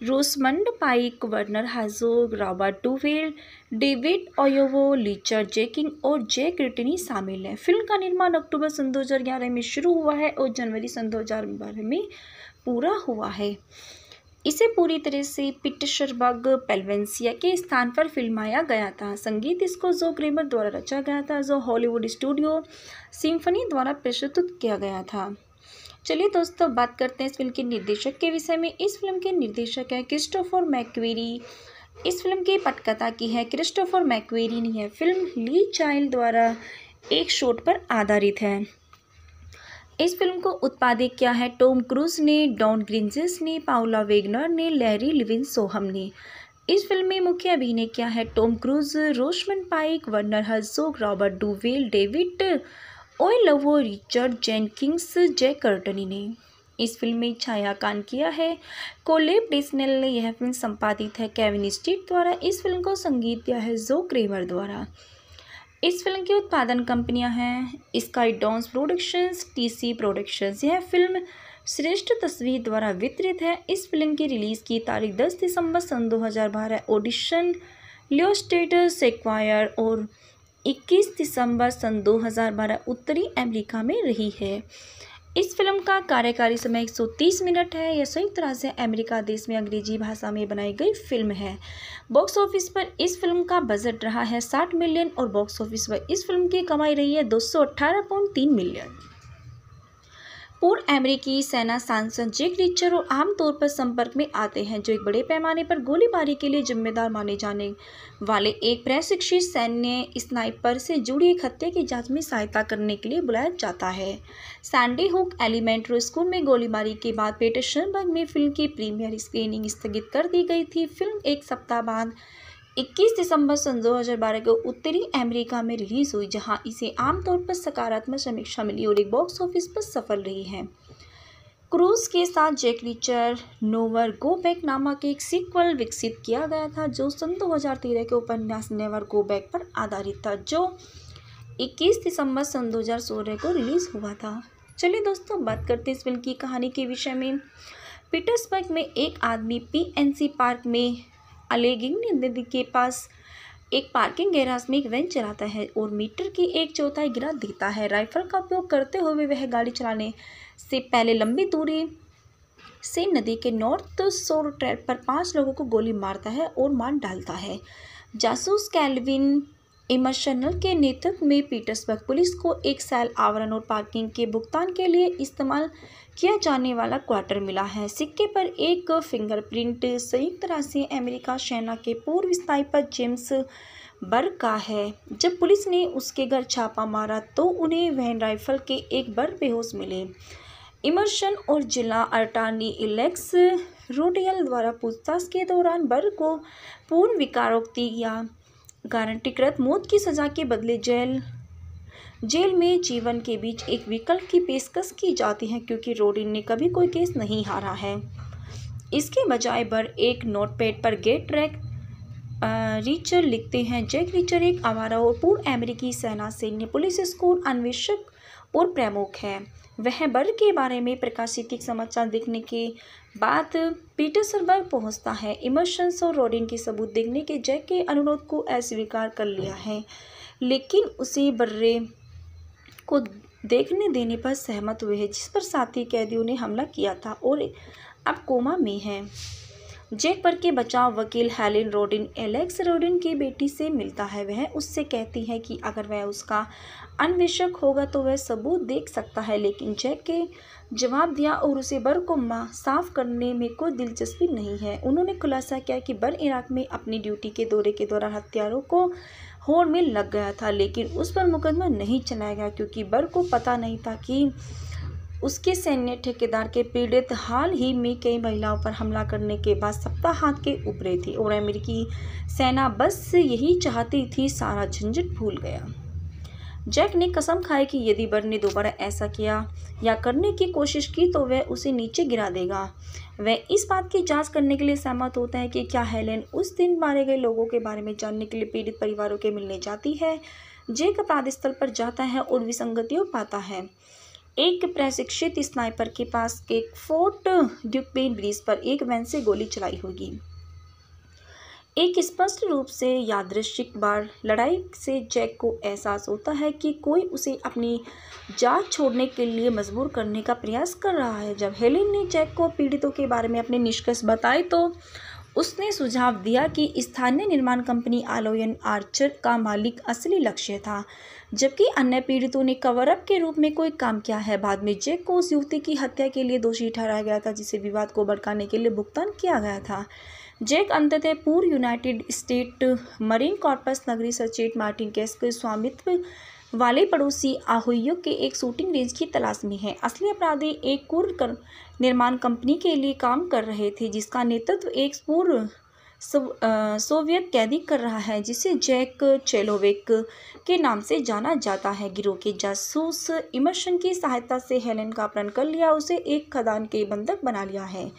S1: रोसमंड पाइक वर्नर हाजो Robert टूफील्ड David Oyelowo Richard Jenkins और जे क्रिटनी शामिल हैं फिल्म का निर्माण अक्टूबर सन दो में शुरू हुआ है और जनवरी सन दो में पूरा हुआ है इसे पूरी तरह से पिटशरबग पेल्वेंसिया के स्थान पर फिल्माया गया था संगीत इसको जो ग्रेमर द्वारा रचा गया था जो हॉलीवुड स्टूडियो सिम्फनी द्वारा प्रस्तुत किया गया था चलिए दोस्तों बात करते हैं इस फिल्म के निर्देशक के विषय में इस फिल्म के निर्देशक हैं क्रिस्टोफर मैक्वेरी इस फिल्म की पटकथा की है क्रिस्टोफर मैक्वेरी ने यह फिल्म ली चाइल्ड द्वारा एक शोट पर आधारित है इस फिल्म को उत्पादित किया है टॉम क्रूज ने डॉन ग्रिंजिस ने पाउला वेगनर ने लैरी लिविन सोहम ने इस फिल्म में मुख्य अभिनय किया है Tom Cruise Rosamund Pike Werner Herzog Robert Duvall David Oyelowo Richard Jenkins Jai Courtney ने इस फिल्म में छायाकान किया है कोलेब डिस्नेल ने यह फिल्म संपादित है केविन स्टीट द्वारा इस फिल्म को संगीत दिया है जो क्रेमर द्वारा इस फिल्म की उत्पादन कंपनियां हैं Skydance productions TC productions यह फिल्म श्रेष्ठ तस्वीर द्वारा वितरित है इस फिल्म की रिलीज़ की तारीख 10 दिसंबर सन 2012 ऑडिशन स्टेटस एक्वायर और 21 दिसंबर सन 2012 उत्तरी अमेरिका में रही है इस फिल्म का कार्यकारी समय 130 मिनट है यह संयुक्त राज्य अमेरिका देश में अंग्रेजी भाषा में बनाई गई फिल्म है बॉक्स ऑफिस पर इस फिल्म का बजट रहा है 60 मिलियन और बॉक्स ऑफिस पर इस फिल्म की कमाई रही है दो मिलियन पूर्व अमेरिकी सेना सांसद जेक रिचर और आमतौर पर संपर्क में आते हैं जो एक बड़े पैमाने पर गोलीबारी के लिए जिम्मेदार माने जाने वाले एक प्रशिक्षित सैन्य स्नाइपर से जुड़ी एक हत्या की जांच में सहायता करने के लिए बुलाया जाता है सैंडी हुक एलिमेंट्री स्कूल में गोलीबारी के बाद पेटर में फिल्म की प्रीमियर स्क्रीनिंग स्थगित कर दी गई थी फिल्म एक सप्ताह बाद 21 दिसंबर सन 2012 को उत्तरी अमेरिका में रिलीज हुई जहां इसे आमतौर पर सकारात्मक समीक्षा मिली और एक बॉक्स ऑफिस पर सफल रही है क्रूज के साथ Jack Reacher nowhere go back नामक एक सीक्वल विकसित किया गया था जो सन 2013 के उपन्यास नेवर गो बैक पर आधारित था जो 21 दिसंबर सन 2016 को रिलीज़ हुआ था चलिए दोस्तों बात करते हैं इस फिल्म की कहानी के विषय में पीटर्सबर्ग में एक आदमी पीएनसी पार्क में अलेगिंग के पास एक पार्किंग गैराज में एक वैन चलाता है और मीटर की एक चौथाई गिरा देता है राइफल का उपयोग करते हुए वह गाड़ी चलाने से पहले लंबी दूरी से नदी के नॉर्थ सोर ट्रैक पर पांच लोगों को गोली मारता है और मार डालता है जासूस कैलविन इमर्शनल के नेतृत्व में पीटर्सबर्ग पुलिस को एक साल आवरण और पार्किंग के भुगतान के लिए इस्तेमाल किया जाने वाला क्वार्टर मिला है सिक्के पर एक फिंगरप्रिंट संयुक्त राज्य अमेरिका सेना के पूर्व स्नाइपर जेम्स बर का है जब पुलिस ने उसके घर छापा मारा तो उन्हें वहन राइफल के एक बर बेहोश मिले इमर्शन और जिला अटार्नी इलेक्स रोडियल द्वारा पूछताछ के दौरान बर को पूर्ण विकारोक्ति या गारंटीकृत मौत की सज़ा के बदले जेल जेल में जीवन के बीच एक विकल्प की पेशकश की जाती है क्योंकि रोडिन ने कभी कोई केस नहीं हारा है इसके बजाय बर एक नोटपैड पर गेट ट्रैक रीचर लिखते हैं जैक रीचर एक आवारा और पूर्व अमेरिकी सेना सैन्य पुलिस स्कूल अन्वेषक और प्रमुख है वह बर के बारे में प्रकाशित एक समाचार देखने के बाद पीटरसनबर्ग पहुंचता है इमर्शंस और रोडिन के सबूत देखने के जैक के अनुरोध को अस्वीकार कर लिया है लेकिन उसे बर्रे को देखने देने पर सहमत हुए हैं जिस पर साथी कैदियों ने हमला किया था और अब कोमा में हैं पर के बचाव वकील हेलिन रोडिन एलेक्स रोडिन की बेटी से मिलता है वह उससे कहती है कि अगर वह उसका अन्वेषक होगा तो वह सबूत देख सकता है लेकिन जैक के जवाब दिया और उसे बर को साफ करने में कोई दिलचस्पी नहीं है उन्होंने खुलासा किया कि बर इराक में अपनी ड्यूटी के दौरे के दौरान हथियारों को होड़ में लग गया था लेकिन उस पर मुकदमा नहीं चलाया गया क्योंकि बर को पता नहीं था कि उसके सैन्य ठेकेदार के पीड़ित हाल ही में कई महिलाओं पर हमला करने के बाद सप्ताह हाथ के ऊपरे थी और अमेरिकी सेना बस यही चाहती थी सारा झंझट भूल गया जैक ने कसम खाई कि यदि बर्ड ने दोबारा ऐसा किया या करने की कोशिश की तो वह उसे नीचे गिरा देगा वह इस बात की जांच करने के लिए सहमत होता है कि क्या हेलेन उस दिन मारे गए लोगों के बारे में जानने के लिए पीड़ित परिवारों के मिलने जाती है जैक अपराध स्थल पर जाता है और विसंगतियों पाता है एक प्रशिक्षित स्नाइपर के पास एक फोर्ट ड्यूपेन ब्रिज पर एक वैन से गोली चलाई होगी एक स्पष्ट रूप से यादृश्यिक बार लड़ाई से जैक को एहसास होता है कि कोई उसे अपनी जात छोड़ने के लिए मजबूर करने का प्रयास कर रहा है जब हेलेन ने जैक को पीड़ितों के बारे में अपने निष्कर्ष बताए तो उसने सुझाव दिया कि स्थानीय निर्माण कंपनी आलोयन आर्चर का मालिक असली लक्ष्य था जबकि अन्य पीड़ितों ने कवरअप के रूप में कोई काम किया है बाद में जैक को उस युवती की हत्या के लिए दोषी ठहराया गया था जिसे विवाद को भड़काने के लिए भुगतान किया गया था जेक अंततः पूर्व यूनाइटेड स्टेट मरीन कॉर्पस नगरी सचेट मार्टिन केस के स्वामित्व वाले पड़ोसी आहुयो के एक शूटिंग रेंज की तलाश में है असली अपराधी एक कुर निर्माण कंपनी के लिए काम कर रहे थे जिसका नेतृत्व एक पूर्व सोवियत कैदी कर रहा है जिसे जैक चेलोविक के नाम से जाना जाता है गिरोह के जासूस इमर्शन की सहायता से हेलेन का अपहरण कर लिया उसे एक खदान के बंधक बना लिया है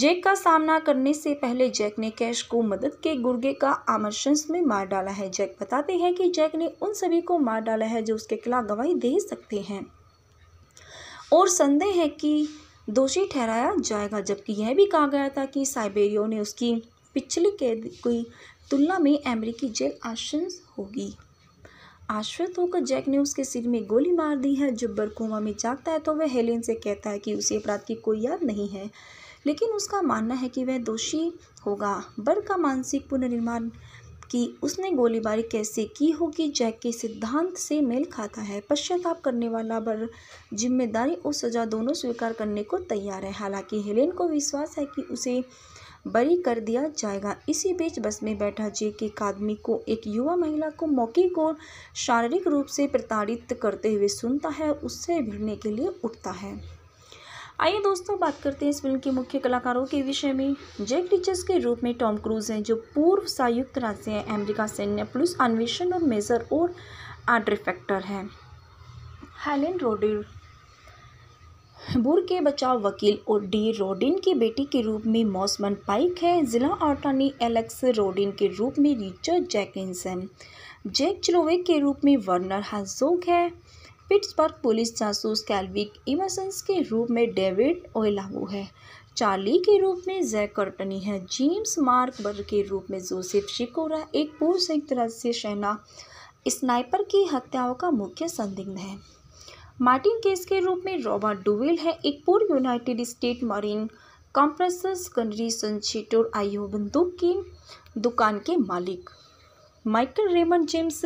S1: जैक का सामना करने से पहले जैक ने कैश को मदद के गुर्गे का आमर्शन में मार डाला है जैक बताते हैं कि जैक ने उन सभी को मार डाला है जो उसके खिलाफ गवाही दे सकते हैं और संदेह है कि दोषी ठहराया जाएगा जबकि यह भी कहा गया था कि साइबेरियो ने उसकी पिछली कैद की तुलना में अमेरिकी जेल आशंस होगी आश्वस्त होकर जैक ने उसके सिर में गोली मार दी है जब बरकोमा में जागता है तो वह हेलेन से कहता है कि उसे अपराध की कोई याद नहीं है लेकिन उसका मानना है कि वह दोषी होगा बर का मानसिक पुनर्निर्माण कि उसने गोलीबारी कैसे की होगी जैक के सिद्धांत से मेल खाता है पश्चाताप करने वाला बर जिम्मेदारी और सजा दोनों स्वीकार करने को तैयार है हालांकि हेलेन को विश्वास है कि उसे बरी कर दिया जाएगा इसी बीच बस में बैठा जे के आदमी को एक युवा महिला को मौके को शारीरिक रूप से प्रताड़ित करते हुए सुनता है उससे भिड़ने के लिए उठता है आइए दोस्तों बात करते हैं इस फिल्म के मुख्य कलाकारों के विषय में जैक टीचर्स के रूप में टॉम क्रूज हैं जो पूर्व संयुक्त राज्य अमेरिका सैन्य पुलिस अन्वेषण और मेजर और आर्ट्रिफेक्टर हैं हेलेन रोडिर बुर के बचाव वकील और डी रोडिन की बेटी के रूप में मौसमन पाइक है जिला अटॉर्नी एलेक्स रोडिन के रूप में रिचर्ड जैकिंसन जैक चिलोवे के रूप में वर्नर हजोग है पिट्सबर्ग पुलिस जासूस कैल्विक इमसंस के रूप में डेविड ओलागू है चार्ली के रूप में जैक कर्टनी है जेम्स मार्कबर के रूप में जोसेफ शिकोरा एक पूर्व संयुक्त राज्य सेना स्नाइपर की हत्याओं का मुख्य संदिग्ध है मार्टिन केस के रूप में रॉबर्ट डुवेल है एक पूर्व United state marine compressors gunnery संचेटोर आयो बंदूक की दुकान के मालिक माइकल रेमन जेम्स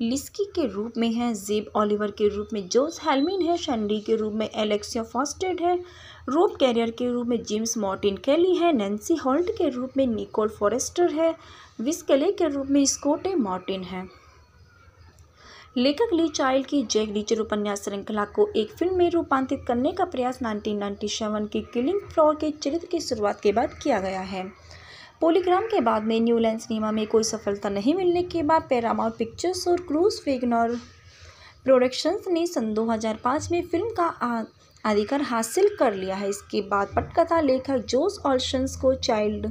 S1: लिस्की के रूप में है जेब ऑलिवर के रूप में जोस हेलमिन है शनरी के रूप में एलेक्सिया फॉस्टेड है रोब कैरियर के रूप में जेम्स मॉर्टिन कैली है नैन्सी हॉल्ट के रूप में निकोल फॉरेस्टर है विस्कले के रूप में स्कोटे मॉर्टिन है लेखक ली चाइल्ड की जैक रीचर उपन्यास श्रृंखला को एक फिल्म में रूपांतरित करने का प्रयास 1997 की किलिंग फ्लोर के चरित्र की शुरुआत के बाद किया गया है पोलीग्राम के बाद में न्यूलैंड सिनेमा में कोई सफलता नहीं मिलने के बाद पैरामाउंट पिक्चर्स और क्रूज फेगनॉर प्रोडक्शंस ने सन 2005 में फिल्म का अधिकार हासिल कर लिया है इसके बाद पटकथा लेखक जोस ऑल्शंस को चाइल्ड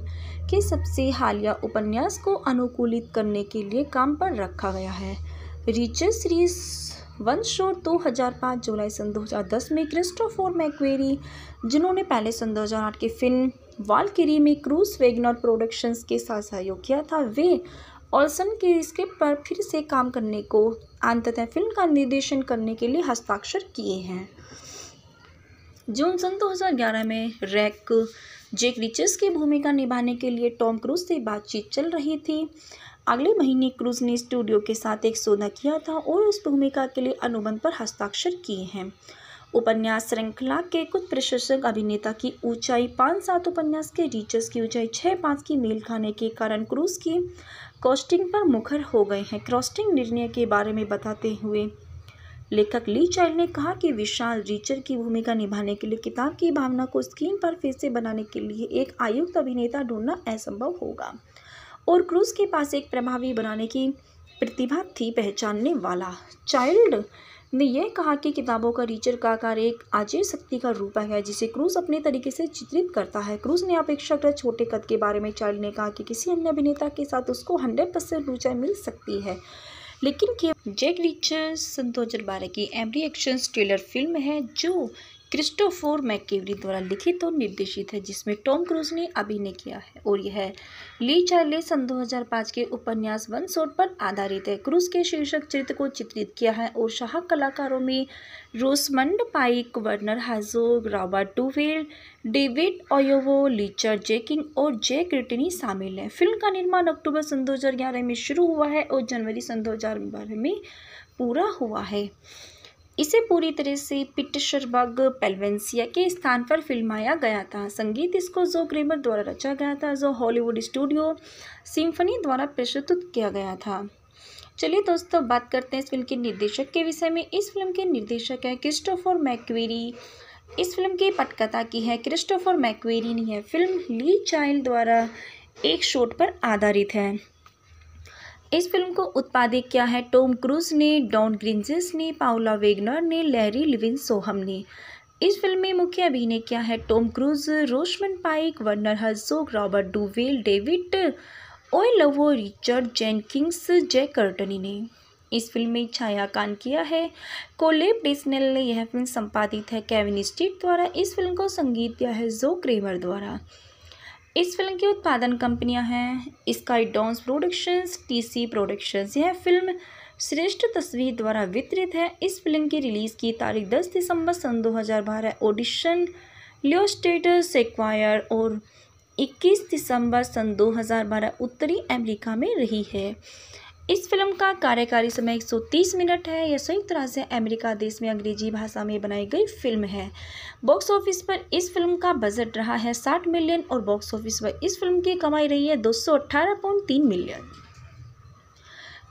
S1: के सबसे हालिया उपन्यास को अनुकूलित करने के लिए काम पर रखा गया है रिचर्ड सीरीज वन शो 2005 जुलाई सन 2010 में क्रिस्टोफोर मैक्वेरी जिन्होंने पहले सन 2008 की फिल्म वालकिरी में क्रूस वेगनर प्रोडक्शंस के साथ सहयोग किया था वे ऑल्सन के स्क्रिप्ट पर फिर से काम करने को अंततः फिल्म का निर्देशन करने के लिए हस्ताक्षर किए हैं जून सन 2011 में रैक जेक रिचर्स की भूमिका निभाने के लिए टॉम क्रूज से बातचीत चल रही थी अगले महीने क्रूज ने स्टूडियो के साथ एक सौदा किया था और उस भूमिका के लिए अनुबंध पर हस्ताक्षर किए हैं उपन्यास श्रृंखला के कुछ प्रशंसक अभिनेता की ऊंचाई पाँच सात उपन्यास के रीचर्स की ऊंचाई छः पाँच की मेल खाने के कारण क्रूज की कॉस्टिंग पर मुखर हो गए हैं क्रॉस्टिंग निर्णय के बारे में बताते हुए लेखक ली चाइल्ड ने कहा कि विशाल रीचर की भूमिका निभाने के लिए किताब की भावना को स्क्रीन पर फिर से बनाने के लिए एक आयुक्त अभिनेता ढूंढना असंभव होगा और क्रूज के पास एक प्रभावी बनाने की प्रतिभा थी पहचानने वाला चाइल्ड ने यह कहा कि किताबों का रीचर का आकार एक आजीव शक्ति का रूप है जिसे क्रूज अपने तरीके से चित्रित करता है क्रूज ने अपेक्षाकृत छोटे कद के बारे में चाइल्ड ने कहा कि किसी अन्य अभिनेता के साथ उसको हंड्रेड परसेंट ऊंचाई मिल सकती है लेकिन जैक रिचर्स सन 2012 की एमरी एक्शन ट्रेलर फिल्म है जो क्रिस्टोफोर मैकेवरी द्वारा लिखित और निर्देशित है जिसमें टॉम क्रूज ने अभिनय किया है और यह ली चार्ले सन 2005 के उपन्यास वन सोट पर आधारित है क्रूज के शीर्षक चित्र को चित्रित किया है और शाह कलाकारों में Rosamund Pike Werner Herzog Robert Duvall David Oyelowo Richard Jenkins और जे क्रिटिनी शामिल हैं फिल्म का निर्माण अक्टूबर सन दो में शुरू हुआ है और जनवरी सन दो में पूरा हुआ है इसे पूरी तरह से पिटशरबर्ग पेलवेंसिया के स्थान पर फिल्माया गया था संगीत इसको जो ग्रेमर द्वारा रचा गया था जो हॉलीवुड स्टूडियो सिम्फनी द्वारा प्रस्तुत किया गया था चलिए दोस्तों बात करते हैं इस फिल्म के निर्देशक के विषय में इस फिल्म के निर्देशक हैं क्रिस्टोफर मैक्वेरी इस फिल्म की पटकथा की है क्रिस्टोफर मैक्वेरी ने यह फिल्म ली चाइल्ड द्वारा एक शोट पर आधारित है इस फिल्म को उत्पादित किया है टॉम क्रूज ने डॉन ग्रिंजिस ने पाउला वेगनर ने लैरी लिविन सोहम ने इस फिल्म में मुख्य अभिनय किया है Tom Cruise Rosamund Pike Werner Herzog Robert Duvall David Oyelowo Richard Jenkins Jack Courtney ने इस फिल्म में छायाकान किया है कोलेब डिस्नेल ने यह फिल्म संपादित है केविन स्टीट द्वारा इस फिल्म को संगीत दिया है जो क्रेमर द्वारा इस फिल्म की उत्पादन कंपनियां हैं Skydance productions TC productions यह फिल्म श्रेष्ठ तस्वीर द्वारा वितरित है इस फिल्म की रिलीज़ की तारीख 10 दिसंबर सन 2012 ऑडिशन लियो स्टेटस एक्वायर और 21 दिसंबर सन 2012 उत्तरी अमेरिका में रही है इस फिल्म का कार्यकारी समय 130 मिनट है यह संयुक्त राज्य अमेरिका देश में अंग्रेजी भाषा में बनाई गई फिल्म है बॉक्स ऑफिस पर इस फिल्म का बजट रहा है 60 मिलियन और बॉक्स ऑफिस पर इस फिल्म की कमाई रही है दो मिलियन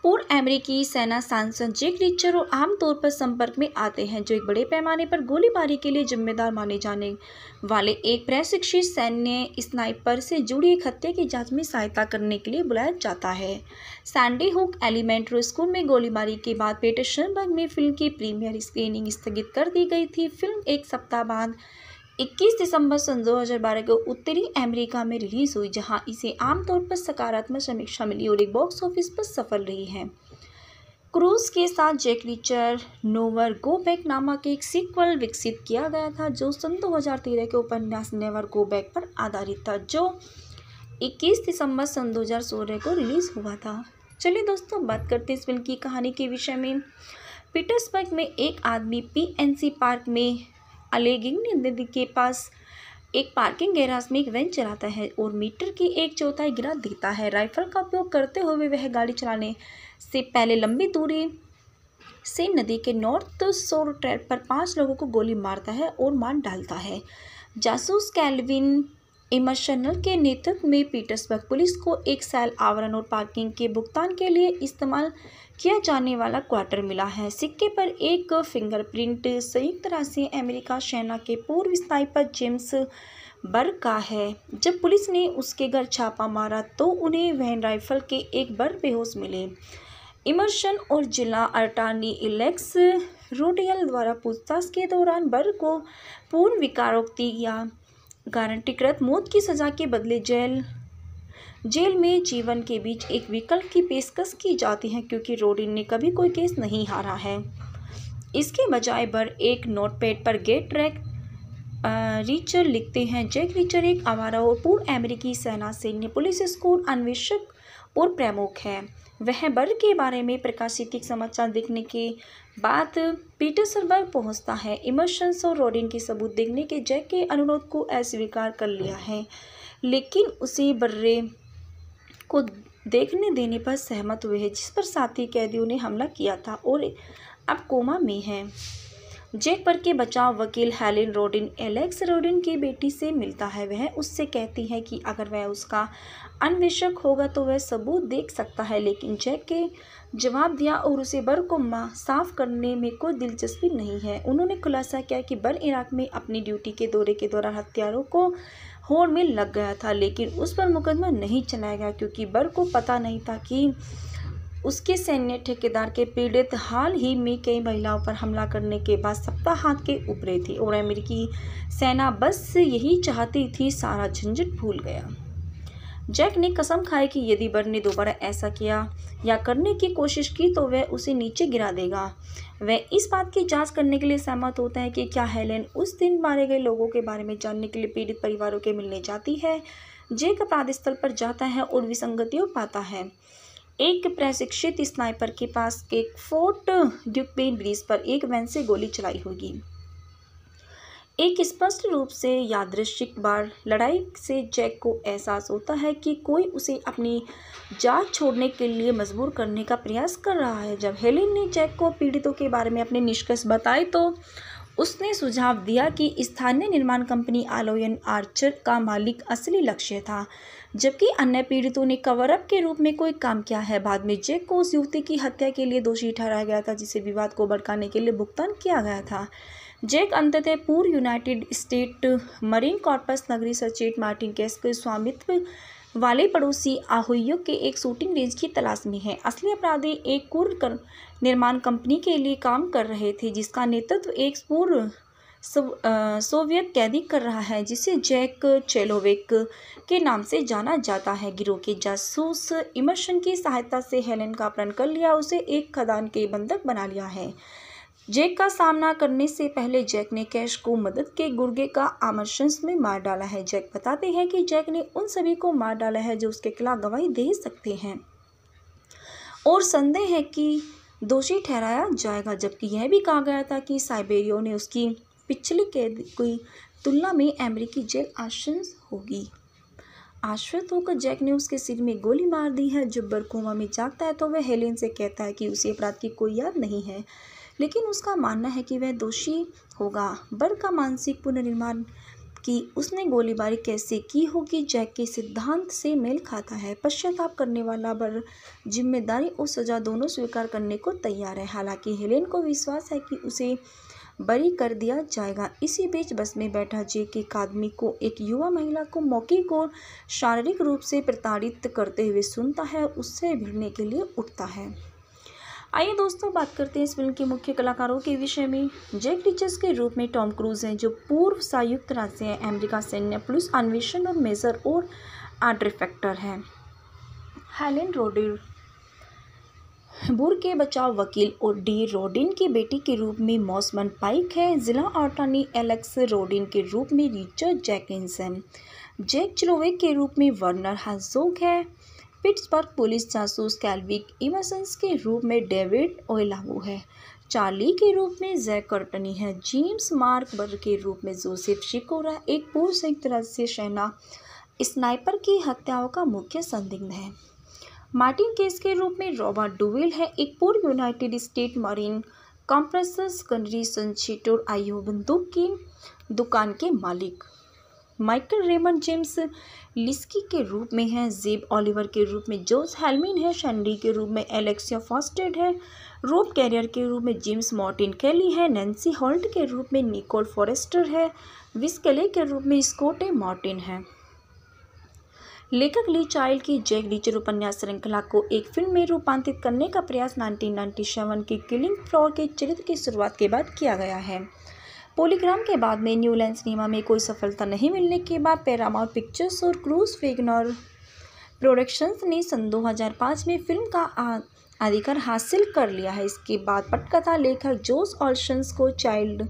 S1: पूर्व अमेरिकी सेना सांसद जेक रिचर और आमतौर पर संपर्क में आते हैं जो एक बड़े पैमाने पर गोलीबारी के लिए जिम्मेदार माने जाने वाले एक प्रशिक्षित सैन्य स्नाइपर से जुड़ी एक हत्या की जांच में सहायता करने के लिए बुलाया जाता है सैंडी हुक एलिमेंट्री स्कूल में गोलीबारी के बाद पेटर में फिल्म की प्रीमियर स्क्रीनिंग स्थगित कर दी गई थी फिल्म एक सप्ताह बाद 21 दिसंबर सन 2012 को उत्तरी अमेरिका में रिलीज हुई जहां इसे आमतौर पर सकारात्मक समीक्षा मिली और एक बॉक्स ऑफिस पर सफल रही है क्रूज के साथ Jack Reacher nowhere go back नामक एक सीक्वल विकसित किया गया था जो सन 2013 के उपन्यास नेवर गो बैक पर आधारित था जो 21 दिसंबर सन 2016 को रिलीज़ हुआ था चलिए दोस्तों बात करते हैं इस फिल्म की कहानी के विषय में पीटर्सबर्ग में एक आदमी पीएनसी पार्क में अलेगिंग नदी के पास एक पार्किंग गैराज में एक वैन चलाता है और मीटर की एक चौथाई गिरा देता है राइफल का उपयोग करते हुए वह गाड़ी चलाने से पहले लंबी दूरी से नदी के नॉर्थ सोर ट्रैक पर पांच लोगों को गोली मारता है और मार डालता है जासूस कैलविन इमर्शनल के नेतृत्व में पीटर्सबर्ग पुलिस को एक सेल आवरण और पार्किंग के भुगतान के लिए इस्तेमाल किया जाने वाला क्वार्टर मिला है सिक्के पर एक फिंगरप्रिंट संयुक्त राष्ट्र अमेरिका सेना के पूर्व स्नाइपर जेम्स बर का है जब पुलिस ने उसके घर छापा मारा तो उन्हें वहन राइफल के एक बर बेहोश मिले इमर्शन और जिला अटार्नी इलेक्स रोडियल द्वारा पूछताछ के दौरान बर को पूर्ण विकारोक्ति या गारंटीकृत मौत की सज़ा के बदले जेल जेल में जीवन के बीच एक विकल्प की पेशकश की जाती है क्योंकि रोडिन ने कभी कोई केस नहीं हारा है इसके बजाय बर एक नोटपैड पर गेट ट्रैक रीचर लिखते हैं जैक रीचर एक आवारा और पूर्व अमेरिकी सेना सैन्य पुलिस स्कूल अन्वेषक और प्रमुख है वह बर के बारे में प्रकाशित एक समाचार देखने के बाद बर्ग पहुंचता है इमर्शंस और रोडिन के सबूत देखने के जैक के अनुरोध को अस्वीकार कर लिया है लेकिन उसे बर्रे को देखने देने पर सहमत हुए हैं जिस पर साथी कैदियों ने हमला किया था और अब कोमा में है जेक पर के बचाव वकील हेलिन रोडिन एलेक्स रोडिन की बेटी से मिलता है वह उससे कहती है कि अगर वह उसका अन्वेषक होगा तो वह सबूत देख सकता है लेकिन जैक के जवाब दिया और उसे बर को साफ करने में कोई दिलचस्पी नहीं है उन्होंने खुलासा किया कि बर इराक में अपनी ड्यूटी के दौरे के दौरान हथियारों को होड़ में लग गया था लेकिन उस पर मुकदमा नहीं चलाया गया क्योंकि बर को पता नहीं था कि उसके सैन्य ठेकेदार के पीड़ित हाल ही में कई महिलाओं पर हमला करने के बाद सप्ताह हाथ के ऊपरे थे और अमेरिकी सेना बस यही चाहती थी सारा झंझट भूल गया जैक ने कसम खाई कि यदि बर्ड ने दोबारा ऐसा किया या करने की कोशिश की तो वह उसे नीचे गिरा देगा वह इस बात की जांच करने के लिए सहमत होता है कि क्या हेलेन उस दिन मारे गए लोगों के बारे में जानने के लिए पीड़ित परिवारों के मिलने जाती है जैक अपराध स्थल पर जाता है और विसंगतियों पाता है एक प्रशिक्षित स्नाइपर के पास एक फोर्ट ड्यूपेन ब्रिज पर एक वैन से गोली चलाई होगी एक स्पष्ट रूप से यादृश्यिक बार लड़ाई से जैक को एहसास होता है कि कोई उसे अपनी जात छोड़ने के लिए मजबूर करने का प्रयास कर रहा है जब हेलिन ने जैक को पीड़ितों के बारे में अपने निष्कर्ष बताए तो उसने सुझाव दिया कि स्थानीय निर्माण कंपनी आलोयन आर्चर का मालिक असली लक्ष्य था जबकि अन्य पीड़ितों ने कवरअप के रूप में कोई काम किया है बाद में जैक को उस युवती की हत्या के लिए दोषी ठहराया गया था जिसे विवाद को भड़काने के लिए भुगतान किया गया था जेक अंततः पूर्व यूनाइटेड स्टेट मरीन कॉर्पस नगरी सचेट मार्टिन कैस के स्वामित्व वाले पड़ोसी आहुयो के एक शूटिंग रेंज की तलाश में है असली अपराधी एक कुर निर्माण कंपनी के लिए काम कर रहे थे जिसका नेतृत्व एक पूर्व सोवियत कैदी कर रहा है जिसे जैक चेलोविक के नाम से जाना जाता है गिरोह के जासूस इमर्शन की सहायता से हेलेन का अपहरण कर लिया उसे एक खदान के बंधक बना लिया है जैक का सामना करने से पहले जैक ने कैश को मदद के गुर्गे का आमर्शंस में मार डाला है जैक बताते हैं कि जैक ने उन सभी को मार डाला है जो उसके खिलाफ गवाही दे सकते हैं और संदेह है कि दोषी ठहराया जाएगा जबकि यह भी कहा गया था कि साइबेरियो ने उसकी पिछली कैद की तुलना में अमेरिकी जेल आशंस होगी आश्रित होकर जैक ने उसके सिर में गोली मार दी है जब बरकोमा में जागता है तो वह हेलेन से कहता है कि उसे अपराध की कोई याद नहीं है लेकिन उसका मानना है कि वह दोषी होगा बर का मानसिक पुनर्निर्माण कि उसने गोलीबारी कैसे की होगी जैक के सिद्धांत से मेल खाता है पश्चाताप करने वाला बर जिम्मेदारी और सजा दोनों स्वीकार करने को तैयार है हालांकि हेलेन को विश्वास है कि उसे बरी कर दिया जाएगा इसी बीच बस में बैठा जेक एक आदमी को एक युवा महिला को मौके को शारीरिक रूप से प्रताड़ित करते हुए सुनता है उससे भिड़ने के लिए उठता है आइए दोस्तों बात करते हैं इस फिल्म के मुख्य कलाकारों के विषय में जैक रिचर्स के रूप में टॉम क्रूज हैं जो पूर्व संयुक्त राज्य अमेरिका सैन्य पुलिस अन्वेषण और मेजर और आर्ट्रिफेक्टर हैं हेलेन रोडिर बुर के बचाव वकील और डी रोडिन की बेटी के रूप में मौसमन पाइक है जिला आर्टानी एलेक्स रोडिन के रूप में रिचर्ड जैकिंसन जैक चलोवे के रूप में वर्नर हजोक है पिट्सबर्ग पुलिस जासूस कैलविक इमसंस के रूप में डेविड ओलागू है चार्ली के रूप में जैक कर्टनी है जेम्स मार्क बर्ग के रूप में जोसेफ शिकोरा एक पूर्व संयुक्त राज्य सेना स्नाइपर की हत्याओं का मुख्य संदिग्ध है मार्टिन केस के रूप में रॉबर्ट डुवेल है एक पूर्व United state Marine compress gunnery संचेटोर आयो बंदूक की दुकान के मालिक माइकल रेमन जेम्स लिस्की के रूप में हैं जेब ऑलिवर के रूप में जोस हेलमिन है शनरी के रूप में एलेक्सिया फॉस्टेड है रोब कैरियर के रूप में जेम्स मॉर्टिन कैली है नैन्सी हॉल्ट के रूप में निकोल फॉरेस्टर है विस्कले के रूप में स्कोटे मॉर्टिन है लेखक ली चाइल्ड की जैक रीचर उपन्यास श्रृंखला को एक फिल्म में रूपांतरित करने का प्रयास 1997 की किलिंग फ्लोर के चरित्र की शुरुआत के बाद किया गया है पोलीग्राम के बाद में न्यूलैंड सिनेमा में कोई सफलता नहीं मिलने के बाद पैरामाउंट पिक्चर्स और क्रूज फेगनर प्रोडक्शंस ने सन 2005 में फिल्म का अधिकार हासिल कर लिया है इसके बाद पटकथा लेखक जोस ऑल्शंस को चाइल्ड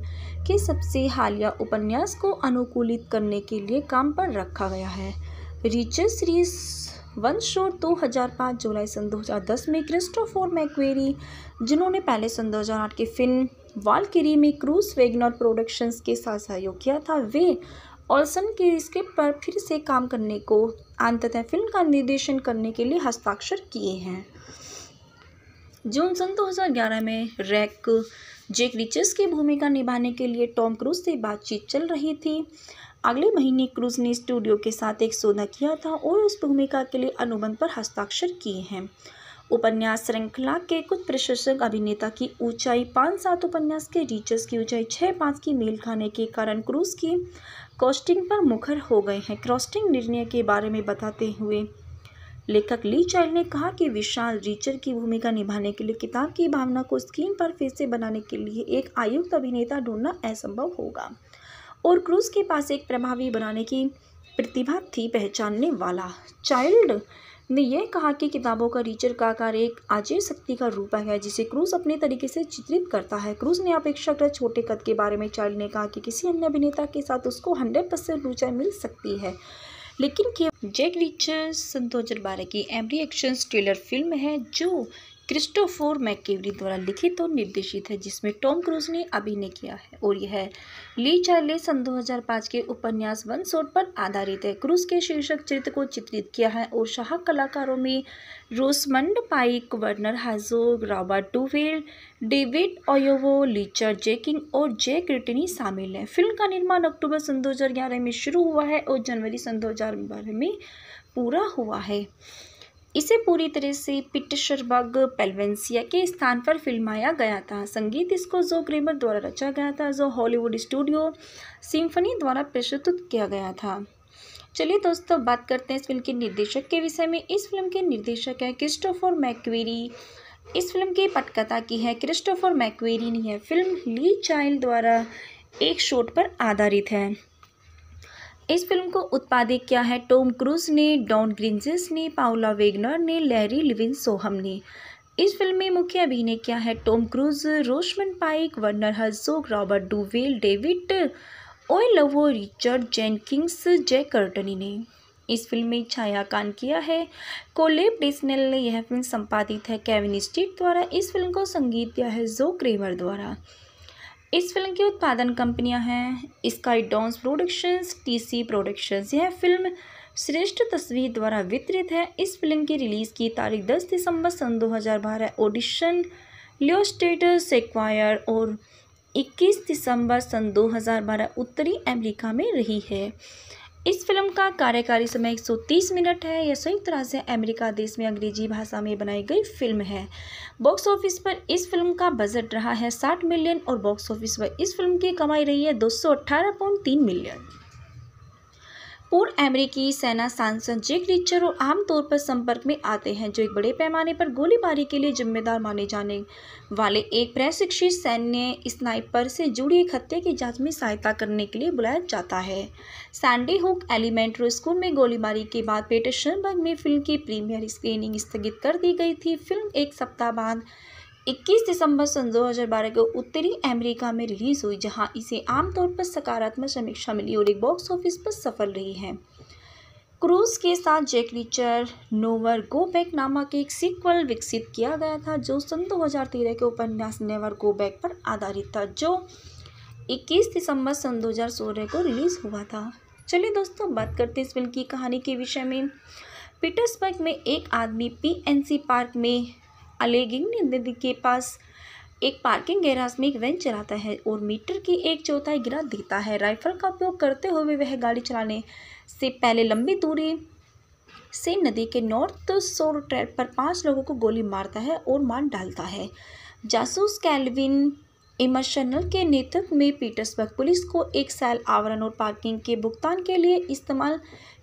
S1: के सबसे हालिया उपन्यास को अनुकूलित करने के लिए काम पर रखा गया है रिचर सीरीज वन शोर दो हज़ार पाँच जुलाई सन 2010 में क्रिस्टोफोर मैक्वेरी जिन्होंने पहले सन 2008 की फिल्म वालकिरी में क्रूस वेगनर प्रोडक्शंस के साथ सहयोग किया था वे ऑल्सन के स्क्रिप्ट पर फिर से काम करने को अंततः फिल्म का निर्देशन करने के लिए हस्ताक्षर किए हैं जून सन 2011 में रैक जेक रिचर्स की भूमिका निभाने के लिए टॉम क्रूज से बातचीत चल रही थी अगले महीने क्रूज ने स्टूडियो के साथ एक सौदा किया था और उस भूमिका के लिए अनुबंध पर हस्ताक्षर किए हैं उपन्यास श्रृंखला के कुछ प्रशंसक अभिनेता की ऊंचाई पाँच सात उपन्यास के रीचर्स की ऊंचाई छः पाँच की मेल खाने के कारण क्रूज की कॉस्टिंग पर मुखर हो गए हैं क्रॉस्टिंग निर्णय के बारे में बताते हुए लेखक ली चाइल्ड ने कहा कि विशाल रीचर की भूमिका निभाने के लिए किताब की भावना को स्क्रीन पर फिर से बनाने के लिए एक आयुक्त अभिनेता ढूंढना असंभव होगा और क्रूज के पास एक प्रभावी बनाने की प्रतिभा थी पहचानने वाला चाइल्ड ने यह कहा कि किताबों का रीचर का आकार एक आजीव शक्ति का रूपक है जिसे क्रूज अपने तरीके से चित्रित करता है क्रूज ने अपेक्षाकृत छोटे कद के बारे में चार्ली ने कहा कि किसी अन्य अभिनेता के साथ उसको हंड्रेड परसेंट रुचि मिल सकती है लेकिन जैक रीचर सन दो की एमरी एक्शन ट्रेलर फिल्म है जो क्रिस्टोफोर मैकेवरी द्वारा लिखित और निर्देशित है जिसमें टॉम क्रूज ने अभिनय किया है और यह ली चार्ले सन 2005 के उपन्यास वन सोट पर आधारित है क्रूज के शीर्षक चरित्र को चित्रित किया है और शाह कलाकारों में Rosamund Pike Werner Herzog Robert Duvall David Oyelowo Richard Jenkins और जे क्रिटनी शामिल हैं फिल्म का निर्माण अक्टूबर सन दो में शुरू हुआ है और जनवरी सन दो में पूरा हुआ है इसे पूरी तरह से पिटशरबर्ग पेलवेंसिया के स्थान पर फिल्माया गया था संगीत इसको जो ग्रेमर द्वारा रचा गया था जो हॉलीवुड स्टूडियो सिम्फनी द्वारा प्रस्तुत किया गया था चलिए दोस्तों बात करते हैं इस फिल्म के निर्देशक के विषय में इस फिल्म के निर्देशक हैं क्रिस्टोफर मैक्वेरी इस फिल्म की पटकथा की है क्रिस्टोफर मैक्वेरी ने यह फिल्म ली चाइल्ड द्वारा एक शॉट पर आधारित है इस फिल्म को उत्पादित किया है टॉम क्रूज ने डॉन ग्रिंजिस ने पाउला वेगनर ने लैरी लिविन सोहम ने इस फिल्म में मुख्य अभिनय किया है Tom Cruise Rosamund Pike Werner Herzog Robert Duvall David Oyelowo Richard Jenkins Jai Courtney ने इस फिल्म में छाया कान किया है कोलेब डिस्नेल ने यह फिल्म संपादित है केविन स्टीट द्वारा इस फिल्म को संगीत दिया है जो क्रेमर द्वारा इस फिल्म की उत्पादन कंपनियां हैं Skydance productions TC productions यह फिल्म श्रेष्ठ तस्वीर द्वारा वितरित है इस फिल्म की रिलीज़ की तारीख 10 दिसंबर सन 2012 ऑडिशन स्टेटस एक्वायर और 21 दिसंबर सन 2012 उत्तरी अमेरिका में रही है इस फिल्म का कार्यकारी समय 130 मिनट है यह संयुक्त राज्य अमेरिका देश में अंग्रेजी भाषा में बनाई गई फिल्म है बॉक्स ऑफिस पर इस फिल्म का बजट रहा है 60 मिलियन और बॉक्स ऑफिस पर इस फिल्म की कमाई रही है दो मिलियन पूर्व अमेरिकी सेना सांसद जेक रिचर और आमतौर पर संपर्क में आते हैं जो एक बड़े पैमाने पर गोलीबारी के लिए जिम्मेदार माने जाने वाले एक प्रशिक्षित सैन्य स्नाइपर से जुड़ी एक हत्या की जांच में सहायता करने के लिए बुलाया जाता है सैंडी हुक एलिमेंट्री स्कूल में गोलीबारी के बाद पेटरसनबर्ग में फिल्म की प्रीमियर स्क्रीनिंग स्थगित कर दी गई थी फिल्म एक सप्ताह बाद 21 दिसंबर सन 2012 को उत्तरी अमेरिका में रिलीज हुई जहां इसे आमतौर पर सकारात्मक समीक्षा मिली और एक बॉक्स ऑफिस पर सफल रही है क्रूज के साथ Jack Reacher nowhere go back नामक एक सीक्वल विकसित किया गया था जो सन 2013 के उपन्यास नेवर गो बैक पर आधारित था जो 21 दिसंबर सन 2016 को रिलीज़ हुआ था चलिए दोस्तों बात करते हैं इस फिल्म की कहानी के विषय में पीटर्सबर्ग में एक आदमी पीएनसी पार्क में अलेगिंग नदी के पास एक पार्किंग गैराज में एक वैन चलाता है और मीटर की एक चौथाई गिरा देता है राइफल का उपयोग करते हुए वह गाड़ी चलाने से पहले लंबी दूरी से नदी के नॉर्थ सोर ट्रैक पर पांच लोगों को गोली मारता है और मार डालता है जासूस कैलविन इमर्शनल के नेतृत्व में पीटर्सबर्ग पुलिस को एक साल आवरण और पार्किंग के भुगतान के लिए इस्तेमाल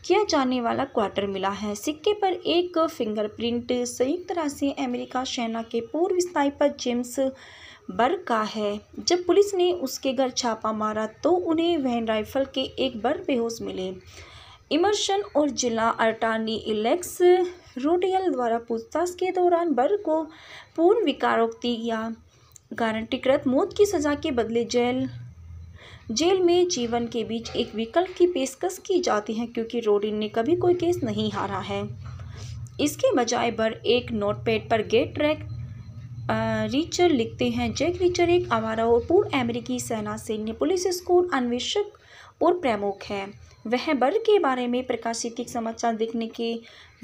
S1: किया जाने वाला क्वार्टर मिला है सिक्के पर एक फिंगरप्रिंट संयुक्त राष्ट्रीय अमेरिका सेना के पूर्व स्नाइपर जेम्स बर का है जब पुलिस ने उसके घर छापा मारा तो उन्हें वहन राइफल के एक बर बेहोश मिले इमर्शन और जिला अटार्नी इलेक्स रोडियल द्वारा पूछताछ के दौरान बर को पूर्ण विकारोक्ति या गारंटीकृत मौत की सज़ा के बदले जेल जेल में जीवन के बीच एक विकल्प की पेशकश की जाती है क्योंकि रोडिन ने कभी कोई केस नहीं हारा है इसके बजाय बर एक नोटपैड पर गेट ट्रैक रीचर लिखते हैं जैक रीचर एक आवारा और पूर्व अमेरिकी सेना सैन्य पुलिस स्कूल अन्वेषक और प्रमुख है वह बर्ग के बारे में प्रकाशित एक समाचार देखने के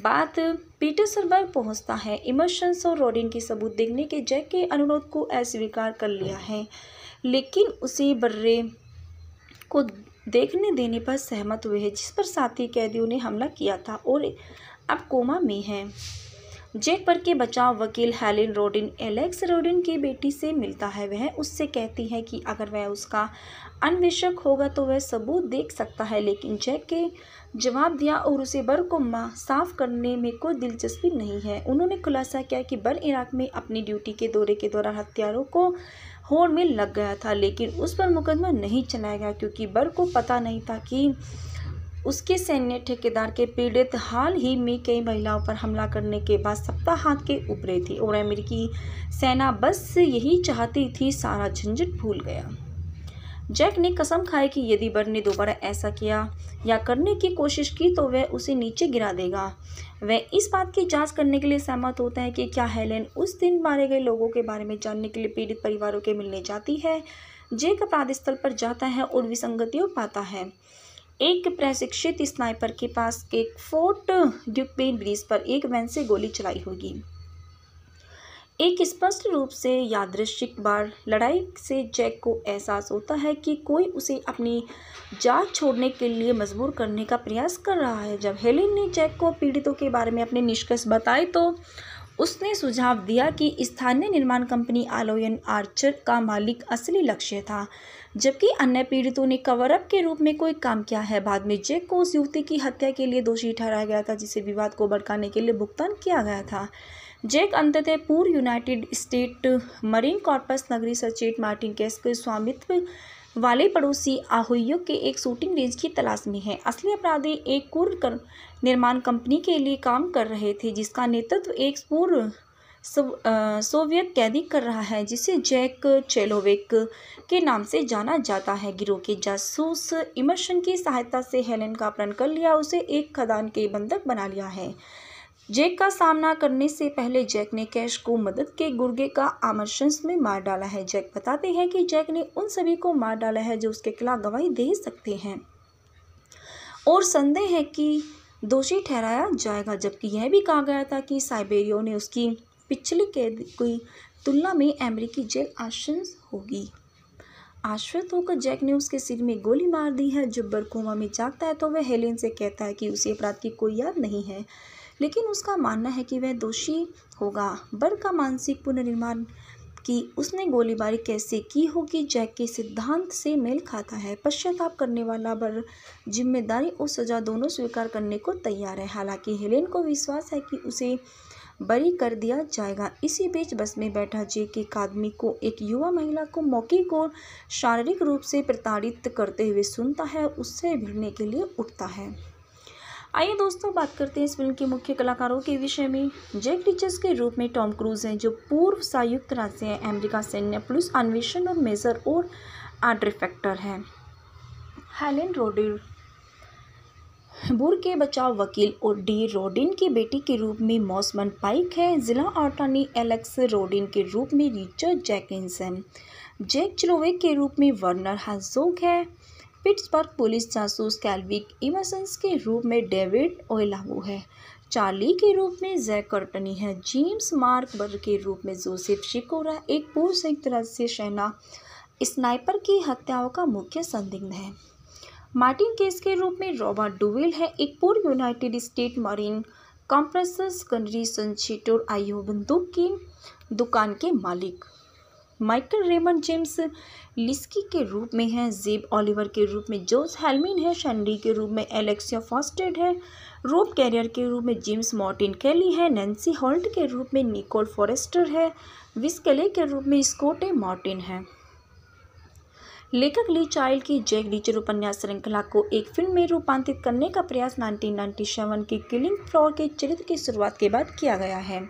S1: बाद पीटरसनबर्ग पहुंचता है इमर्शंस और रोडिन के सबूत देखने के जैक के अनुरोध को अस्वीकार कर लिया है लेकिन उसे बर्रे को देखने देने पर सहमत हुए हैं जिस पर साथी कैदियों ने हमला किया था और अब कोमा में है जैक पर के बचाव वकील हेलिन रोडिन एलेक्स रोडिन की बेटी से मिलता है वह उससे कहती है कि अगर वह उसका अन्वेषक होगा तो वह सबूत देख सकता है लेकिन जैक के जवाब दिया और उसे बर को साफ करने में कोई दिलचस्पी नहीं है उन्होंने खुलासा किया कि बर इराक में अपनी ड्यूटी के दौरे के दौरान हथियारों को होड़ में लग गया था लेकिन उस पर मुकदमा नहीं चलाया गया क्योंकि बर को पता नहीं था कि उसके सैन्य ठेकेदार के पीड़ित हाल ही में कई महिलाओं पर हमला करने के बाद सप्ताह हाथ के उपरे थे और अमेरिकी सेना बस यही चाहती थी सारा झंझट भूल गया जैक ने कसम खाई कि यदि बर ने दोबारा ऐसा किया या करने की कोशिश की तो वह उसे नीचे गिरा देगा वह इस बात की जांच करने के लिए सहमत होता है कि क्या हेलेन उस दिन मारे गए लोगों के बारे में जानने के लिए पीड़ित परिवारों के मिलने जाती है जेक अपराध स्थल पर जाता है और विसंगतियों पाता है एक प्रशिक्षित स्नाइपर के पास एक फोर्ट ड्यूपेन ब्रिज पर एक वैन से गोली चलाई होगी एक स्पष्ट रूप से यादृश्चिक बार लड़ाई से जैक को एहसास होता है कि कोई उसे अपनी जांच छोड़ने के लिए मजबूर करने का प्रयास कर रहा है जब हेलिन ने जैक को पीड़ितों के बारे में अपने निष्कर्ष बताए तो उसने सुझाव दिया कि स्थानीय निर्माण कंपनी आलोयन आर्चर का मालिक असली लक्ष्य था जबकि अन्य पीड़ितों ने कवरअप के रूप में कोई काम किया है बाद में जैक को उस युवती की हत्या के लिए दोषी ठहराया गया था जिसे विवाद को भड़काने के लिए भुगतान किया गया था जैक अंततः पूर्व यूनाइटेड स्टेट मरीन कॉर्पस नगरी सचेट मार्टिन केस के स्वामित्व वाले पड़ोसी आहुयो के एक शूटिंग रेंज की तलाश में है असली अपराधी एक कुर निर्माण कंपनी के लिए काम कर रहे थे जिसका नेतृत्व एक पूर्व सोवियत कैदी कर रहा है जिसे जैक चेलोवेक के नाम से जाना जाता है गिरोह के जासूस इमर्शन की सहायता से हेलेन का अपहरण कर लिया उसे एक खदान के बंधक बना लिया है जैक का सामना करने से पहले जैक ने कैश को मदद के गुर्गे का आमर्शंस में मार डाला है जैक बताते हैं कि जैक ने उन सभी को मार डाला है जो उसके खिलाफ गवाही दे सकते हैं और संदेह है कि दोषी ठहराया जाएगा जबकि यह भी कहा गया था कि साइबेरियो ने उसकी पिछली कैद की तुलना में अमेरिकी जेल आशंस होगी आश्वत होकर जैक ने उसके सिर में गोली मार दी है जब बरकोमा में जागता है तो वह हेलेन से कहता है कि उसे अपराध की कोई याद नहीं है लेकिन उसका मानना है कि वह दोषी होगा बर्ग का मानसिक पुनर्निर्माण कि उसने गोलीबारी कैसे की होगी जैक के सिद्धांत से मेल खाता है पश्चाताप करने वाला बर जिम्मेदारी और सजा दोनों स्वीकार करने को तैयार है हालांकि हेलेन को विश्वास है कि उसे बरी कर दिया जाएगा इसी बीच बस में बैठा जे के आदमी को एक युवा महिला को मौके को शारीरिक रूप से प्रताड़ित करते हुए सुनता है उससे भिड़ने के लिए उठता है आइए दोस्तों बात करते हैं इस फिल्म के मुख्य कलाकारों के विषय में जैक रिचर्स के रूप में टॉम क्रूज हैं जो पूर्व संयुक्त राज्य अमेरिका सैन्य पुलिस अन्वेषण और मेजर और आर्ट्रिफेक्टर हैं हेलेन रोडिर बुर के बचाव वकील और डी रोडिन की बेटी के रूप में मौसमन पाइक है जिला अटॉर्नी एलेक्स रोडिन के रूप में रिचर्ड जैकिंसन जैक चिलोवे के रूप में वर्नर हजोक है पिट्सबर्ग पुलिस जासूस कैलविक इमसंस के रूप में डेविड ओलावो है चार्ली के रूप में जैक कर्टनी है जेम्स बर्ग के रूप में जोसेफ शिकोरा एक पूर्व संयुक्त राज्य सेना स्नाइपर की हत्याओं का मुख्य संदिग्ध है मार्टिन केस के रूप में रॉबर्ट डुवेल है एक पूर्व United state marine compressors gunnery संचेटोर आयो बंदूक की दुकान के मालिक माइकल रेमन जेम्स लिस्की के रूप में है जेब ऑलिवर के रूप में जोस हेलमिन है शनरी के रूप में एलेक्सिया फॉस्टेड है रोप कैरियर के रूप में जेम्स मॉर्टिन कैली है नैन्सी हॉल्ट के रूप में निकोल फॉरेस्टर है विस्कले के रूप में स्कोटे मॉर्टिन है लेखक ली चाइल्ड की जैक रीचर उपन्यास श्रृंखला को एक फिल्म में रूपांतरित करने का प्रयास 1997 की किलिंग फ्लोर के चरित्र की शुरुआत के बाद किया गया है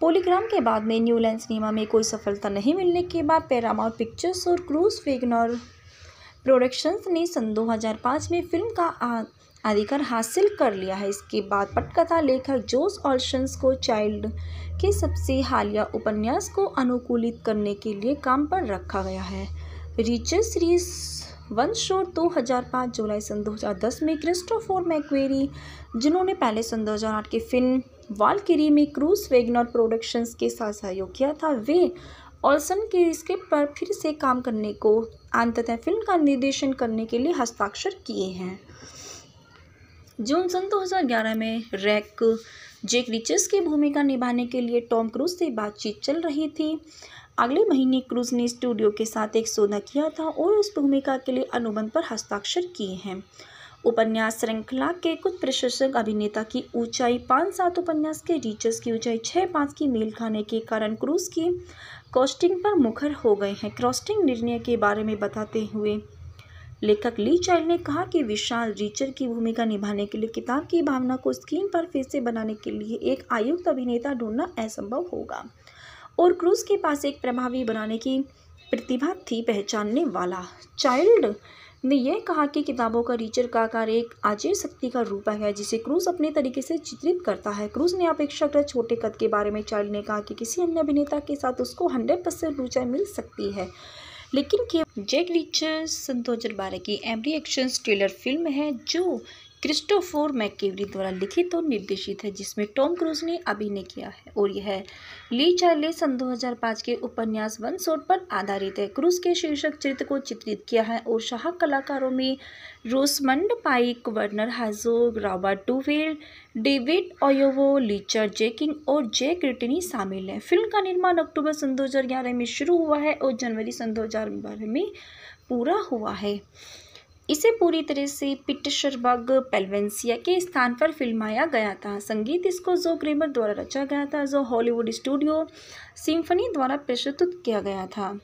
S1: पोलीग्राम के बाद में न्यूलैंड सिनेमा में कोई सफलता नहीं मिलने के बाद पैरामाउंट पिक्चर्स और क्रूज फेगनर प्रोडक्शंस ने सन 2005 में फिल्म का अधिकार हासिल कर लिया है इसके बाद पटकथा लेखक जोस ऑल्शंस को चाइल्ड के सबसे हालिया उपन्यास को अनुकूलित करने के लिए काम पर रखा गया है रिचर सीरीज वन शोर 2005 जुलाई सन 2010 में क्रिस्टोफोर मैक्वेरी जिन्होंने पहले सन 2008 की फिल्म वालकिरी में क्रूस वेगनर प्रोडक्शंस के साथ सहयोग किया था वे ऑल्सन के स्क्रिप्ट पर फिर से काम करने को अंततः फिल्म का निर्देशन करने के लिए हस्ताक्षर किए हैं जून सन 2011 में रैक जेक रिचर्स की भूमिका निभाने के लिए टॉम क्रूज से बातचीत चल रही थी अगले महीने क्रूज ने स्टूडियो के साथ एक सौदा किया था और उस भूमिका के लिए अनुबंध पर हस्ताक्षर किए हैं उपन्यास श्रृंखला के कुछ प्रशंसक अभिनेता की ऊंचाई पाँच सात उपन्यास के रीचर्स की ऊंचाई छः पाँच की मेल खाने के कारण क्रूज की कॉस्टिंग पर मुखर हो गए हैं क्रॉस्टिंग निर्णय के बारे में बताते हुए लेखक ली चाइल्ड ने कहा कि विशाल रीचर की भूमिका निभाने के लिए किताब की भावना को स्क्रीन पर फिर से बनाने के लिए एक आयुक्त अभिनेता ढूंढना असंभव होगा और क्रूज के पास एक प्रभावी बनाने की प्रतिभा थी पहचानने वाला चाइल्ड ने यह कहा कि किताबों का रीचर का आकार एक आजीव शक्ति का रूप है जिसे क्रूज अपने तरीके से चित्रित करता है क्रूज ने अपेक्षाकृत छोटे कद के बारे में चार्ली ने कहा कि किसी अन्य अभिनेता के साथ उसको हंड्रेड परसेंट ऊंचाई मिल सकती है लेकिन केवल जैक रिचर सन बारह की एमरी एक्शन ट्रेलर फिल्म है जो क्रिस्टोफोर मैकेवरी द्वारा लिखित और निर्देशित है जिसमें टॉम क्रूज ने अभिनय किया है और यह ली चार्ले सन 2005 के उपन्यास वन सोट पर आधारित है क्रूज के शीर्षक चरित्र को चित्रित किया है और शाह कलाकारों में रोसमंड पाइक वर्नर हाजो Robert Duvall David Oyelowo Richard Jenkins और जे क्रिटनी शामिल हैं फिल्म का निर्माण अक्टूबर सन दो में शुरू हुआ है और जनवरी सन दो में पूरा हुआ है इसे पूरी तरह से पिटशरबग पेलवेंसिया के स्थान पर फिल्माया गया था संगीत इसको जो ग्रेमर द्वारा रचा गया था जो हॉलीवुड स्टूडियो सिम्फनी द्वारा प्रस्तुत किया गया था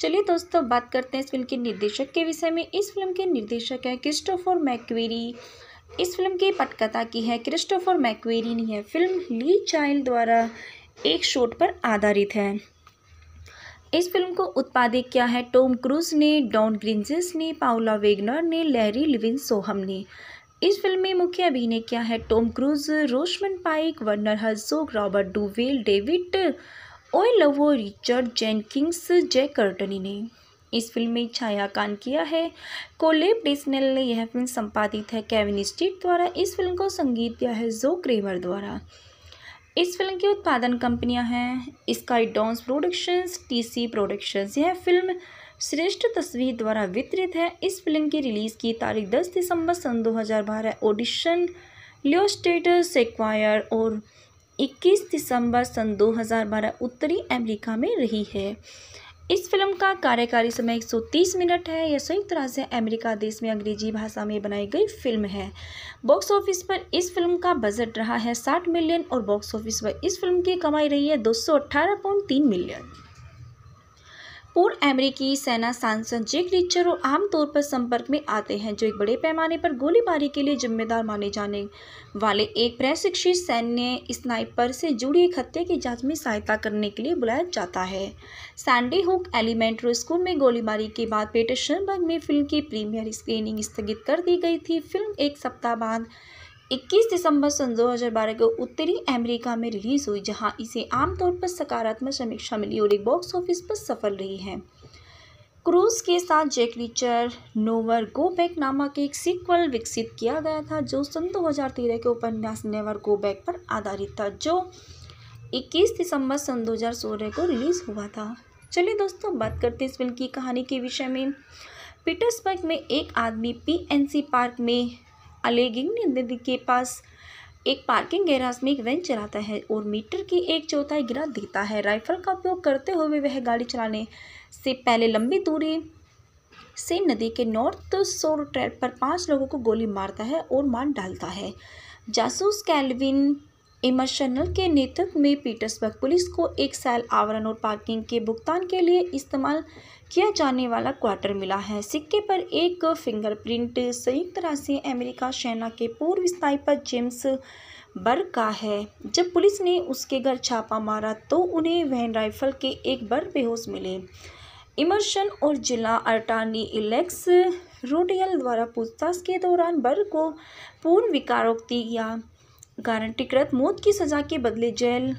S1: चलिए दोस्तों बात करते हैं इस फिल्म के निर्देशक के विषय में इस फिल्म के निर्देशक हैं क्रिस्टोफर मैक्वेरी इस फिल्म की पटकथा की है क्रिस्टोफर मैक्वेरी ने यह फिल्म ली चाइल्ड द्वारा एक शॉट पर आधारित है इस फिल्म को उत्पादित किया है टॉम क्रूज ने डॉन ग्रिंजिस ने पाउला वेगनर ने लैरी लिविन सोहम ने इस फिल्म में मुख्य अभिनय किया है Tom Cruise Rosamund Pike Werner Herzog Robert Duvall David Oyelowo Richard Jenkins Jai Courtney ने इस फिल्म में छायाकान किया है कोलेब डिस्नेल ने यह फिल्म संपादित है केविन स्टीट द्वारा इस फिल्म को संगीत दिया है जो क्रेमर द्वारा इस फिल्म की उत्पादन कंपनियां हैं Skydance productions TC productions यह फिल्म श्रेष्ठ तस्वीर द्वारा वितरित है इस फिल्म की रिलीज़ की तारीख 10 दिसंबर सन 2012 ऑडिशन लियो स्टेटस सेक्वायर और 21 दिसंबर सन 2012 उत्तरी अमेरिका में रही है इस फिल्म का कार्यकारी समय 130 मिनट है यह संयुक्त राज्य अमेरिका देश में अंग्रेजी भाषा में बनाई गई फिल्म है बॉक्स ऑफिस पर इस फिल्म का बजट रहा है 60 मिलियन और बॉक्स ऑफिस पर इस फिल्म की कमाई रही है दो मिलियन पूर्व अमेरिकी सेना सांसद जेक रिचर और आमतौर पर संपर्क में आते हैं जो एक बड़े पैमाने पर गोलीबारी के लिए जिम्मेदार माने जाने वाले एक प्रशिक्षित सैन्य स्नाइपर से जुड़ी एक हत्या की जांच में सहायता करने के लिए बुलाया जाता है सैंडी हुक एलिमेंट्री स्कूल में गोलीबारी के बाद पेटरसनबर्ग में फिल्म की प्रीमियर स्क्रीनिंग स्थगित कर दी गई थी फिल्म एक सप्ताह बाद 21 दिसंबर सन 2012 को उत्तरी अमेरिका में रिलीज हुई जहां इसे आमतौर पर सकारात्मक समीक्षा मिली और एक बॉक्स ऑफिस पर सफल रही है क्रूज के साथ Jack Reacher nowhere go back नामक एक सीक्वल विकसित किया गया था जो सन 2013 के उपन्यास नेवर गो बैक पर आधारित था जो 21 दिसंबर सन 2016 को रिलीज़ हुआ था चलिए दोस्तों बात करते हैं इस फिल्म की कहानी के विषय में पीटर्सबर्ग में एक आदमी पीएनसी पार्क में अलेगिंग के पास एक पार्किंग गैराज में एक वैन चलाता है और मीटर की एक चौथाई गिरा देता है राइफल का उपयोग करते हुए वह गाड़ी चलाने से पहले लंबी दूरी से नदी के नॉर्थ सोर ट्रैक पर पांच लोगों को गोली मारता है और मार डालता है जासूस कैलविन इमर्शनल के नेतृत्व में पीटर्सबर्ग पुलिस को एक साल आवरण और पार्किंग के भुगतान के लिए इस्तेमाल किया जाने वाला क्वार्टर मिला है सिक्के पर एक फिंगरप्रिंट संयुक्त राज्य अमेरिका सेना के पूर्व स्थाई पर जेम्स बर का है जब पुलिस ने उसके घर छापा मारा तो उन्हें वहन राइफल के एक बर बेहोश मिले इमर्शन और जिला अटार्नी इलेक्स रोडियल द्वारा पूछताछ के दौरान बर को पूर्ण विकारोक्ति या गारंटीकृत मौत की सज़ा के बदले जेल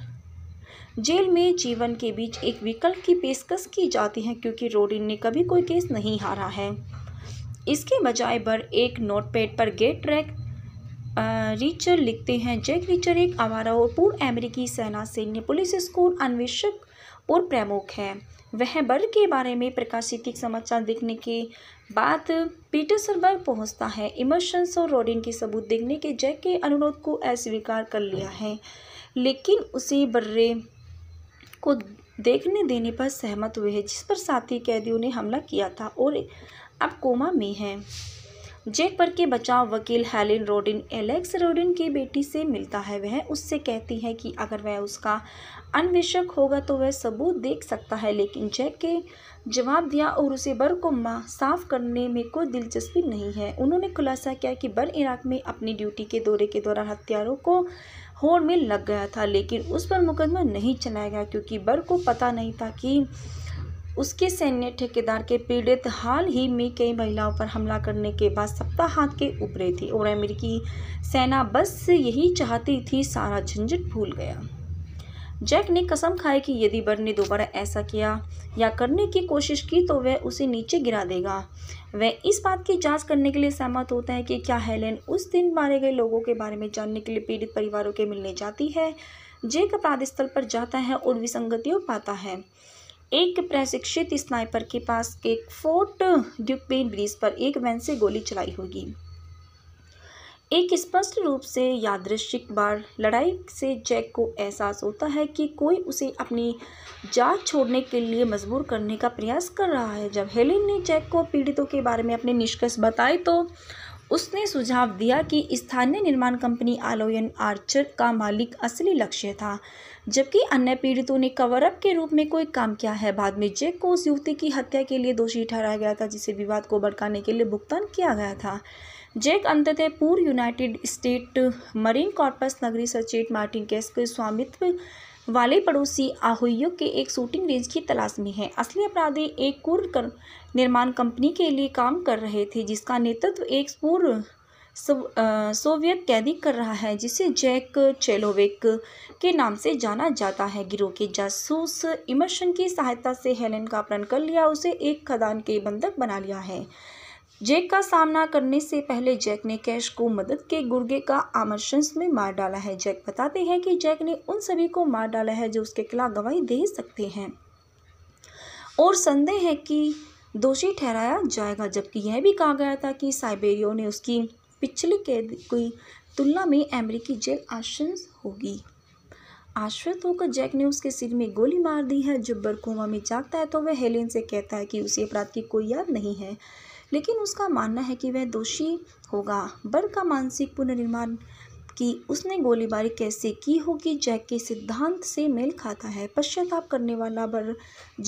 S1: जेल में जीवन के बीच एक विकल्प की पेशकश की जाती है क्योंकि रोडिन ने कभी कोई केस नहीं हारा है इसके बजाय बर एक नोटपैड पर गेट ट्रैक रीचर लिखते हैं जैक रीचर एक आवारा और पूर्व अमेरिकी सेना सैन्य पुलिस स्कूल अन्वेषक और प्रमुख है वह बर के बारे में प्रकाशित एक समाचार देखने के बाद पीटर्सबर्ग पहुंचता है इमर्शंस और रोडिन के सबूत देखने के जैक के अनुरोध को अस्वीकार कर लिया है लेकिन उसे बर्रे को देखने देने पर सहमत हुए हैं जिस पर साथी कैदियों ने हमला किया था और अब कोमा में है जैकबर के बचाव वकील हेलिन रोडिन एलेक्स रोडिन की बेटी से मिलता है वह उससे कहती है कि अगर वह उसका अन्वेषक होगा तो वह सबूत देख सकता है लेकिन जैक के जवाब दिया और उसे बर को साफ करने में कोई दिलचस्पी नहीं है उन्होंने खुलासा किया कि बर इराक में अपनी ड्यूटी के दौरे के दौरान हथियारों को होड़ में लग गया था लेकिन उस पर मुकदमा नहीं चलाया गया क्योंकि बर को पता नहीं था कि उसके सैन्य ठेकेदार के पीड़ित हाल ही में कई महिलाओं पर हमला करने के बाद सप्ताह हाथ के उपरे थी और अमेरिकी सेना बस यही चाहती थी सारा झंझट भूल गया जैक ने कसम खाई कि यदि बर ने दोबारा ऐसा किया या करने की कोशिश की तो वह उसे नीचे गिरा देगा वह इस बात की जांच करने के लिए सहमत होता है कि क्या हेलेन उस दिन मारे गए लोगों के बारे में जानने के लिए पीड़ित परिवारों के मिलने जाती है जेक अपराध स्थल पर जाता है और विसंगतियों पाता है एक प्रशिक्षित स्नाइपर के पास एक फोर्ट ड्यूपेन ब्रिज पर एक वैन से गोली चलाई होगी एक स्पष्ट रूप से यादृशिक बार लड़ाई से जैक को एहसास होता है कि कोई उसे अपनी जांच छोड़ने के लिए मजबूर करने का प्रयास कर रहा है जब हेलिन ने जैक को पीड़ितों के बारे में अपने निष्कर्ष बताए तो उसने सुझाव दिया कि स्थानीय निर्माण कंपनी आलोयन आर्चर का मालिक असली लक्ष्य था जबकि अन्य पीड़ितों ने कवरअप के रूप में कोई काम किया है बाद में जैक को उस युवती की हत्या के लिए दोषी ठहराया गया था जिसे विवाद को भड़काने के लिए भुगतान किया गया था जैक अंततः पूर्व यूनाइटेड स्टेट मरीन कॉर्पस नगरी सचेट मार्टिन केस के स्वामित्व वाले पड़ोसी आहुयो के एक शूटिंग रेंज की तलाश में है असली अपराधी एक कुर निर्माण कंपनी के लिए काम कर रहे थे जिसका नेतृत्व एक पूर्व सोवियत कैदी कर रहा है जिसे जैक चेलोवेक के नाम से जाना जाता है गिरोह के जासूस इमर्शन की सहायता से हेलेन का अपहरण कर लिया उसे एक खदान के बंधक बना लिया है जैक का सामना करने से पहले जैक ने कैश को मदद के गुर्गे का आमर्शंस में मार डाला है जैक बताते हैं कि जैक ने उन सभी को मार डाला है जो उसके खिलाफ गवाही दे सकते हैं और संदेह है कि दोषी ठहराया जाएगा जबकि यह भी कहा गया था कि साइबेरियो ने उसकी पिछली कैद की तुलना में अमेरिकी जेल आशंस होगी आश्रित होकर जैक ने उसके सिर में गोली मार दी है जब बरकोमा में जागता है तो वह हेलेन से कहता है कि उसे अपराध की कोई याद नहीं है लेकिन उसका मानना है कि वह दोषी होगा बर का मानसिक पुनर्निर्माण कि उसने गोलीबारी कैसे की होगी जैक के सिद्धांत से मेल खाता है पश्चाताप करने वाला बर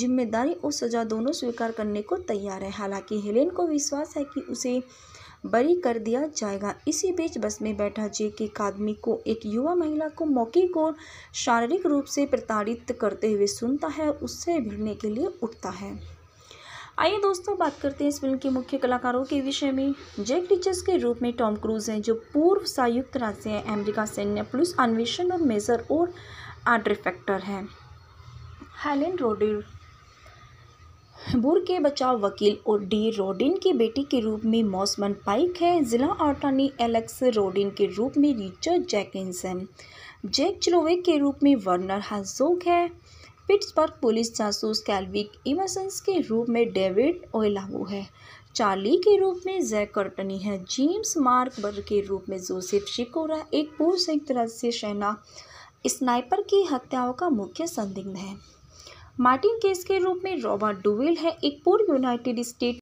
S1: जिम्मेदारी और सजा दोनों स्वीकार करने को तैयार है हालांकि हेलेन को विश्वास है कि उसे बरी कर दिया जाएगा इसी बीच बस में बैठा जे के आदमी को एक युवा महिला को मौके को शारीरिक रूप से प्रताड़ित करते हुए सुनता है उससे भिड़ने के लिए उठता है आइए दोस्तों बात करते हैं इस फिल्म के मुख्य कलाकारों के विषय में जैक टीचर्स के रूप में टॉम क्रूज हैं जो पूर्व संयुक्त राज्य अमेरिका सैन्य पुलिस अन्वेषण और मेजर और आर्ट्रिफेक्टर हैं हेलेन रोडिर बुर के बचाव वकील और डी रोडिन की बेटी के रूप में मौसमन पाइक है जिला आर्टानी एलेक्स रोडिन के रूप में रिचर्ड जैकिंसन जैक चिलोवे के रूप में वर्नर हजोक है पिट्सबर्ग पुलिस जासूस कैलविक इमरसन्स के रूप में डेविड ओयलावू है चार्ली के रूप में जैक कर्टनी है जेम्स मार्कबर्ग के रूप में जोसेफ शिकोरा एक पूर्व संयुक्त राज्य सेना स्नाइपर की हत्याओं का मुख्य संदिग्ध है मार्टिन केस के रूप में रॉबर्ट डुवेल है एक पूर्व यूनाइटेड स्टेट